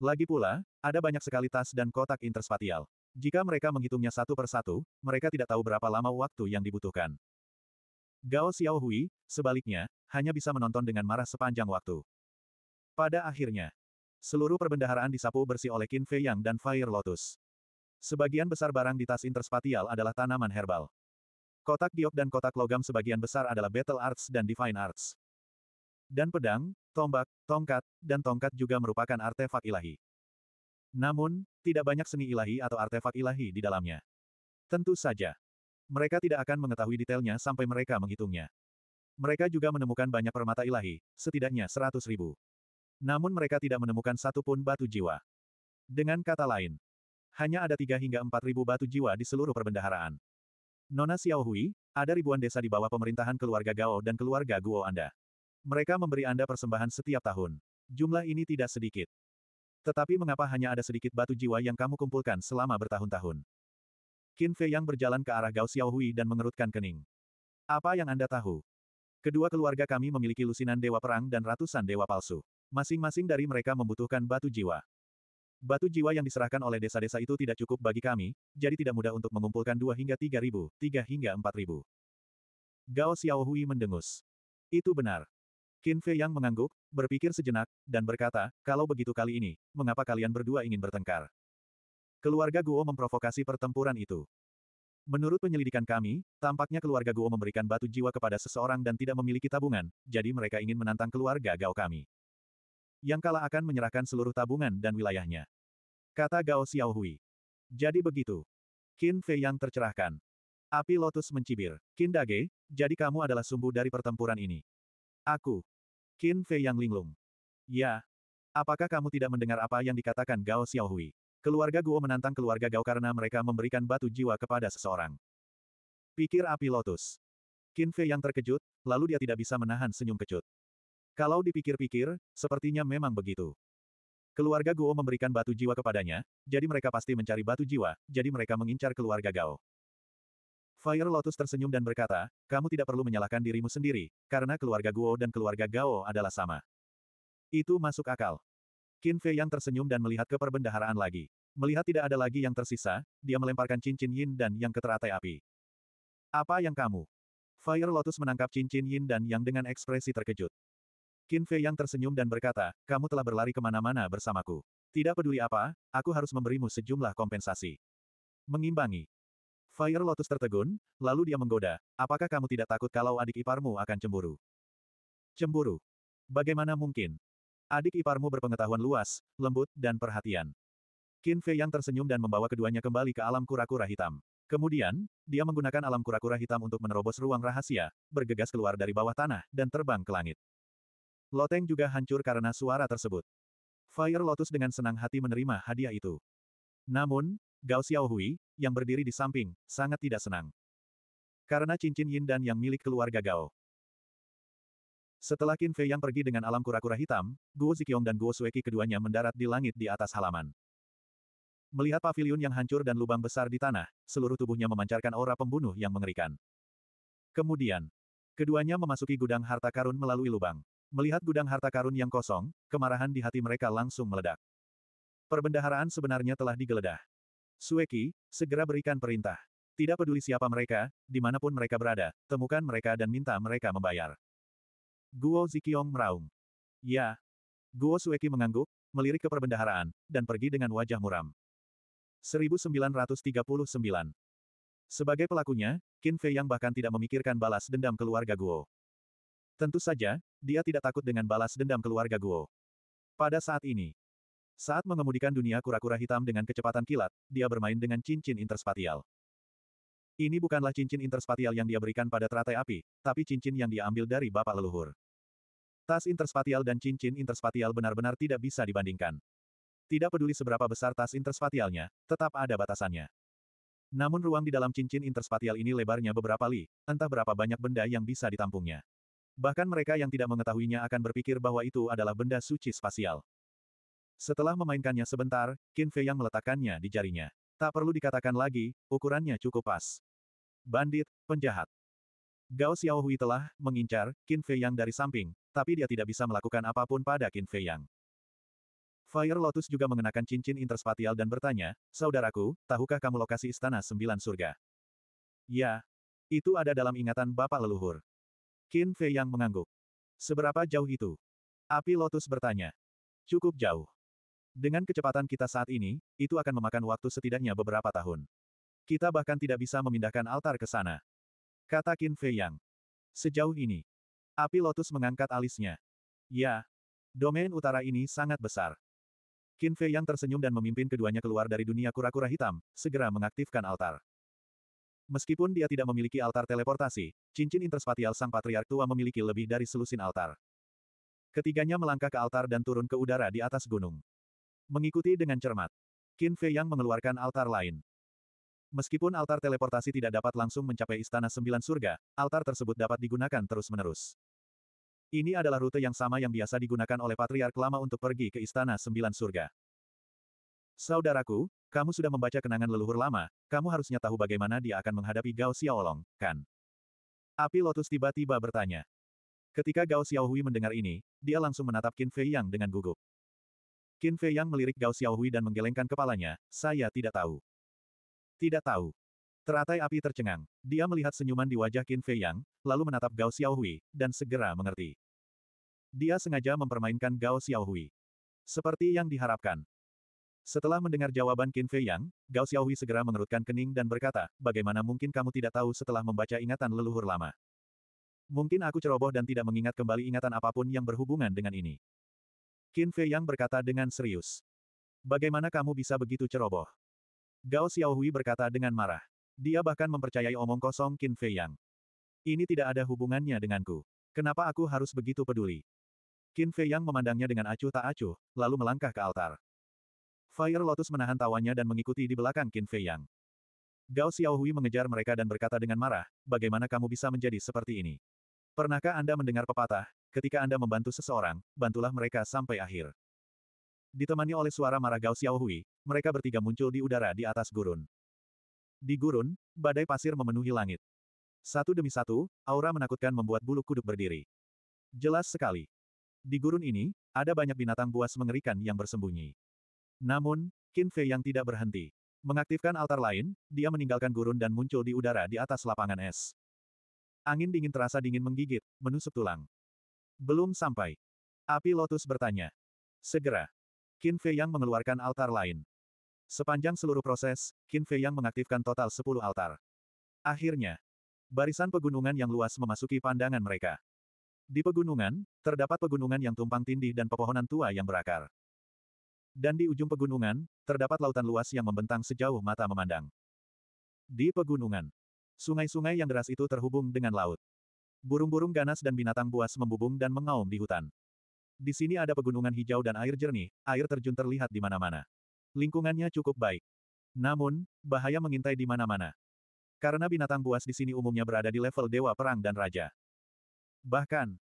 Lagi pula, ada banyak sekali tas dan kotak interspatial. Jika mereka menghitungnya satu per satu, mereka tidak tahu berapa lama waktu yang dibutuhkan. Gao Xiaohui, sebaliknya, hanya bisa menonton dengan marah sepanjang waktu. Pada akhirnya, Seluruh perbendaharaan disapu bersih oleh Qin Fei Yang dan Fire Lotus. Sebagian besar barang di tas interspatial adalah tanaman herbal. Kotak giok dan kotak logam sebagian besar adalah battle arts dan divine arts. Dan pedang, tombak, tongkat, dan tongkat juga merupakan artefak ilahi. Namun, tidak banyak seni ilahi atau artefak ilahi di dalamnya. Tentu saja. Mereka tidak akan mengetahui detailnya sampai mereka menghitungnya. Mereka juga menemukan banyak permata ilahi, setidaknya seratus ribu. Namun mereka tidak menemukan satu pun batu jiwa. Dengan kata lain, hanya ada tiga hingga empat ribu batu jiwa di seluruh perbendaharaan. Nona Xiao Hui, ada ribuan desa di bawah pemerintahan keluarga Gao dan keluarga Guo Anda. Mereka memberi Anda persembahan setiap tahun. Jumlah ini tidak sedikit. Tetapi mengapa hanya ada sedikit batu jiwa yang kamu kumpulkan selama bertahun-tahun? Qin Fei yang berjalan ke arah Gao Xiaohui dan mengerutkan kening. Apa yang Anda tahu? Kedua keluarga kami memiliki lusinan dewa perang dan ratusan dewa palsu. Masing-masing dari mereka membutuhkan batu jiwa. Batu jiwa yang diserahkan oleh desa-desa itu tidak cukup bagi kami, jadi tidak mudah untuk mengumpulkan dua hingga tiga ribu, tiga hingga empat ribu. Gao Xiaohui mendengus. Itu benar. Qin Fei yang mengangguk, berpikir sejenak, dan berkata, kalau begitu kali ini, mengapa kalian berdua ingin bertengkar? Keluarga Guo memprovokasi pertempuran itu. Menurut penyelidikan kami, tampaknya keluarga Guo memberikan batu jiwa kepada seseorang dan tidak memiliki tabungan, jadi mereka ingin menantang keluarga Gao kami. Yang kalah akan menyerahkan seluruh tabungan dan wilayahnya. Kata Gao Xiaohui. Jadi begitu. Qin Fei yang tercerahkan. Api Lotus mencibir. Qin Dage, jadi kamu adalah sumbu dari pertempuran ini. Aku. Qin Fei yang linglung. Ya. Apakah kamu tidak mendengar apa yang dikatakan Gao Xiaohui? Keluarga Guo menantang keluarga Gao karena mereka memberikan batu jiwa kepada seseorang. Pikir api lotus. Qin Fei yang terkejut, lalu dia tidak bisa menahan senyum kecut. Kalau dipikir-pikir, sepertinya memang begitu. Keluarga Guo memberikan batu jiwa kepadanya, jadi mereka pasti mencari batu jiwa, jadi mereka mengincar keluarga Gao. Fire Lotus tersenyum dan berkata, kamu tidak perlu menyalahkan dirimu sendiri, karena keluarga Guo dan keluarga Gao adalah sama. Itu masuk akal. Qin Fei yang tersenyum dan melihat ke perbendaharaan lagi. Melihat tidak ada lagi yang tersisa, dia melemparkan cincin yin dan yang ke teratai api. Apa yang kamu? Fire Lotus menangkap cincin yin dan yang dengan ekspresi terkejut. Qin Fei yang tersenyum dan berkata, kamu telah berlari kemana-mana bersamaku. Tidak peduli apa, aku harus memberimu sejumlah kompensasi. Mengimbangi. Fire Lotus tertegun, lalu dia menggoda, apakah kamu tidak takut kalau adik iparmu akan cemburu? Cemburu. Bagaimana mungkin? Adik iparmu berpengetahuan luas, lembut, dan perhatian. Qin Fei yang tersenyum dan membawa keduanya kembali ke alam kura-kura hitam. Kemudian, dia menggunakan alam kura-kura hitam untuk menerobos ruang rahasia, bergegas keluar dari bawah tanah, dan terbang ke langit. Loteng juga hancur karena suara tersebut. Fire Lotus dengan senang hati menerima hadiah itu. Namun, Gao Xiaohui, yang berdiri di samping, sangat tidak senang. Karena cincin yin dan yang milik keluarga Gao. Setelah Qin Fei yang pergi dengan alam kura-kura hitam, Guo Ziqiong dan Guo Sueki keduanya mendarat di langit di atas halaman. Melihat pavilion yang hancur dan lubang besar di tanah, seluruh tubuhnya memancarkan aura pembunuh yang mengerikan. Kemudian, keduanya memasuki gudang harta karun melalui lubang. Melihat gudang harta karun yang kosong, kemarahan di hati mereka langsung meledak. Perbendaharaan sebenarnya telah digeledah. Sueki, segera berikan perintah. Tidak peduli siapa mereka, dimanapun mereka berada, temukan mereka dan minta mereka membayar. Guo Zikiong meraung. Ya. Guo Sueki mengangguk, melirik ke perbendaharaan, dan pergi dengan wajah muram. 1939 Sebagai pelakunya, Qin Fei yang bahkan tidak memikirkan balas dendam keluarga Guo. Tentu saja, dia tidak takut dengan balas dendam keluarga Guo. Pada saat ini, saat mengemudikan dunia kura-kura hitam dengan kecepatan kilat, dia bermain dengan cincin interspatial. Ini bukanlah cincin interspatial yang dia berikan pada teratai api, tapi cincin yang dia ambil dari bapak leluhur. Tas interspatial dan cincin interspatial benar-benar tidak bisa dibandingkan. Tidak peduli seberapa besar tas interspatialnya, tetap ada batasannya. Namun ruang di dalam cincin interspatial ini lebarnya beberapa li, entah berapa banyak benda yang bisa ditampungnya. Bahkan mereka yang tidak mengetahuinya akan berpikir bahwa itu adalah benda suci spasial. Setelah memainkannya sebentar, Qin Fei yang meletakkannya di jarinya. Tak perlu dikatakan lagi, ukurannya cukup pas. Bandit, penjahat. Gao Xiaohui telah mengincar Qin Fei yang dari samping, tapi dia tidak bisa melakukan apapun pada Qin Fei yang. Fire Lotus juga mengenakan cincin interspatial dan bertanya, Saudaraku, tahukah kamu lokasi Istana Sembilan Surga? Ya. Itu ada dalam ingatan Bapak Leluhur. Qin Fei yang mengangguk. Seberapa jauh itu? Api Lotus bertanya. Cukup jauh. Dengan kecepatan kita saat ini, itu akan memakan waktu setidaknya beberapa tahun. Kita bahkan tidak bisa memindahkan altar ke sana. Kata Qin Fei Yang. Sejauh ini. Api Lotus mengangkat alisnya. Ya. Domain utara ini sangat besar. Qin Fei Yang tersenyum dan memimpin keduanya keluar dari dunia kura-kura hitam, segera mengaktifkan altar. Meskipun dia tidak memiliki altar teleportasi, cincin interspatial sang patriark tua memiliki lebih dari selusin altar. Ketiganya melangkah ke altar dan turun ke udara di atas gunung. Mengikuti dengan cermat. Qin Fei yang mengeluarkan altar lain. Meskipun altar teleportasi tidak dapat langsung mencapai Istana Sembilan Surga, altar tersebut dapat digunakan terus-menerus. Ini adalah rute yang sama yang biasa digunakan oleh Patriark lama untuk pergi ke Istana Sembilan Surga. Saudaraku, kamu sudah membaca kenangan leluhur lama, kamu harusnya tahu bagaimana dia akan menghadapi Gao Xiaolong, kan? Api Lotus tiba-tiba bertanya. Ketika Gao Xiaohui mendengar ini, dia langsung menatap Qin Fei Yang dengan gugup. Qin Fei Yang melirik Gao Xiaohui dan menggelengkan kepalanya, saya tidak tahu. Tidak tahu. Teratai api tercengang. Dia melihat senyuman di wajah Qin Fei Yang, lalu menatap Gao Xiaohui, dan segera mengerti. Dia sengaja mempermainkan Gao Xiaohui. Seperti yang diharapkan, setelah mendengar jawaban Qin Fei Yang, Gao Xiaohui segera mengerutkan kening dan berkata, bagaimana mungkin kamu tidak tahu setelah membaca ingatan leluhur lama. Mungkin aku ceroboh dan tidak mengingat kembali ingatan apapun yang berhubungan dengan ini. Qin Fei Yang berkata dengan serius. Bagaimana kamu bisa begitu ceroboh? Gao Xiaohui berkata dengan marah. Dia bahkan mempercayai omong kosong Qin Fei Yang. Ini tidak ada hubungannya denganku. Kenapa aku harus begitu peduli? Qin Fei Yang memandangnya dengan acuh tak acuh, lalu melangkah ke altar. Fire Lotus menahan tawanya dan mengikuti di belakang Qin Fei Yang. Gao Xiaohui mengejar mereka dan berkata dengan marah, bagaimana kamu bisa menjadi seperti ini? Pernahkah Anda mendengar pepatah, ketika Anda membantu seseorang, bantulah mereka sampai akhir. Ditemani oleh suara marah Gao Xiaohui, mereka bertiga muncul di udara di atas gurun. Di gurun, badai pasir memenuhi langit. Satu demi satu, aura menakutkan membuat bulu kuduk berdiri. Jelas sekali. Di gurun ini, ada banyak binatang buas mengerikan yang bersembunyi. Namun, Qin Fei yang tidak berhenti. Mengaktifkan altar lain, dia meninggalkan gurun dan muncul di udara di atas lapangan es. Angin dingin terasa dingin menggigit, menusuk tulang. Belum sampai. Api Lotus bertanya. Segera. Qin Fei yang mengeluarkan altar lain. Sepanjang seluruh proses, Qin Fei yang mengaktifkan total 10 altar. Akhirnya, barisan pegunungan yang luas memasuki pandangan mereka. Di pegunungan, terdapat pegunungan yang tumpang tindih dan pepohonan tua yang berakar. Dan di ujung pegunungan, terdapat lautan luas yang membentang sejauh mata memandang. Di pegunungan, sungai-sungai yang deras itu terhubung dengan laut. Burung-burung ganas dan binatang buas membubung dan mengaum di hutan. Di sini ada pegunungan hijau dan air jernih, air terjun terlihat di mana-mana. Lingkungannya cukup baik. Namun, bahaya mengintai di mana-mana. Karena binatang buas di sini umumnya berada di level dewa perang dan raja. Bahkan,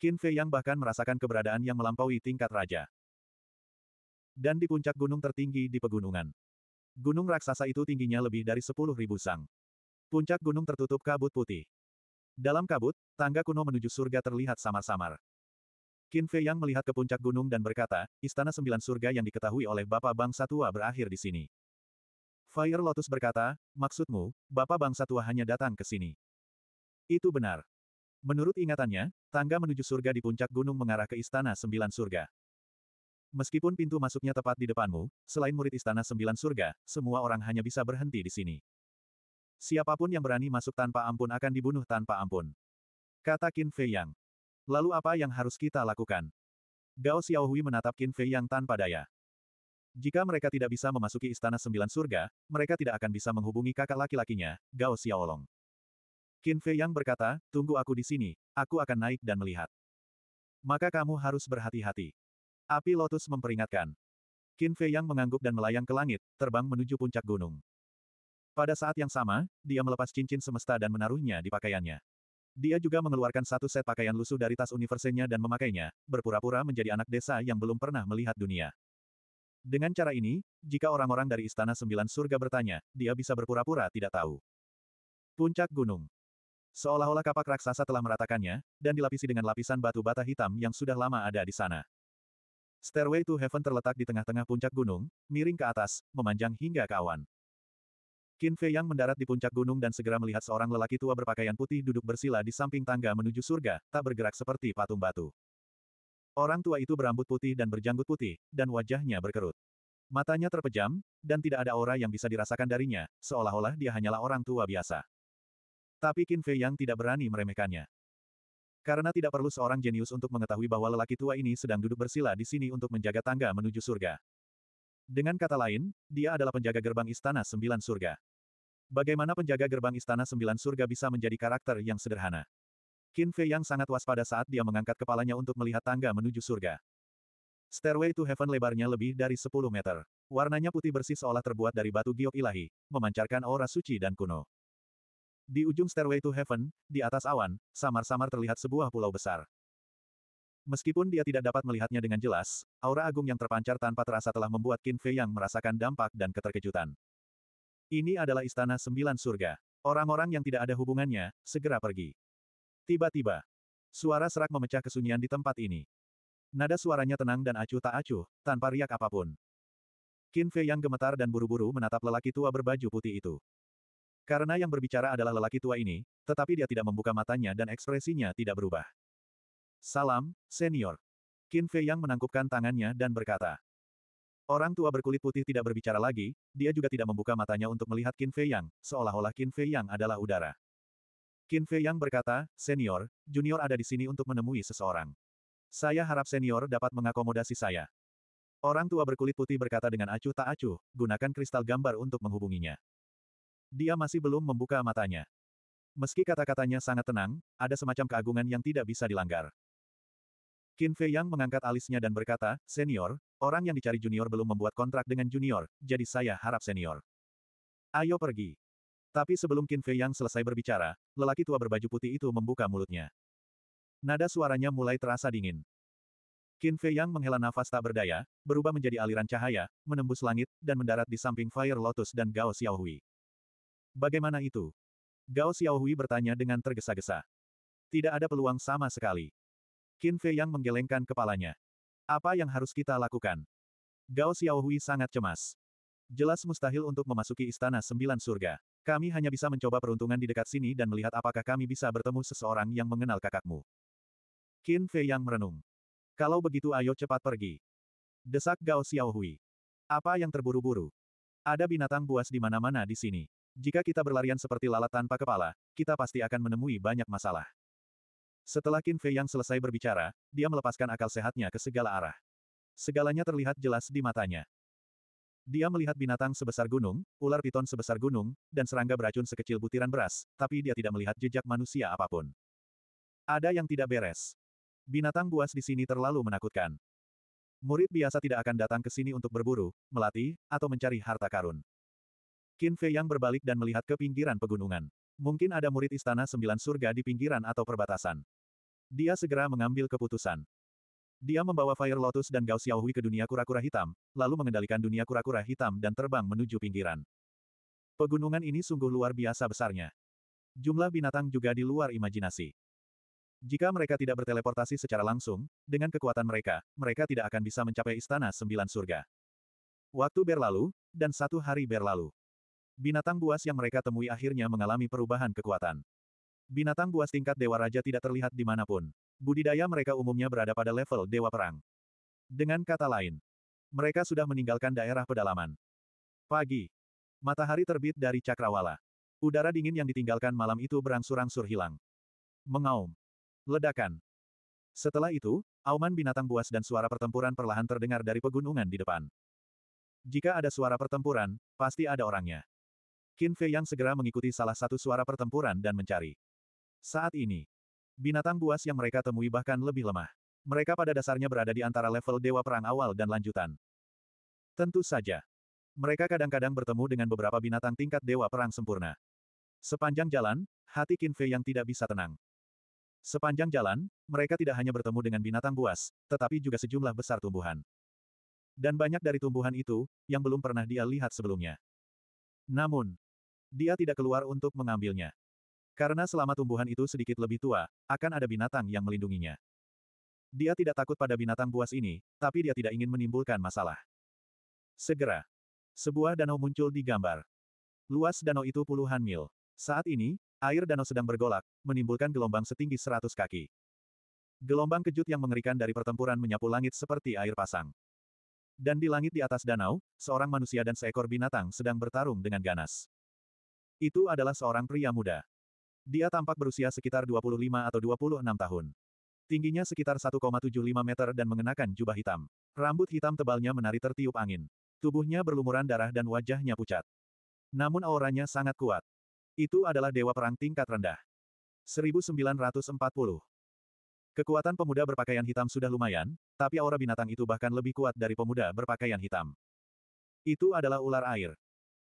Qin Fei yang bahkan merasakan keberadaan yang melampaui tingkat raja dan di puncak gunung tertinggi di pegunungan. Gunung raksasa itu tingginya lebih dari 10.000 sang. Puncak gunung tertutup kabut putih. Dalam kabut, tangga kuno menuju surga terlihat samar-samar. Qin Fei Yang melihat ke puncak gunung dan berkata, Istana Sembilan Surga yang diketahui oleh Bapak Bangsa Tua berakhir di sini. Fire Lotus berkata, maksudmu, Bapak Bangsa Tua hanya datang ke sini. Itu benar. Menurut ingatannya, tangga menuju surga di puncak gunung mengarah ke Istana Sembilan Surga. Meskipun pintu masuknya tepat di depanmu, selain murid Istana Sembilan Surga, semua orang hanya bisa berhenti di sini. Siapapun yang berani masuk tanpa ampun akan dibunuh tanpa ampun. Kata Qin Fei Yang. Lalu apa yang harus kita lakukan? Gao Xiaohui menatap Qin Fei Yang tanpa daya. Jika mereka tidak bisa memasuki Istana Sembilan Surga, mereka tidak akan bisa menghubungi kakak laki-lakinya, Gao Xiaolong. Qin Fei Yang berkata, tunggu aku di sini, aku akan naik dan melihat. Maka kamu harus berhati-hati. Api Lotus memperingatkan. Qin Fei Yang mengangguk dan melayang ke langit, terbang menuju puncak gunung. Pada saat yang sama, dia melepas cincin semesta dan menaruhnya di pakaiannya. Dia juga mengeluarkan satu set pakaian lusuh dari tas universenya dan memakainya, berpura-pura menjadi anak desa yang belum pernah melihat dunia. Dengan cara ini, jika orang-orang dari Istana Sembilan Surga bertanya, dia bisa berpura-pura tidak tahu. Puncak Gunung Seolah-olah kapak raksasa telah meratakannya, dan dilapisi dengan lapisan batu bata hitam yang sudah lama ada di sana. Stairway to Heaven terletak di tengah-tengah puncak gunung, miring ke atas, memanjang hingga ke awan. Qin Fei yang mendarat di puncak gunung dan segera melihat seorang lelaki tua berpakaian putih duduk bersila di samping tangga menuju surga, tak bergerak seperti patung batu. Orang tua itu berambut putih dan berjanggut putih, dan wajahnya berkerut. Matanya terpejam, dan tidak ada aura yang bisa dirasakan darinya, seolah-olah dia hanyalah orang tua biasa. Tapi Qin Fei yang tidak berani meremehkannya. Karena tidak perlu seorang jenius untuk mengetahui bahwa lelaki tua ini sedang duduk bersila di sini untuk menjaga tangga menuju surga. Dengan kata lain, dia adalah penjaga gerbang istana sembilan surga. Bagaimana penjaga gerbang istana sembilan surga bisa menjadi karakter yang sederhana? Qin Fei yang sangat waspada saat dia mengangkat kepalanya untuk melihat tangga menuju surga. Stairway to Heaven lebarnya lebih dari 10 meter. Warnanya putih bersih seolah terbuat dari batu giok ilahi, memancarkan aura suci dan kuno. Di ujung Stairway to Heaven, di atas awan, samar-samar terlihat sebuah pulau besar. Meskipun dia tidak dapat melihatnya dengan jelas, aura agung yang terpancar tanpa terasa telah membuat Qin Fei yang merasakan dampak dan keterkejutan. Ini adalah istana sembilan surga. Orang-orang yang tidak ada hubungannya, segera pergi. Tiba-tiba, suara serak memecah kesunyian di tempat ini. Nada suaranya tenang dan acuh tak acuh, tanpa riak apapun. Qin Fei yang gemetar dan buru-buru menatap lelaki tua berbaju putih itu. Karena yang berbicara adalah lelaki tua ini, tetapi dia tidak membuka matanya dan ekspresinya tidak berubah. Salam, senior. Qin Fei Yang menangkupkan tangannya dan berkata. Orang tua berkulit putih tidak berbicara lagi, dia juga tidak membuka matanya untuk melihat Qin Fei Yang, seolah-olah Qin Fei Yang adalah udara. Qin Fei Yang berkata, Senior, Junior ada di sini untuk menemui seseorang. Saya harap senior dapat mengakomodasi saya. Orang tua berkulit putih berkata dengan acuh tak acuh, gunakan kristal gambar untuk menghubunginya. Dia masih belum membuka matanya. Meski kata-katanya sangat tenang, ada semacam keagungan yang tidak bisa dilanggar. Qin Fei Yang mengangkat alisnya dan berkata, Senior, orang yang dicari junior belum membuat kontrak dengan junior, jadi saya harap senior. Ayo pergi. Tapi sebelum Qin Fei Yang selesai berbicara, lelaki tua berbaju putih itu membuka mulutnya. Nada suaranya mulai terasa dingin. Qin Fei Yang menghela nafas tak berdaya, berubah menjadi aliran cahaya, menembus langit, dan mendarat di samping Fire Lotus dan Gao Xiaohui. Bagaimana itu? Gao Xiaohui bertanya dengan tergesa-gesa. Tidak ada peluang sama sekali. Qin Fei yang menggelengkan kepalanya. Apa yang harus kita lakukan? Gao Xiaohui sangat cemas. Jelas mustahil untuk memasuki istana sembilan surga. Kami hanya bisa mencoba peruntungan di dekat sini dan melihat apakah kami bisa bertemu seseorang yang mengenal kakakmu. Qin Fei yang merenung. Kalau begitu ayo cepat pergi. Desak Gao Xiaohui. Apa yang terburu-buru? Ada binatang buas di mana-mana di sini. Jika kita berlarian seperti lalat tanpa kepala, kita pasti akan menemui banyak masalah. Setelah Qin Fei yang selesai berbicara, dia melepaskan akal sehatnya ke segala arah. Segalanya terlihat jelas di matanya. Dia melihat binatang sebesar gunung, ular piton sebesar gunung, dan serangga beracun sekecil butiran beras, tapi dia tidak melihat jejak manusia apapun. Ada yang tidak beres. Binatang buas di sini terlalu menakutkan. Murid biasa tidak akan datang ke sini untuk berburu, melatih, atau mencari harta karun. Qin Fei yang berbalik dan melihat ke pinggiran pegunungan. Mungkin ada murid istana sembilan surga di pinggiran atau perbatasan. Dia segera mengambil keputusan. Dia membawa Fire Lotus dan Gao Xiaohui ke dunia kura-kura hitam, lalu mengendalikan dunia kura-kura hitam dan terbang menuju pinggiran. Pegunungan ini sungguh luar biasa besarnya. Jumlah binatang juga di luar imajinasi. Jika mereka tidak berteleportasi secara langsung, dengan kekuatan mereka, mereka tidak akan bisa mencapai istana sembilan surga. Waktu berlalu, dan satu hari berlalu. Binatang buas yang mereka temui akhirnya mengalami perubahan kekuatan. Binatang buas tingkat Dewa Raja tidak terlihat di manapun. Budidaya mereka umumnya berada pada level Dewa Perang. Dengan kata lain, mereka sudah meninggalkan daerah pedalaman. Pagi. Matahari terbit dari cakrawala. Udara dingin yang ditinggalkan malam itu berangsur-angsur hilang. Mengaum. Ledakan. Setelah itu, auman binatang buas dan suara pertempuran perlahan terdengar dari pegunungan di depan. Jika ada suara pertempuran, pasti ada orangnya. Qin Fei yang segera mengikuti salah satu suara pertempuran dan mencari. Saat ini, binatang buas yang mereka temui bahkan lebih lemah. Mereka pada dasarnya berada di antara level dewa perang awal dan lanjutan. Tentu saja. Mereka kadang-kadang bertemu dengan beberapa binatang tingkat dewa perang sempurna. Sepanjang jalan, hati Qin Fei yang tidak bisa tenang. Sepanjang jalan, mereka tidak hanya bertemu dengan binatang buas, tetapi juga sejumlah besar tumbuhan. Dan banyak dari tumbuhan itu, yang belum pernah dia lihat sebelumnya. Namun, dia tidak keluar untuk mengambilnya. Karena selama tumbuhan itu sedikit lebih tua, akan ada binatang yang melindunginya. Dia tidak takut pada binatang buas ini, tapi dia tidak ingin menimbulkan masalah. Segera, sebuah danau muncul di gambar. Luas danau itu puluhan mil. Saat ini, air danau sedang bergolak, menimbulkan gelombang setinggi seratus kaki. Gelombang kejut yang mengerikan dari pertempuran menyapu langit seperti air pasang. Dan di langit di atas danau, seorang manusia dan seekor binatang sedang bertarung dengan ganas. Itu adalah seorang pria muda. Dia tampak berusia sekitar 25 atau 26 tahun. Tingginya sekitar 1,75 meter dan mengenakan jubah hitam. Rambut hitam tebalnya menari tertiup angin. Tubuhnya berlumuran darah dan wajahnya pucat. Namun auranya sangat kuat. Itu adalah dewa perang tingkat rendah. 1940. Kekuatan pemuda berpakaian hitam sudah lumayan, tapi aura binatang itu bahkan lebih kuat dari pemuda berpakaian hitam. Itu adalah ular air.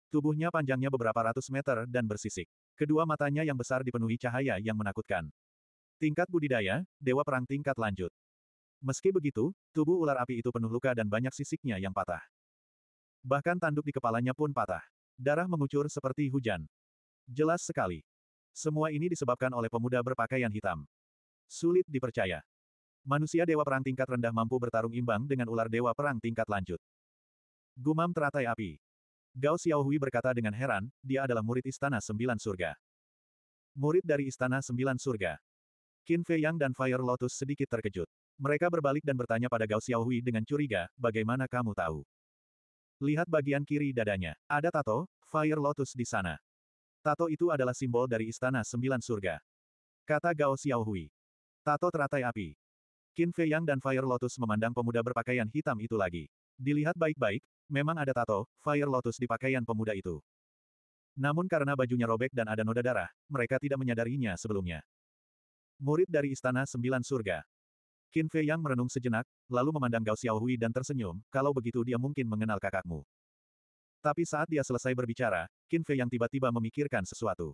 Tubuhnya panjangnya beberapa ratus meter dan bersisik. Kedua matanya yang besar dipenuhi cahaya yang menakutkan. Tingkat budidaya, Dewa Perang tingkat lanjut. Meski begitu, tubuh ular api itu penuh luka dan banyak sisiknya yang patah. Bahkan tanduk di kepalanya pun patah. Darah mengucur seperti hujan. Jelas sekali. Semua ini disebabkan oleh pemuda berpakaian hitam. Sulit dipercaya. Manusia Dewa Perang tingkat rendah mampu bertarung imbang dengan ular Dewa Perang tingkat lanjut. Gumam teratai api. Gao Xiaohui berkata dengan heran, dia adalah murid Istana Sembilan Surga. Murid dari Istana Sembilan Surga. Qin Fei Yang dan Fire Lotus sedikit terkejut. Mereka berbalik dan bertanya pada Gao Xiaohui dengan curiga, bagaimana kamu tahu? Lihat bagian kiri dadanya. Ada tato, Fire Lotus di sana. Tato itu adalah simbol dari Istana Sembilan Surga. Kata Gao Xiaohui. Tato teratai api. Qin Fei Yang dan Fire Lotus memandang pemuda berpakaian hitam itu lagi. Dilihat baik-baik, Memang ada tato, Fire Lotus di pakaian pemuda itu. Namun karena bajunya robek dan ada noda darah, mereka tidak menyadarinya sebelumnya. Murid dari Istana Sembilan Surga. Qin Fei Yang merenung sejenak, lalu memandang Gao Xiaohui dan tersenyum, kalau begitu dia mungkin mengenal kakakmu. Tapi saat dia selesai berbicara, Qin Fei Yang tiba-tiba memikirkan sesuatu.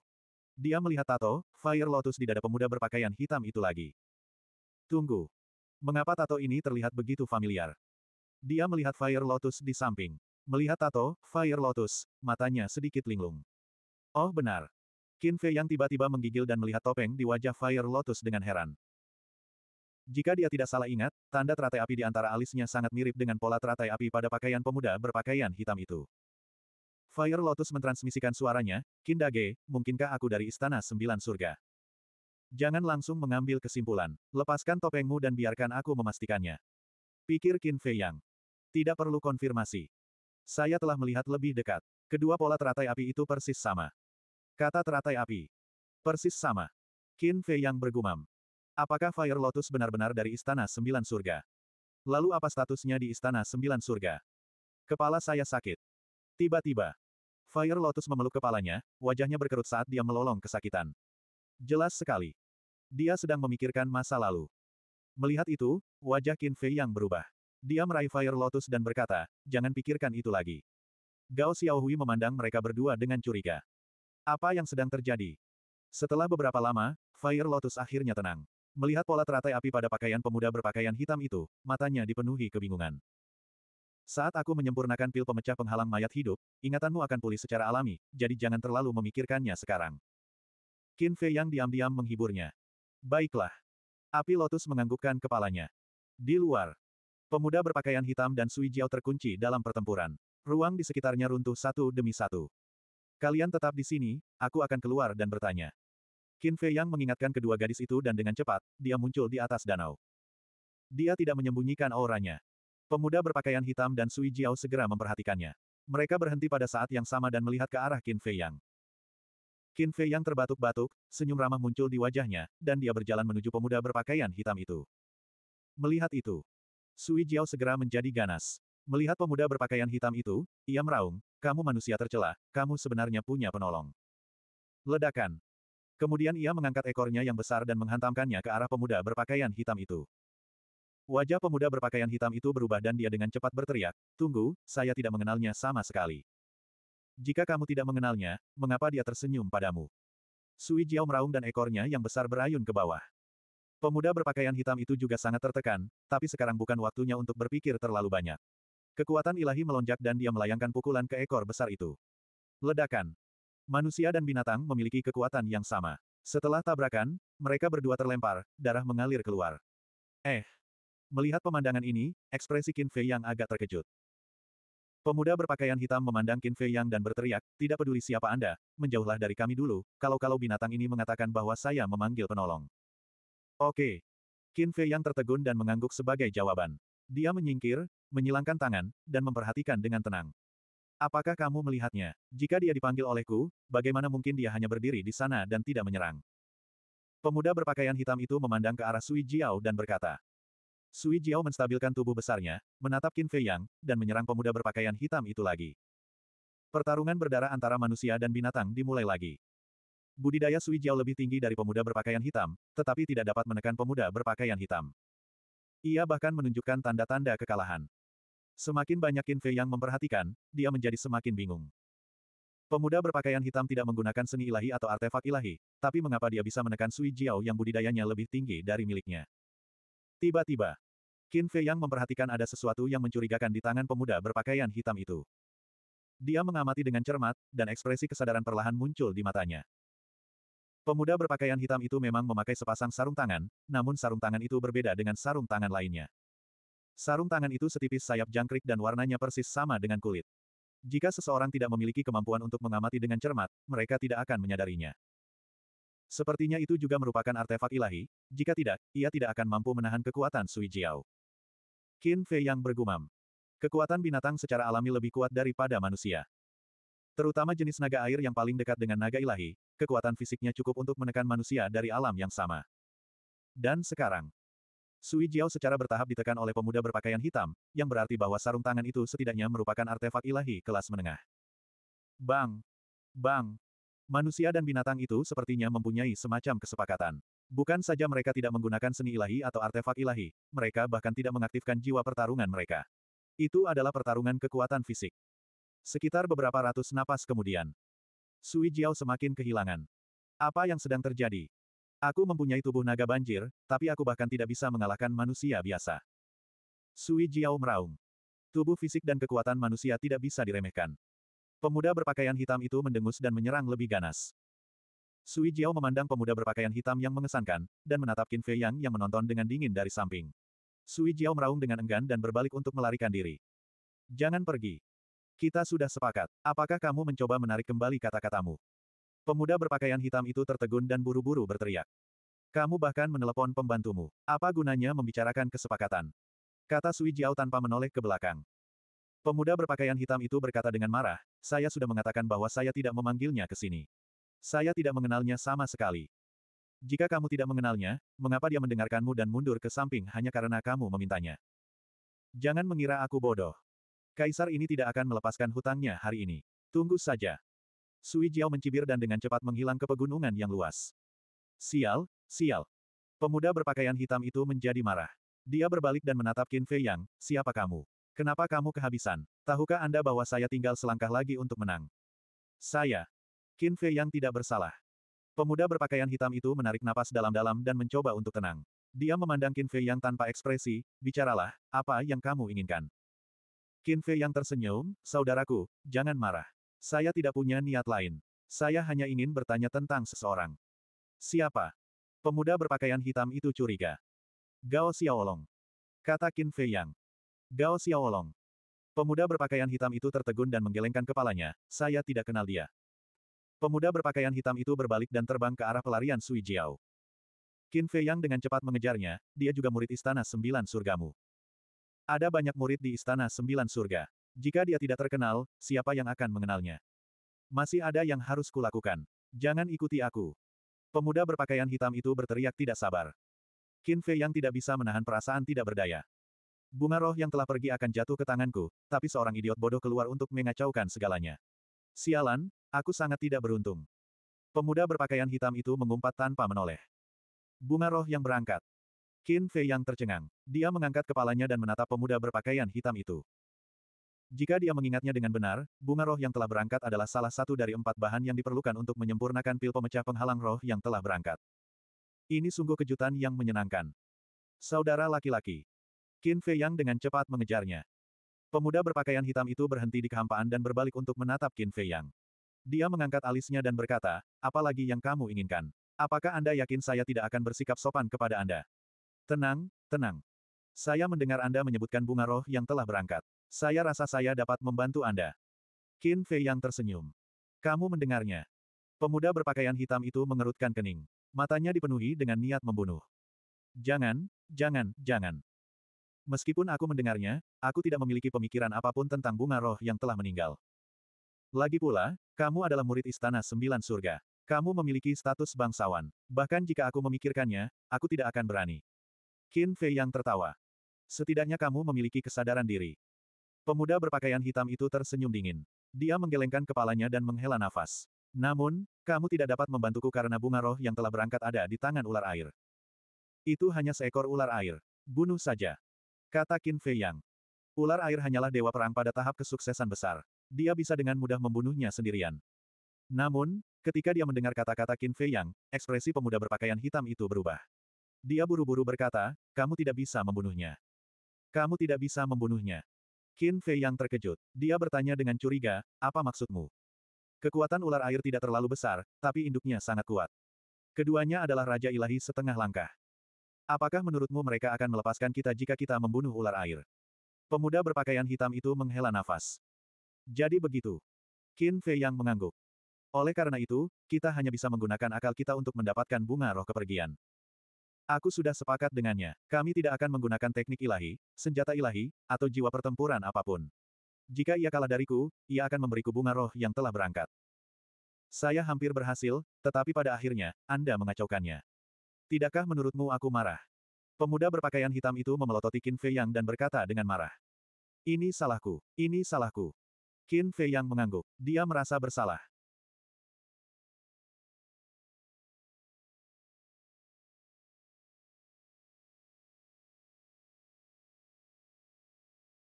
Dia melihat tato, Fire Lotus di dada pemuda berpakaian hitam itu lagi. Tunggu. Mengapa tato ini terlihat begitu familiar? Dia melihat Fire Lotus di samping. Melihat tato, Fire Lotus, matanya sedikit linglung. Oh benar. Qin Fei yang tiba-tiba menggigil dan melihat topeng di wajah Fire Lotus dengan heran. Jika dia tidak salah ingat, tanda teratai api di antara alisnya sangat mirip dengan pola teratai api pada pakaian pemuda berpakaian hitam itu. Fire Lotus mentransmisikan suaranya, Kindage, mungkinkah aku dari Istana Sembilan Surga? Jangan langsung mengambil kesimpulan. Lepaskan topengmu dan biarkan aku memastikannya. Pikir Qin Fei Yang. Tidak perlu konfirmasi. Saya telah melihat lebih dekat. Kedua pola teratai api itu persis sama. Kata teratai api. Persis sama. Qin Fei yang bergumam. Apakah Fire Lotus benar-benar dari Istana Sembilan Surga? Lalu apa statusnya di Istana Sembilan Surga? Kepala saya sakit. Tiba-tiba. Fire Lotus memeluk kepalanya, wajahnya berkerut saat dia melolong kesakitan. Jelas sekali. Dia sedang memikirkan masa lalu. Melihat itu, wajah Qin Fei yang berubah. Dia meraih Fire Lotus dan berkata, jangan pikirkan itu lagi. Gao Xiaohui memandang mereka berdua dengan curiga. Apa yang sedang terjadi? Setelah beberapa lama, Fire Lotus akhirnya tenang. Melihat pola teratai api pada pakaian pemuda berpakaian hitam itu, matanya dipenuhi kebingungan. Saat aku menyempurnakan pil pemecah penghalang mayat hidup, ingatanmu akan pulih secara alami, jadi jangan terlalu memikirkannya sekarang. Qin Fei yang diam-diam menghiburnya. Baiklah. Api Lotus menganggukkan kepalanya. Di luar, Pemuda berpakaian hitam dan Sui Jiao terkunci dalam pertempuran. Ruang di sekitarnya runtuh satu demi satu. Kalian tetap di sini, aku akan keluar dan bertanya. Qin Fei Yang mengingatkan kedua gadis itu dan dengan cepat, dia muncul di atas danau. Dia tidak menyembunyikan auranya. Pemuda berpakaian hitam dan Sui Jiao segera memperhatikannya. Mereka berhenti pada saat yang sama dan melihat ke arah Qin Fei Yang. Qin Fei yang terbatuk-batuk, senyum ramah muncul di wajahnya, dan dia berjalan menuju pemuda berpakaian hitam itu. Melihat itu, Sui Jiao segera menjadi ganas. Melihat pemuda berpakaian hitam itu, ia meraung, kamu manusia tercela, kamu sebenarnya punya penolong. Ledakan. Kemudian ia mengangkat ekornya yang besar dan menghantamkannya ke arah pemuda berpakaian hitam itu. Wajah pemuda berpakaian hitam itu berubah dan dia dengan cepat berteriak, tunggu, saya tidak mengenalnya sama sekali. Jika kamu tidak mengenalnya, mengapa dia tersenyum padamu? Sui Jiao meraung dan ekornya yang besar berayun ke bawah. Pemuda berpakaian hitam itu juga sangat tertekan, tapi sekarang bukan waktunya untuk berpikir terlalu banyak. Kekuatan ilahi melonjak dan dia melayangkan pukulan ke ekor besar itu. Ledakan. Manusia dan binatang memiliki kekuatan yang sama. Setelah tabrakan, mereka berdua terlempar, darah mengalir keluar. Eh. Melihat pemandangan ini, ekspresi Qin Fei yang agak terkejut. Pemuda berpakaian hitam memandang Qin Fei Yang dan berteriak, tidak peduli siapa Anda, menjauhlah dari kami dulu, kalau-kalau binatang ini mengatakan bahwa saya memanggil penolong. Oke. Qin Fei yang tertegun dan mengangguk sebagai jawaban. Dia menyingkir, menyilangkan tangan, dan memperhatikan dengan tenang. Apakah kamu melihatnya? Jika dia dipanggil olehku, bagaimana mungkin dia hanya berdiri di sana dan tidak menyerang? Pemuda berpakaian hitam itu memandang ke arah Sui Jiao dan berkata. Sui Jiao menstabilkan tubuh besarnya, menatap Qin Fei Yang, dan menyerang pemuda berpakaian hitam itu lagi. Pertarungan berdarah antara manusia dan binatang dimulai lagi. Budidaya Sui Jiao lebih tinggi dari pemuda berpakaian hitam, tetapi tidak dapat menekan pemuda berpakaian hitam. Ia bahkan menunjukkan tanda-tanda kekalahan. Semakin banyak Qin Fei yang memperhatikan, dia menjadi semakin bingung. Pemuda berpakaian hitam tidak menggunakan seni ilahi atau artefak ilahi, tapi mengapa dia bisa menekan Sui Jiao yang budidayanya lebih tinggi dari miliknya? Tiba-tiba, Qin Fei yang memperhatikan ada sesuatu yang mencurigakan di tangan pemuda berpakaian hitam itu. Dia mengamati dengan cermat, dan ekspresi kesadaran perlahan muncul di matanya. Pemuda berpakaian hitam itu memang memakai sepasang sarung tangan, namun sarung tangan itu berbeda dengan sarung tangan lainnya. Sarung tangan itu setipis sayap jangkrik dan warnanya persis sama dengan kulit. Jika seseorang tidak memiliki kemampuan untuk mengamati dengan cermat, mereka tidak akan menyadarinya. Sepertinya itu juga merupakan artefak ilahi, jika tidak, ia tidak akan mampu menahan kekuatan Sui Jiao. Qin Fei yang bergumam. Kekuatan binatang secara alami lebih kuat daripada manusia. Terutama jenis naga air yang paling dekat dengan naga ilahi, kekuatan fisiknya cukup untuk menekan manusia dari alam yang sama. Dan sekarang, Sui Jiao secara bertahap ditekan oleh pemuda berpakaian hitam, yang berarti bahwa sarung tangan itu setidaknya merupakan artefak ilahi kelas menengah. Bang! Bang! Manusia dan binatang itu sepertinya mempunyai semacam kesepakatan. Bukan saja mereka tidak menggunakan seni ilahi atau artefak ilahi, mereka bahkan tidak mengaktifkan jiwa pertarungan mereka. Itu adalah pertarungan kekuatan fisik. Sekitar beberapa ratus napas kemudian. Sui Jiao semakin kehilangan. Apa yang sedang terjadi? Aku mempunyai tubuh naga banjir, tapi aku bahkan tidak bisa mengalahkan manusia biasa. Sui Jiao meraung. Tubuh fisik dan kekuatan manusia tidak bisa diremehkan. Pemuda berpakaian hitam itu mendengus dan menyerang lebih ganas. Sui Jiao memandang pemuda berpakaian hitam yang mengesankan, dan menatap Qin Fei Yang yang menonton dengan dingin dari samping. Sui Jiao meraung dengan enggan dan berbalik untuk melarikan diri. Jangan pergi. Kita sudah sepakat. Apakah kamu mencoba menarik kembali kata-katamu? Pemuda berpakaian hitam itu tertegun dan buru-buru berteriak. Kamu bahkan menelepon pembantumu. Apa gunanya membicarakan kesepakatan? Kata Sui Jiao tanpa menoleh ke belakang. Pemuda berpakaian hitam itu berkata dengan marah, saya sudah mengatakan bahwa saya tidak memanggilnya ke sini. Saya tidak mengenalnya sama sekali. Jika kamu tidak mengenalnya, mengapa dia mendengarkanmu dan mundur ke samping hanya karena kamu memintanya? Jangan mengira aku bodoh. Kaisar ini tidak akan melepaskan hutangnya hari ini. Tunggu saja. Sui Jiao mencibir dan dengan cepat menghilang ke pegunungan yang luas. Sial, sial. Pemuda berpakaian hitam itu menjadi marah. Dia berbalik dan menatap Qin Fei Yang, siapa kamu? Kenapa kamu kehabisan? Tahukah Anda bahwa saya tinggal selangkah lagi untuk menang? Saya. Qin Fei Yang tidak bersalah. Pemuda berpakaian hitam itu menarik napas dalam-dalam dan mencoba untuk tenang. Dia memandang Qin Fei Yang tanpa ekspresi, bicaralah, apa yang kamu inginkan? Qin Fei yang tersenyum, saudaraku, jangan marah. Saya tidak punya niat lain. Saya hanya ingin bertanya tentang seseorang. Siapa? Pemuda berpakaian hitam itu curiga. Gao Xiaolong. Kata Qin Fei Yang. Gao Xiaolong. Pemuda berpakaian hitam itu tertegun dan menggelengkan kepalanya, saya tidak kenal dia. Pemuda berpakaian hitam itu berbalik dan terbang ke arah pelarian Sui Jiao. Qin Fei Yang dengan cepat mengejarnya, dia juga murid istana sembilan surgamu. Ada banyak murid di Istana Sembilan Surga. Jika dia tidak terkenal, siapa yang akan mengenalnya? Masih ada yang harus kulakukan. Jangan ikuti aku. Pemuda berpakaian hitam itu berteriak tidak sabar. Qin Fei yang tidak bisa menahan perasaan tidak berdaya. Bunga roh yang telah pergi akan jatuh ke tanganku, tapi seorang idiot bodoh keluar untuk mengacaukan segalanya. Sialan, aku sangat tidak beruntung. Pemuda berpakaian hitam itu mengumpat tanpa menoleh. Bunga roh yang berangkat. Qin Fei yang tercengang. Dia mengangkat kepalanya dan menatap pemuda berpakaian hitam itu. Jika dia mengingatnya dengan benar, bunga roh yang telah berangkat adalah salah satu dari empat bahan yang diperlukan untuk menyempurnakan pil pemecah penghalang roh yang telah berangkat. Ini sungguh kejutan yang menyenangkan. Saudara laki-laki. Qin Fei Yang dengan cepat mengejarnya. Pemuda berpakaian hitam itu berhenti di kehampaan dan berbalik untuk menatap Qin Fei Yang. Dia mengangkat alisnya dan berkata, apalagi yang kamu inginkan? Apakah Anda yakin saya tidak akan bersikap sopan kepada Anda? Tenang, tenang. Saya mendengar Anda menyebutkan bunga roh yang telah berangkat. Saya rasa saya dapat membantu Anda. Qin Fei yang tersenyum. Kamu mendengarnya. Pemuda berpakaian hitam itu mengerutkan kening. Matanya dipenuhi dengan niat membunuh. Jangan, jangan, jangan. Meskipun aku mendengarnya, aku tidak memiliki pemikiran apapun tentang bunga roh yang telah meninggal. Lagi pula, kamu adalah murid Istana Sembilan Surga. Kamu memiliki status bangsawan. Bahkan jika aku memikirkannya, aku tidak akan berani. Qin Fei yang tertawa. Setidaknya kamu memiliki kesadaran diri. Pemuda berpakaian hitam itu tersenyum dingin. Dia menggelengkan kepalanya dan menghela nafas. Namun, kamu tidak dapat membantuku karena bunga roh yang telah berangkat ada di tangan ular air. Itu hanya seekor ular air. Bunuh saja. Kata Qin Fei Yang. Ular air hanyalah dewa perang pada tahap kesuksesan besar. Dia bisa dengan mudah membunuhnya sendirian. Namun, ketika dia mendengar kata-kata Qin Fei Yang, ekspresi pemuda berpakaian hitam itu berubah. Dia buru-buru berkata, kamu tidak bisa membunuhnya. Kamu tidak bisa membunuhnya. Qin Fei yang terkejut. Dia bertanya dengan curiga, apa maksudmu? Kekuatan ular air tidak terlalu besar, tapi induknya sangat kuat. Keduanya adalah Raja Ilahi setengah langkah. Apakah menurutmu mereka akan melepaskan kita jika kita membunuh ular air? Pemuda berpakaian hitam itu menghela nafas. Jadi begitu. Qin Fei yang mengangguk. Oleh karena itu, kita hanya bisa menggunakan akal kita untuk mendapatkan bunga roh kepergian. Aku sudah sepakat dengannya. Kami tidak akan menggunakan teknik ilahi, senjata ilahi, atau jiwa pertempuran apapun. Jika ia kalah dariku, ia akan memberiku bunga roh yang telah berangkat. Saya hampir berhasil, tetapi pada akhirnya, Anda mengacaukannya. Tidakkah menurutmu aku marah? Pemuda berpakaian hitam itu memelototi Qin Fei Yang dan berkata dengan marah. Ini salahku, ini salahku. Qin Fei Yang mengangguk. Dia merasa bersalah.